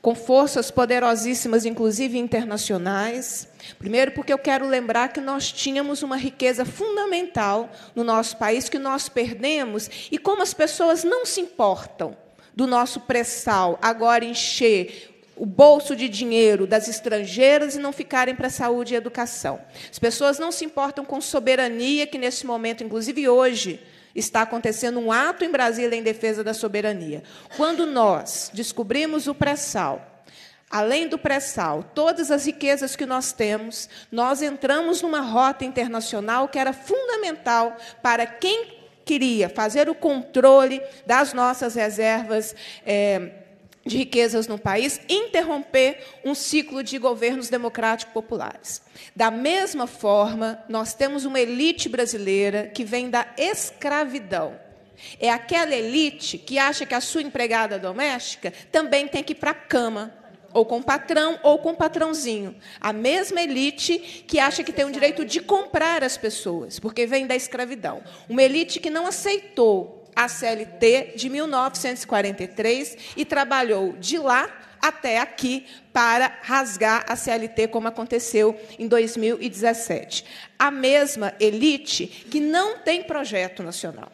com forças poderosíssimas, inclusive internacionais. Primeiro, porque eu quero lembrar que nós tínhamos uma riqueza fundamental no nosso país que nós perdemos e como as pessoas não se importam do nosso pré-sal agora encher o bolso de dinheiro das estrangeiras e não ficarem para saúde e educação. As pessoas não se importam com soberania que nesse momento, inclusive hoje, está acontecendo um ato em Brasília em defesa da soberania. Quando nós descobrimos o pré-sal, Além do pré-sal, todas as riquezas que nós temos, nós entramos numa rota internacional que era fundamental para quem queria fazer o controle das nossas reservas. É, de riquezas no país, interromper um ciclo de governos democráticos populares. Da mesma forma, nós temos uma elite brasileira que vem da escravidão. É aquela elite que acha que a sua empregada doméstica também tem que ir para a cama, ou com o patrão, ou com o patrãozinho. A mesma elite que acha que tem o direito de comprar as pessoas, porque vem da escravidão. Uma elite que não aceitou a CLT de 1943 e trabalhou de lá até aqui para rasgar a CLT, como aconteceu em 2017. A mesma elite que não tem projeto nacional.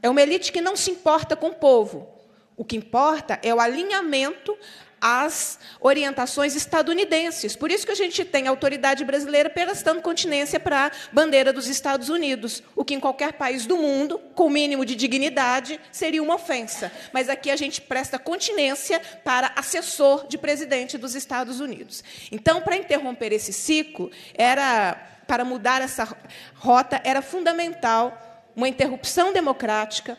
É uma elite que não se importa com o povo. O que importa é o alinhamento às orientações estadunidenses. Por isso que a gente tem a autoridade brasileira prestando continência para a bandeira dos Estados Unidos, o que em qualquer país do mundo, com o mínimo de dignidade, seria uma ofensa. Mas aqui a gente presta continência para assessor de presidente dos Estados Unidos. Então, para interromper esse ciclo, era para mudar essa rota, era fundamental uma interrupção democrática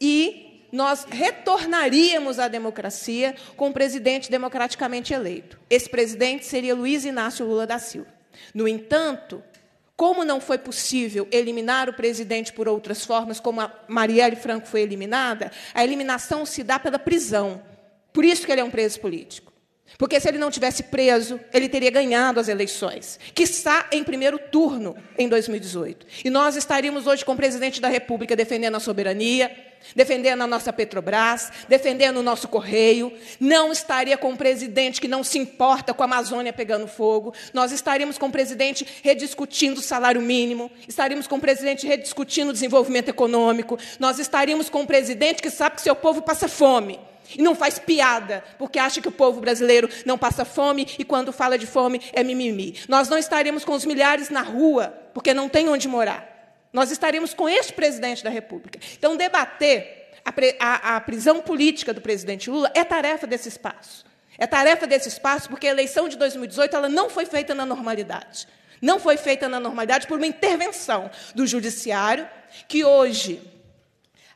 e nós retornaríamos à democracia com um presidente democraticamente eleito. Esse presidente seria Luiz Inácio Lula da Silva. No entanto, como não foi possível eliminar o presidente por outras formas, como a Marielle Franco foi eliminada, a eliminação se dá pela prisão. Por isso que ele é um preso político. Porque se ele não tivesse preso, ele teria ganhado as eleições, que está em primeiro turno em 2018. E nós estaríamos hoje com o presidente da República defendendo a soberania, defendendo a nossa Petrobras, defendendo o nosso correio. Não estaria com um presidente que não se importa com a Amazônia pegando fogo. Nós estaríamos com um presidente rediscutindo o salário mínimo, estaríamos com um presidente rediscutindo o desenvolvimento econômico. Nós estaríamos com um presidente que sabe que seu povo passa fome. E não faz piada, porque acha que o povo brasileiro não passa fome e quando fala de fome é mimimi. Nós não estaríamos com os milhares na rua, porque não tem onde morar nós estaremos com este presidente da República. Então, debater a, a, a prisão política do presidente Lula é tarefa desse espaço. É tarefa desse espaço porque a eleição de 2018 ela não foi feita na normalidade. Não foi feita na normalidade por uma intervenção do judiciário, que hoje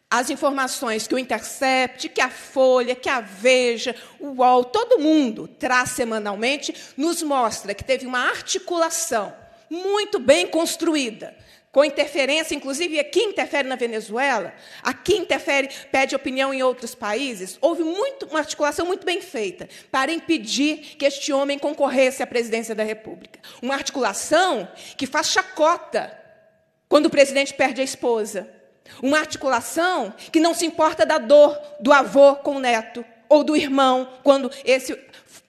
as informações que o Intercept, que a Folha, que a Veja, o UOL, todo mundo traz semanalmente, nos mostra que teve uma articulação muito bem construída com interferência, inclusive aqui interfere na Venezuela, aqui interfere, pede opinião em outros países. Houve muito, uma articulação muito bem feita para impedir que este homem concorresse à presidência da República. Uma articulação que faz chacota quando o presidente perde a esposa. Uma articulação que não se importa da dor do avô com o neto ou do irmão quando esse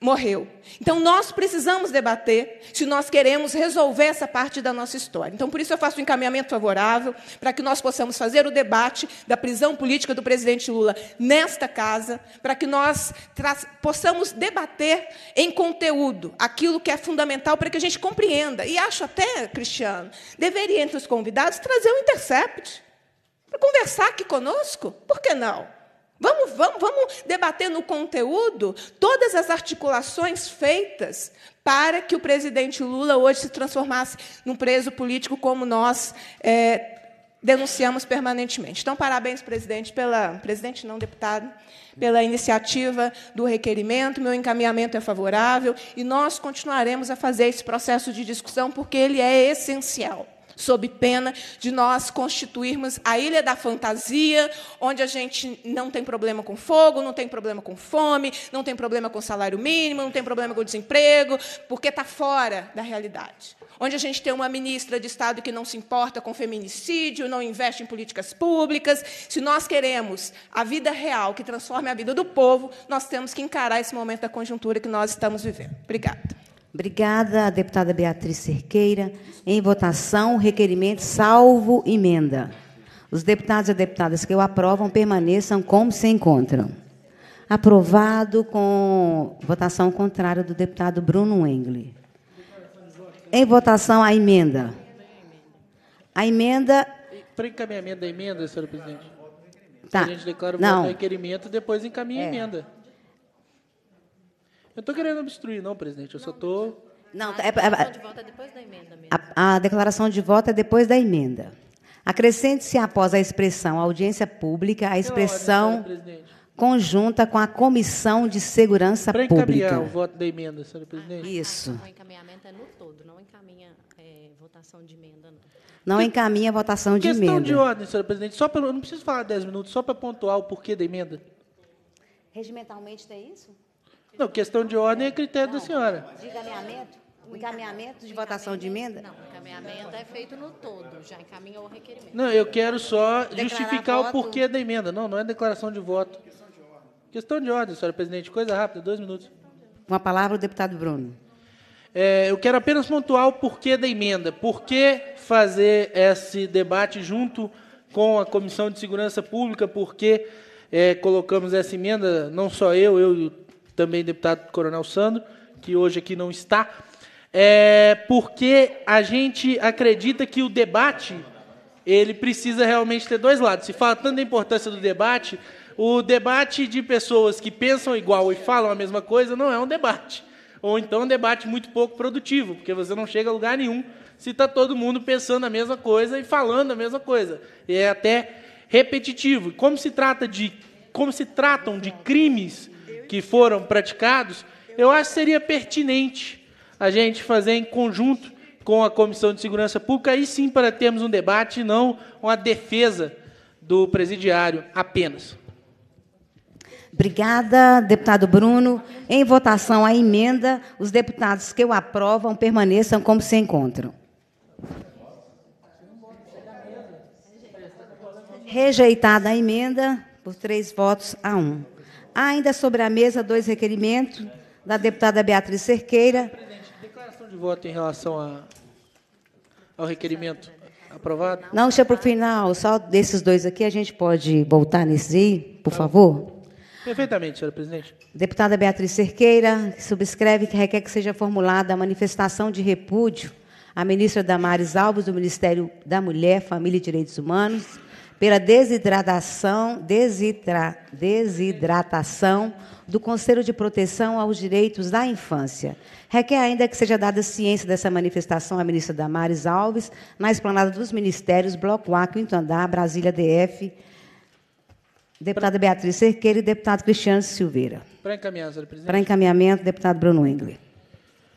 morreu. Então nós precisamos debater se nós queremos resolver essa parte da nossa história. Então por isso eu faço um encaminhamento favorável para que nós possamos fazer o debate da prisão política do presidente Lula nesta casa, para que nós possamos debater em conteúdo aquilo que é fundamental para que a gente compreenda. E acho até, Cristiano, deveria entre os convidados trazer um intercept para conversar aqui conosco. Por que não? Vamos, vamos, vamos debater no conteúdo todas as articulações feitas para que o presidente Lula hoje se transformasse num preso político como nós é, denunciamos permanentemente. Então, parabéns, presidente, pela presidente não deputado, pela iniciativa do requerimento. Meu encaminhamento é favorável e nós continuaremos a fazer esse processo de discussão porque ele é essencial sob pena de nós constituirmos a ilha da fantasia, onde a gente não tem problema com fogo, não tem problema com fome, não tem problema com salário mínimo, não tem problema com desemprego, porque está fora da realidade. Onde a gente tem uma ministra de Estado que não se importa com feminicídio, não investe em políticas públicas. Se nós queremos a vida real que transforme a vida do povo, nós temos que encarar esse momento da conjuntura que nós estamos vivendo. Obrigada. Obrigada, deputada Beatriz Cerqueira. Em votação, requerimento salvo emenda. Os deputados e deputadas que o aprovam permaneçam como se encontram. Aprovado com votação contrária do deputado Bruno Engle. Em votação, a emenda. A emenda. Para encaminhamento da emenda, senhora presidente. Tá. Se a gente declara o Não. requerimento, depois encaminha a é. emenda. Eu estou querendo obstruir, não, presidente. Eu não, só estou. Tô... Não, a ah, é, é, declaração é, de voto é depois da emenda. A, a declaração de voto é depois da emenda. Acrescente-se após a expressão audiência pública a expressão conjunta com a Comissão de Segurança Para Pública. Para encaminhar o voto da emenda, senhora presidente. Ah, isso. Ah, tá. O encaminhamento é no todo, não encaminha é, votação de emenda, não. Não encaminha a votação de questão emenda. Questão de ordem, senhora presidente. Só pra, eu não preciso falar 10 minutos, só para pontuar o porquê da emenda. Regimentalmente tem isso? Não, questão de ordem é critério não, da senhora. De encaminhamento? Encaminhamento de votação de emenda? Não, encaminhamento é feito no todo, já encaminhou o requerimento. Não, eu quero só Declarar justificar o porquê da emenda. Não, não é declaração de voto. Questão de ordem, questão de ordem senhora presidente. Coisa rápida, dois minutos. Uma palavra o deputado Bruno. É, eu quero apenas pontuar o porquê da emenda. Por que fazer esse debate junto com a Comissão de Segurança Pública? Por que é, colocamos essa emenda? Não só eu, eu e o também deputado Coronel Sandro, que hoje aqui não está, é porque a gente acredita que o debate ele precisa realmente ter dois lados. Se fala tanto da importância do debate, o debate de pessoas que pensam igual e falam a mesma coisa não é um debate. Ou então é um debate muito pouco produtivo, porque você não chega a lugar nenhum se está todo mundo pensando a mesma coisa e falando a mesma coisa. E é até repetitivo. Como se trata de como se tratam de crimes que foram praticados, eu acho que seria pertinente a gente fazer em conjunto com a Comissão de Segurança Pública, aí sim para termos um debate, não uma defesa do presidiário apenas. Obrigada, deputado Bruno. Em votação a emenda, os deputados que o aprovam permaneçam como se encontram. Rejeitada a emenda por três votos a um. Há ainda sobre a mesa dois requerimentos da deputada Beatriz Cerqueira. Presidente, declaração de voto em relação a, ao requerimento aprovado? Não, deixa para o final. Só desses dois aqui, a gente pode voltar nesse aí, por favor? Perfeitamente, senhora presidente. Deputada Beatriz Cerqueira, que subscreve que requer que seja formulada a manifestação de repúdio à ministra Damares Alves, do Ministério da Mulher, Família e Direitos Humanos, pela desidratação, desidra, desidratação do Conselho de Proteção aos Direitos da Infância. Requer ainda que seja dada ciência dessa manifestação à ministra Damares Alves, na esplanada dos ministérios, Bloco A, Quinto Andar, Brasília DF, deputada Beatriz Cerqueira e deputado Cristiano Silveira. Para encaminhar, senhora presidente. Para encaminhamento, deputado Bruno Engle.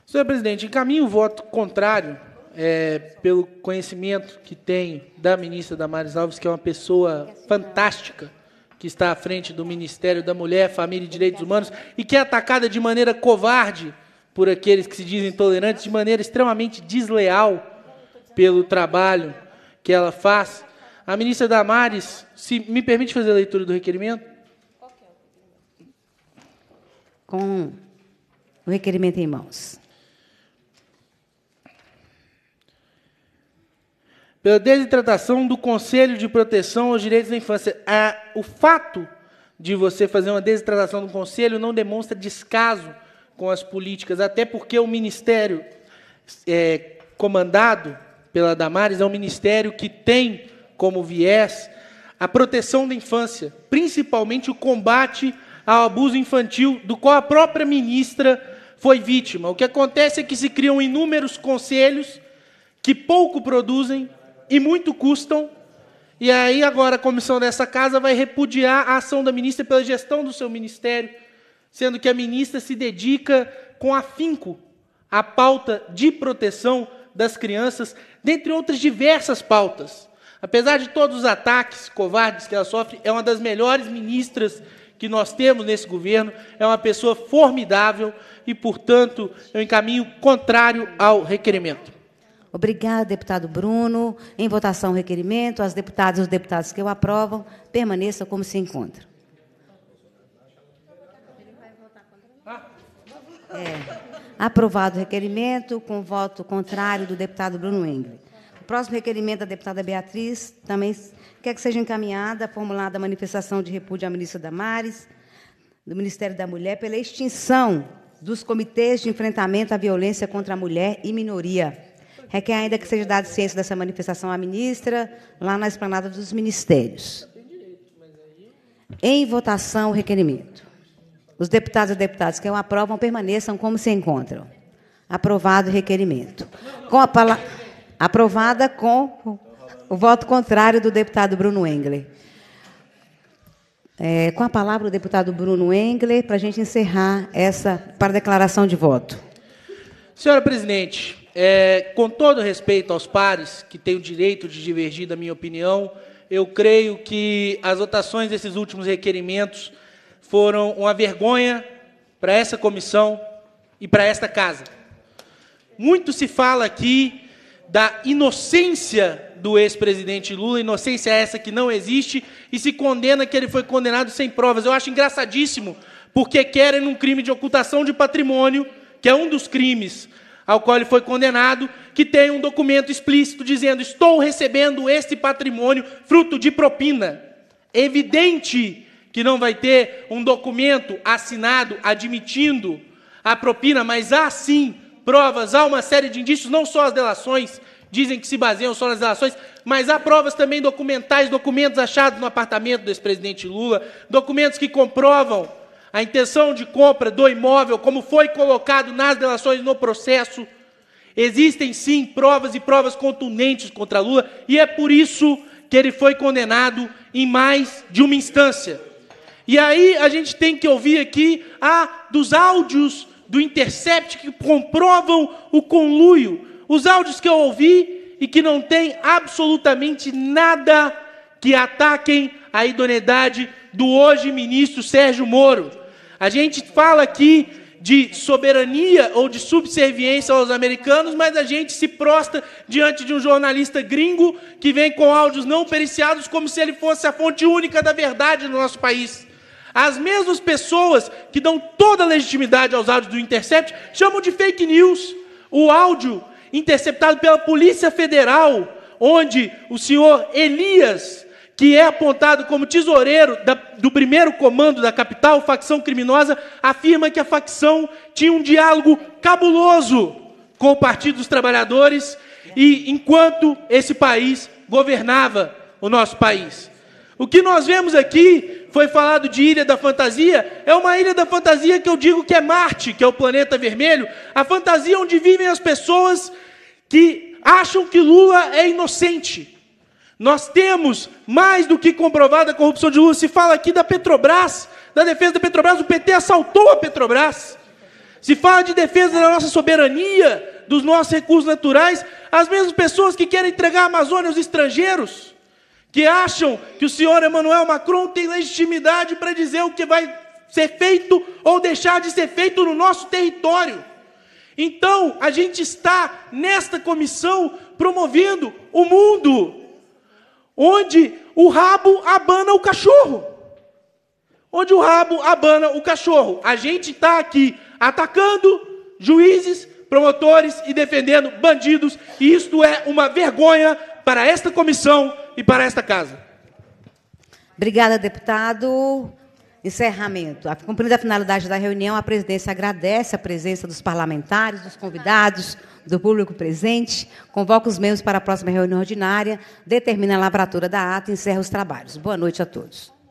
Senhor presidente, encaminho o voto contrário é, pelo conhecimento que tenho da ministra Damares Alves, que é uma pessoa fantástica, que está à frente do Ministério da Mulher, Família e Direitos Humanos, e que é atacada de maneira covarde por aqueles que se dizem intolerantes, de maneira extremamente desleal pelo trabalho que ela faz. A ministra Damares, se me permite fazer a leitura do requerimento? Com o requerimento em mãos. pela desidratação do Conselho de Proteção aos Direitos da Infância. Ah, o fato de você fazer uma desidratação do Conselho não demonstra descaso com as políticas, até porque o Ministério é, comandado pela Damares é um ministério que tem como viés a proteção da infância, principalmente o combate ao abuso infantil, do qual a própria ministra foi vítima. O que acontece é que se criam inúmeros conselhos que pouco produzem e muito custam. E aí agora a comissão dessa casa vai repudiar a ação da ministra pela gestão do seu ministério, sendo que a ministra se dedica com afinco à pauta de proteção das crianças, dentre outras diversas pautas. Apesar de todos os ataques covardes que ela sofre, é uma das melhores ministras que nós temos nesse governo, é uma pessoa formidável e, portanto, eu encaminho contrário ao requerimento. Obrigada, deputado Bruno. Em votação, o requerimento. As deputadas e os deputados que o aprovam permaneçam como se encontram. É. Aprovado o requerimento, com voto contrário do deputado Bruno Engle. O próximo requerimento da deputada Beatriz também quer que seja encaminhada, formulada a manifestação de repúdio à ministra Damares, do Ministério da Mulher, pela extinção dos comitês de enfrentamento à violência contra a mulher e minoria. Requer é ainda que seja dado ciência dessa manifestação à ministra, lá na esplanada dos ministérios. Em votação, o requerimento. Os deputados e deputadas que o aprovam permaneçam como se encontram. Aprovado o requerimento. Com a pala... Aprovada com o voto contrário do deputado Bruno Engler. É, com a palavra o deputado Bruno Engler, para a gente encerrar essa para declaração de voto. Senhora presidente, é, com todo respeito aos pares, que têm o direito de divergir da minha opinião, eu creio que as votações desses últimos requerimentos foram uma vergonha para essa comissão e para esta casa. Muito se fala aqui da inocência do ex-presidente Lula, inocência essa que não existe, e se condena que ele foi condenado sem provas. Eu acho engraçadíssimo, porque querem um crime de ocultação de patrimônio, que é um dos crimes ao qual ele foi condenado, que tem um documento explícito dizendo: Estou recebendo este patrimônio fruto de propina. Evidente que não vai ter um documento assinado admitindo a propina, mas há sim provas, há uma série de indícios, não só as delações, dizem que se baseiam só nas delações, mas há provas também documentais, documentos achados no apartamento do ex-presidente Lula, documentos que comprovam a intenção de compra do imóvel, como foi colocado nas delações no processo. Existem sim provas e provas contundentes contra Lula, e é por isso que ele foi condenado em mais de uma instância. E aí a gente tem que ouvir aqui a dos áudios do Intercept que comprovam o conluio, os áudios que eu ouvi e que não tem absolutamente nada que ataquem a idoneidade do hoje ministro Sérgio Moro. A gente fala aqui de soberania ou de subserviência aos americanos, mas a gente se prosta diante de um jornalista gringo que vem com áudios não periciados como se ele fosse a fonte única da verdade no nosso país. As mesmas pessoas que dão toda a legitimidade aos áudios do Intercept chamam de fake news. O áudio interceptado pela Polícia Federal, onde o senhor Elias que é apontado como tesoureiro da, do primeiro comando da capital, facção criminosa, afirma que a facção tinha um diálogo cabuloso com o Partido dos Trabalhadores e enquanto esse país governava o nosso país. O que nós vemos aqui foi falado de Ilha da Fantasia, é uma ilha da fantasia que eu digo que é Marte, que é o planeta vermelho, a fantasia onde vivem as pessoas que acham que Lula é inocente, nós temos mais do que comprovada a corrupção de Lula. Se fala aqui da Petrobras, da defesa da Petrobras, o PT assaltou a Petrobras. Se fala de defesa da nossa soberania, dos nossos recursos naturais, as mesmas pessoas que querem entregar a Amazônia aos estrangeiros, que acham que o senhor Emmanuel Macron tem legitimidade para dizer o que vai ser feito ou deixar de ser feito no nosso território. Então, a gente está nesta comissão promovendo o mundo onde o rabo abana o cachorro. Onde o rabo abana o cachorro. A gente está aqui atacando juízes, promotores e defendendo bandidos, e isto é uma vergonha para esta comissão e para esta casa. Obrigada, deputado. Encerramento. Cumprindo a finalidade da reunião, a presidência agradece a presença dos parlamentares, dos convidados do público presente, convoca os membros para a próxima reunião ordinária, determina a lavratura da ata e encerra os trabalhos. Boa noite a todos.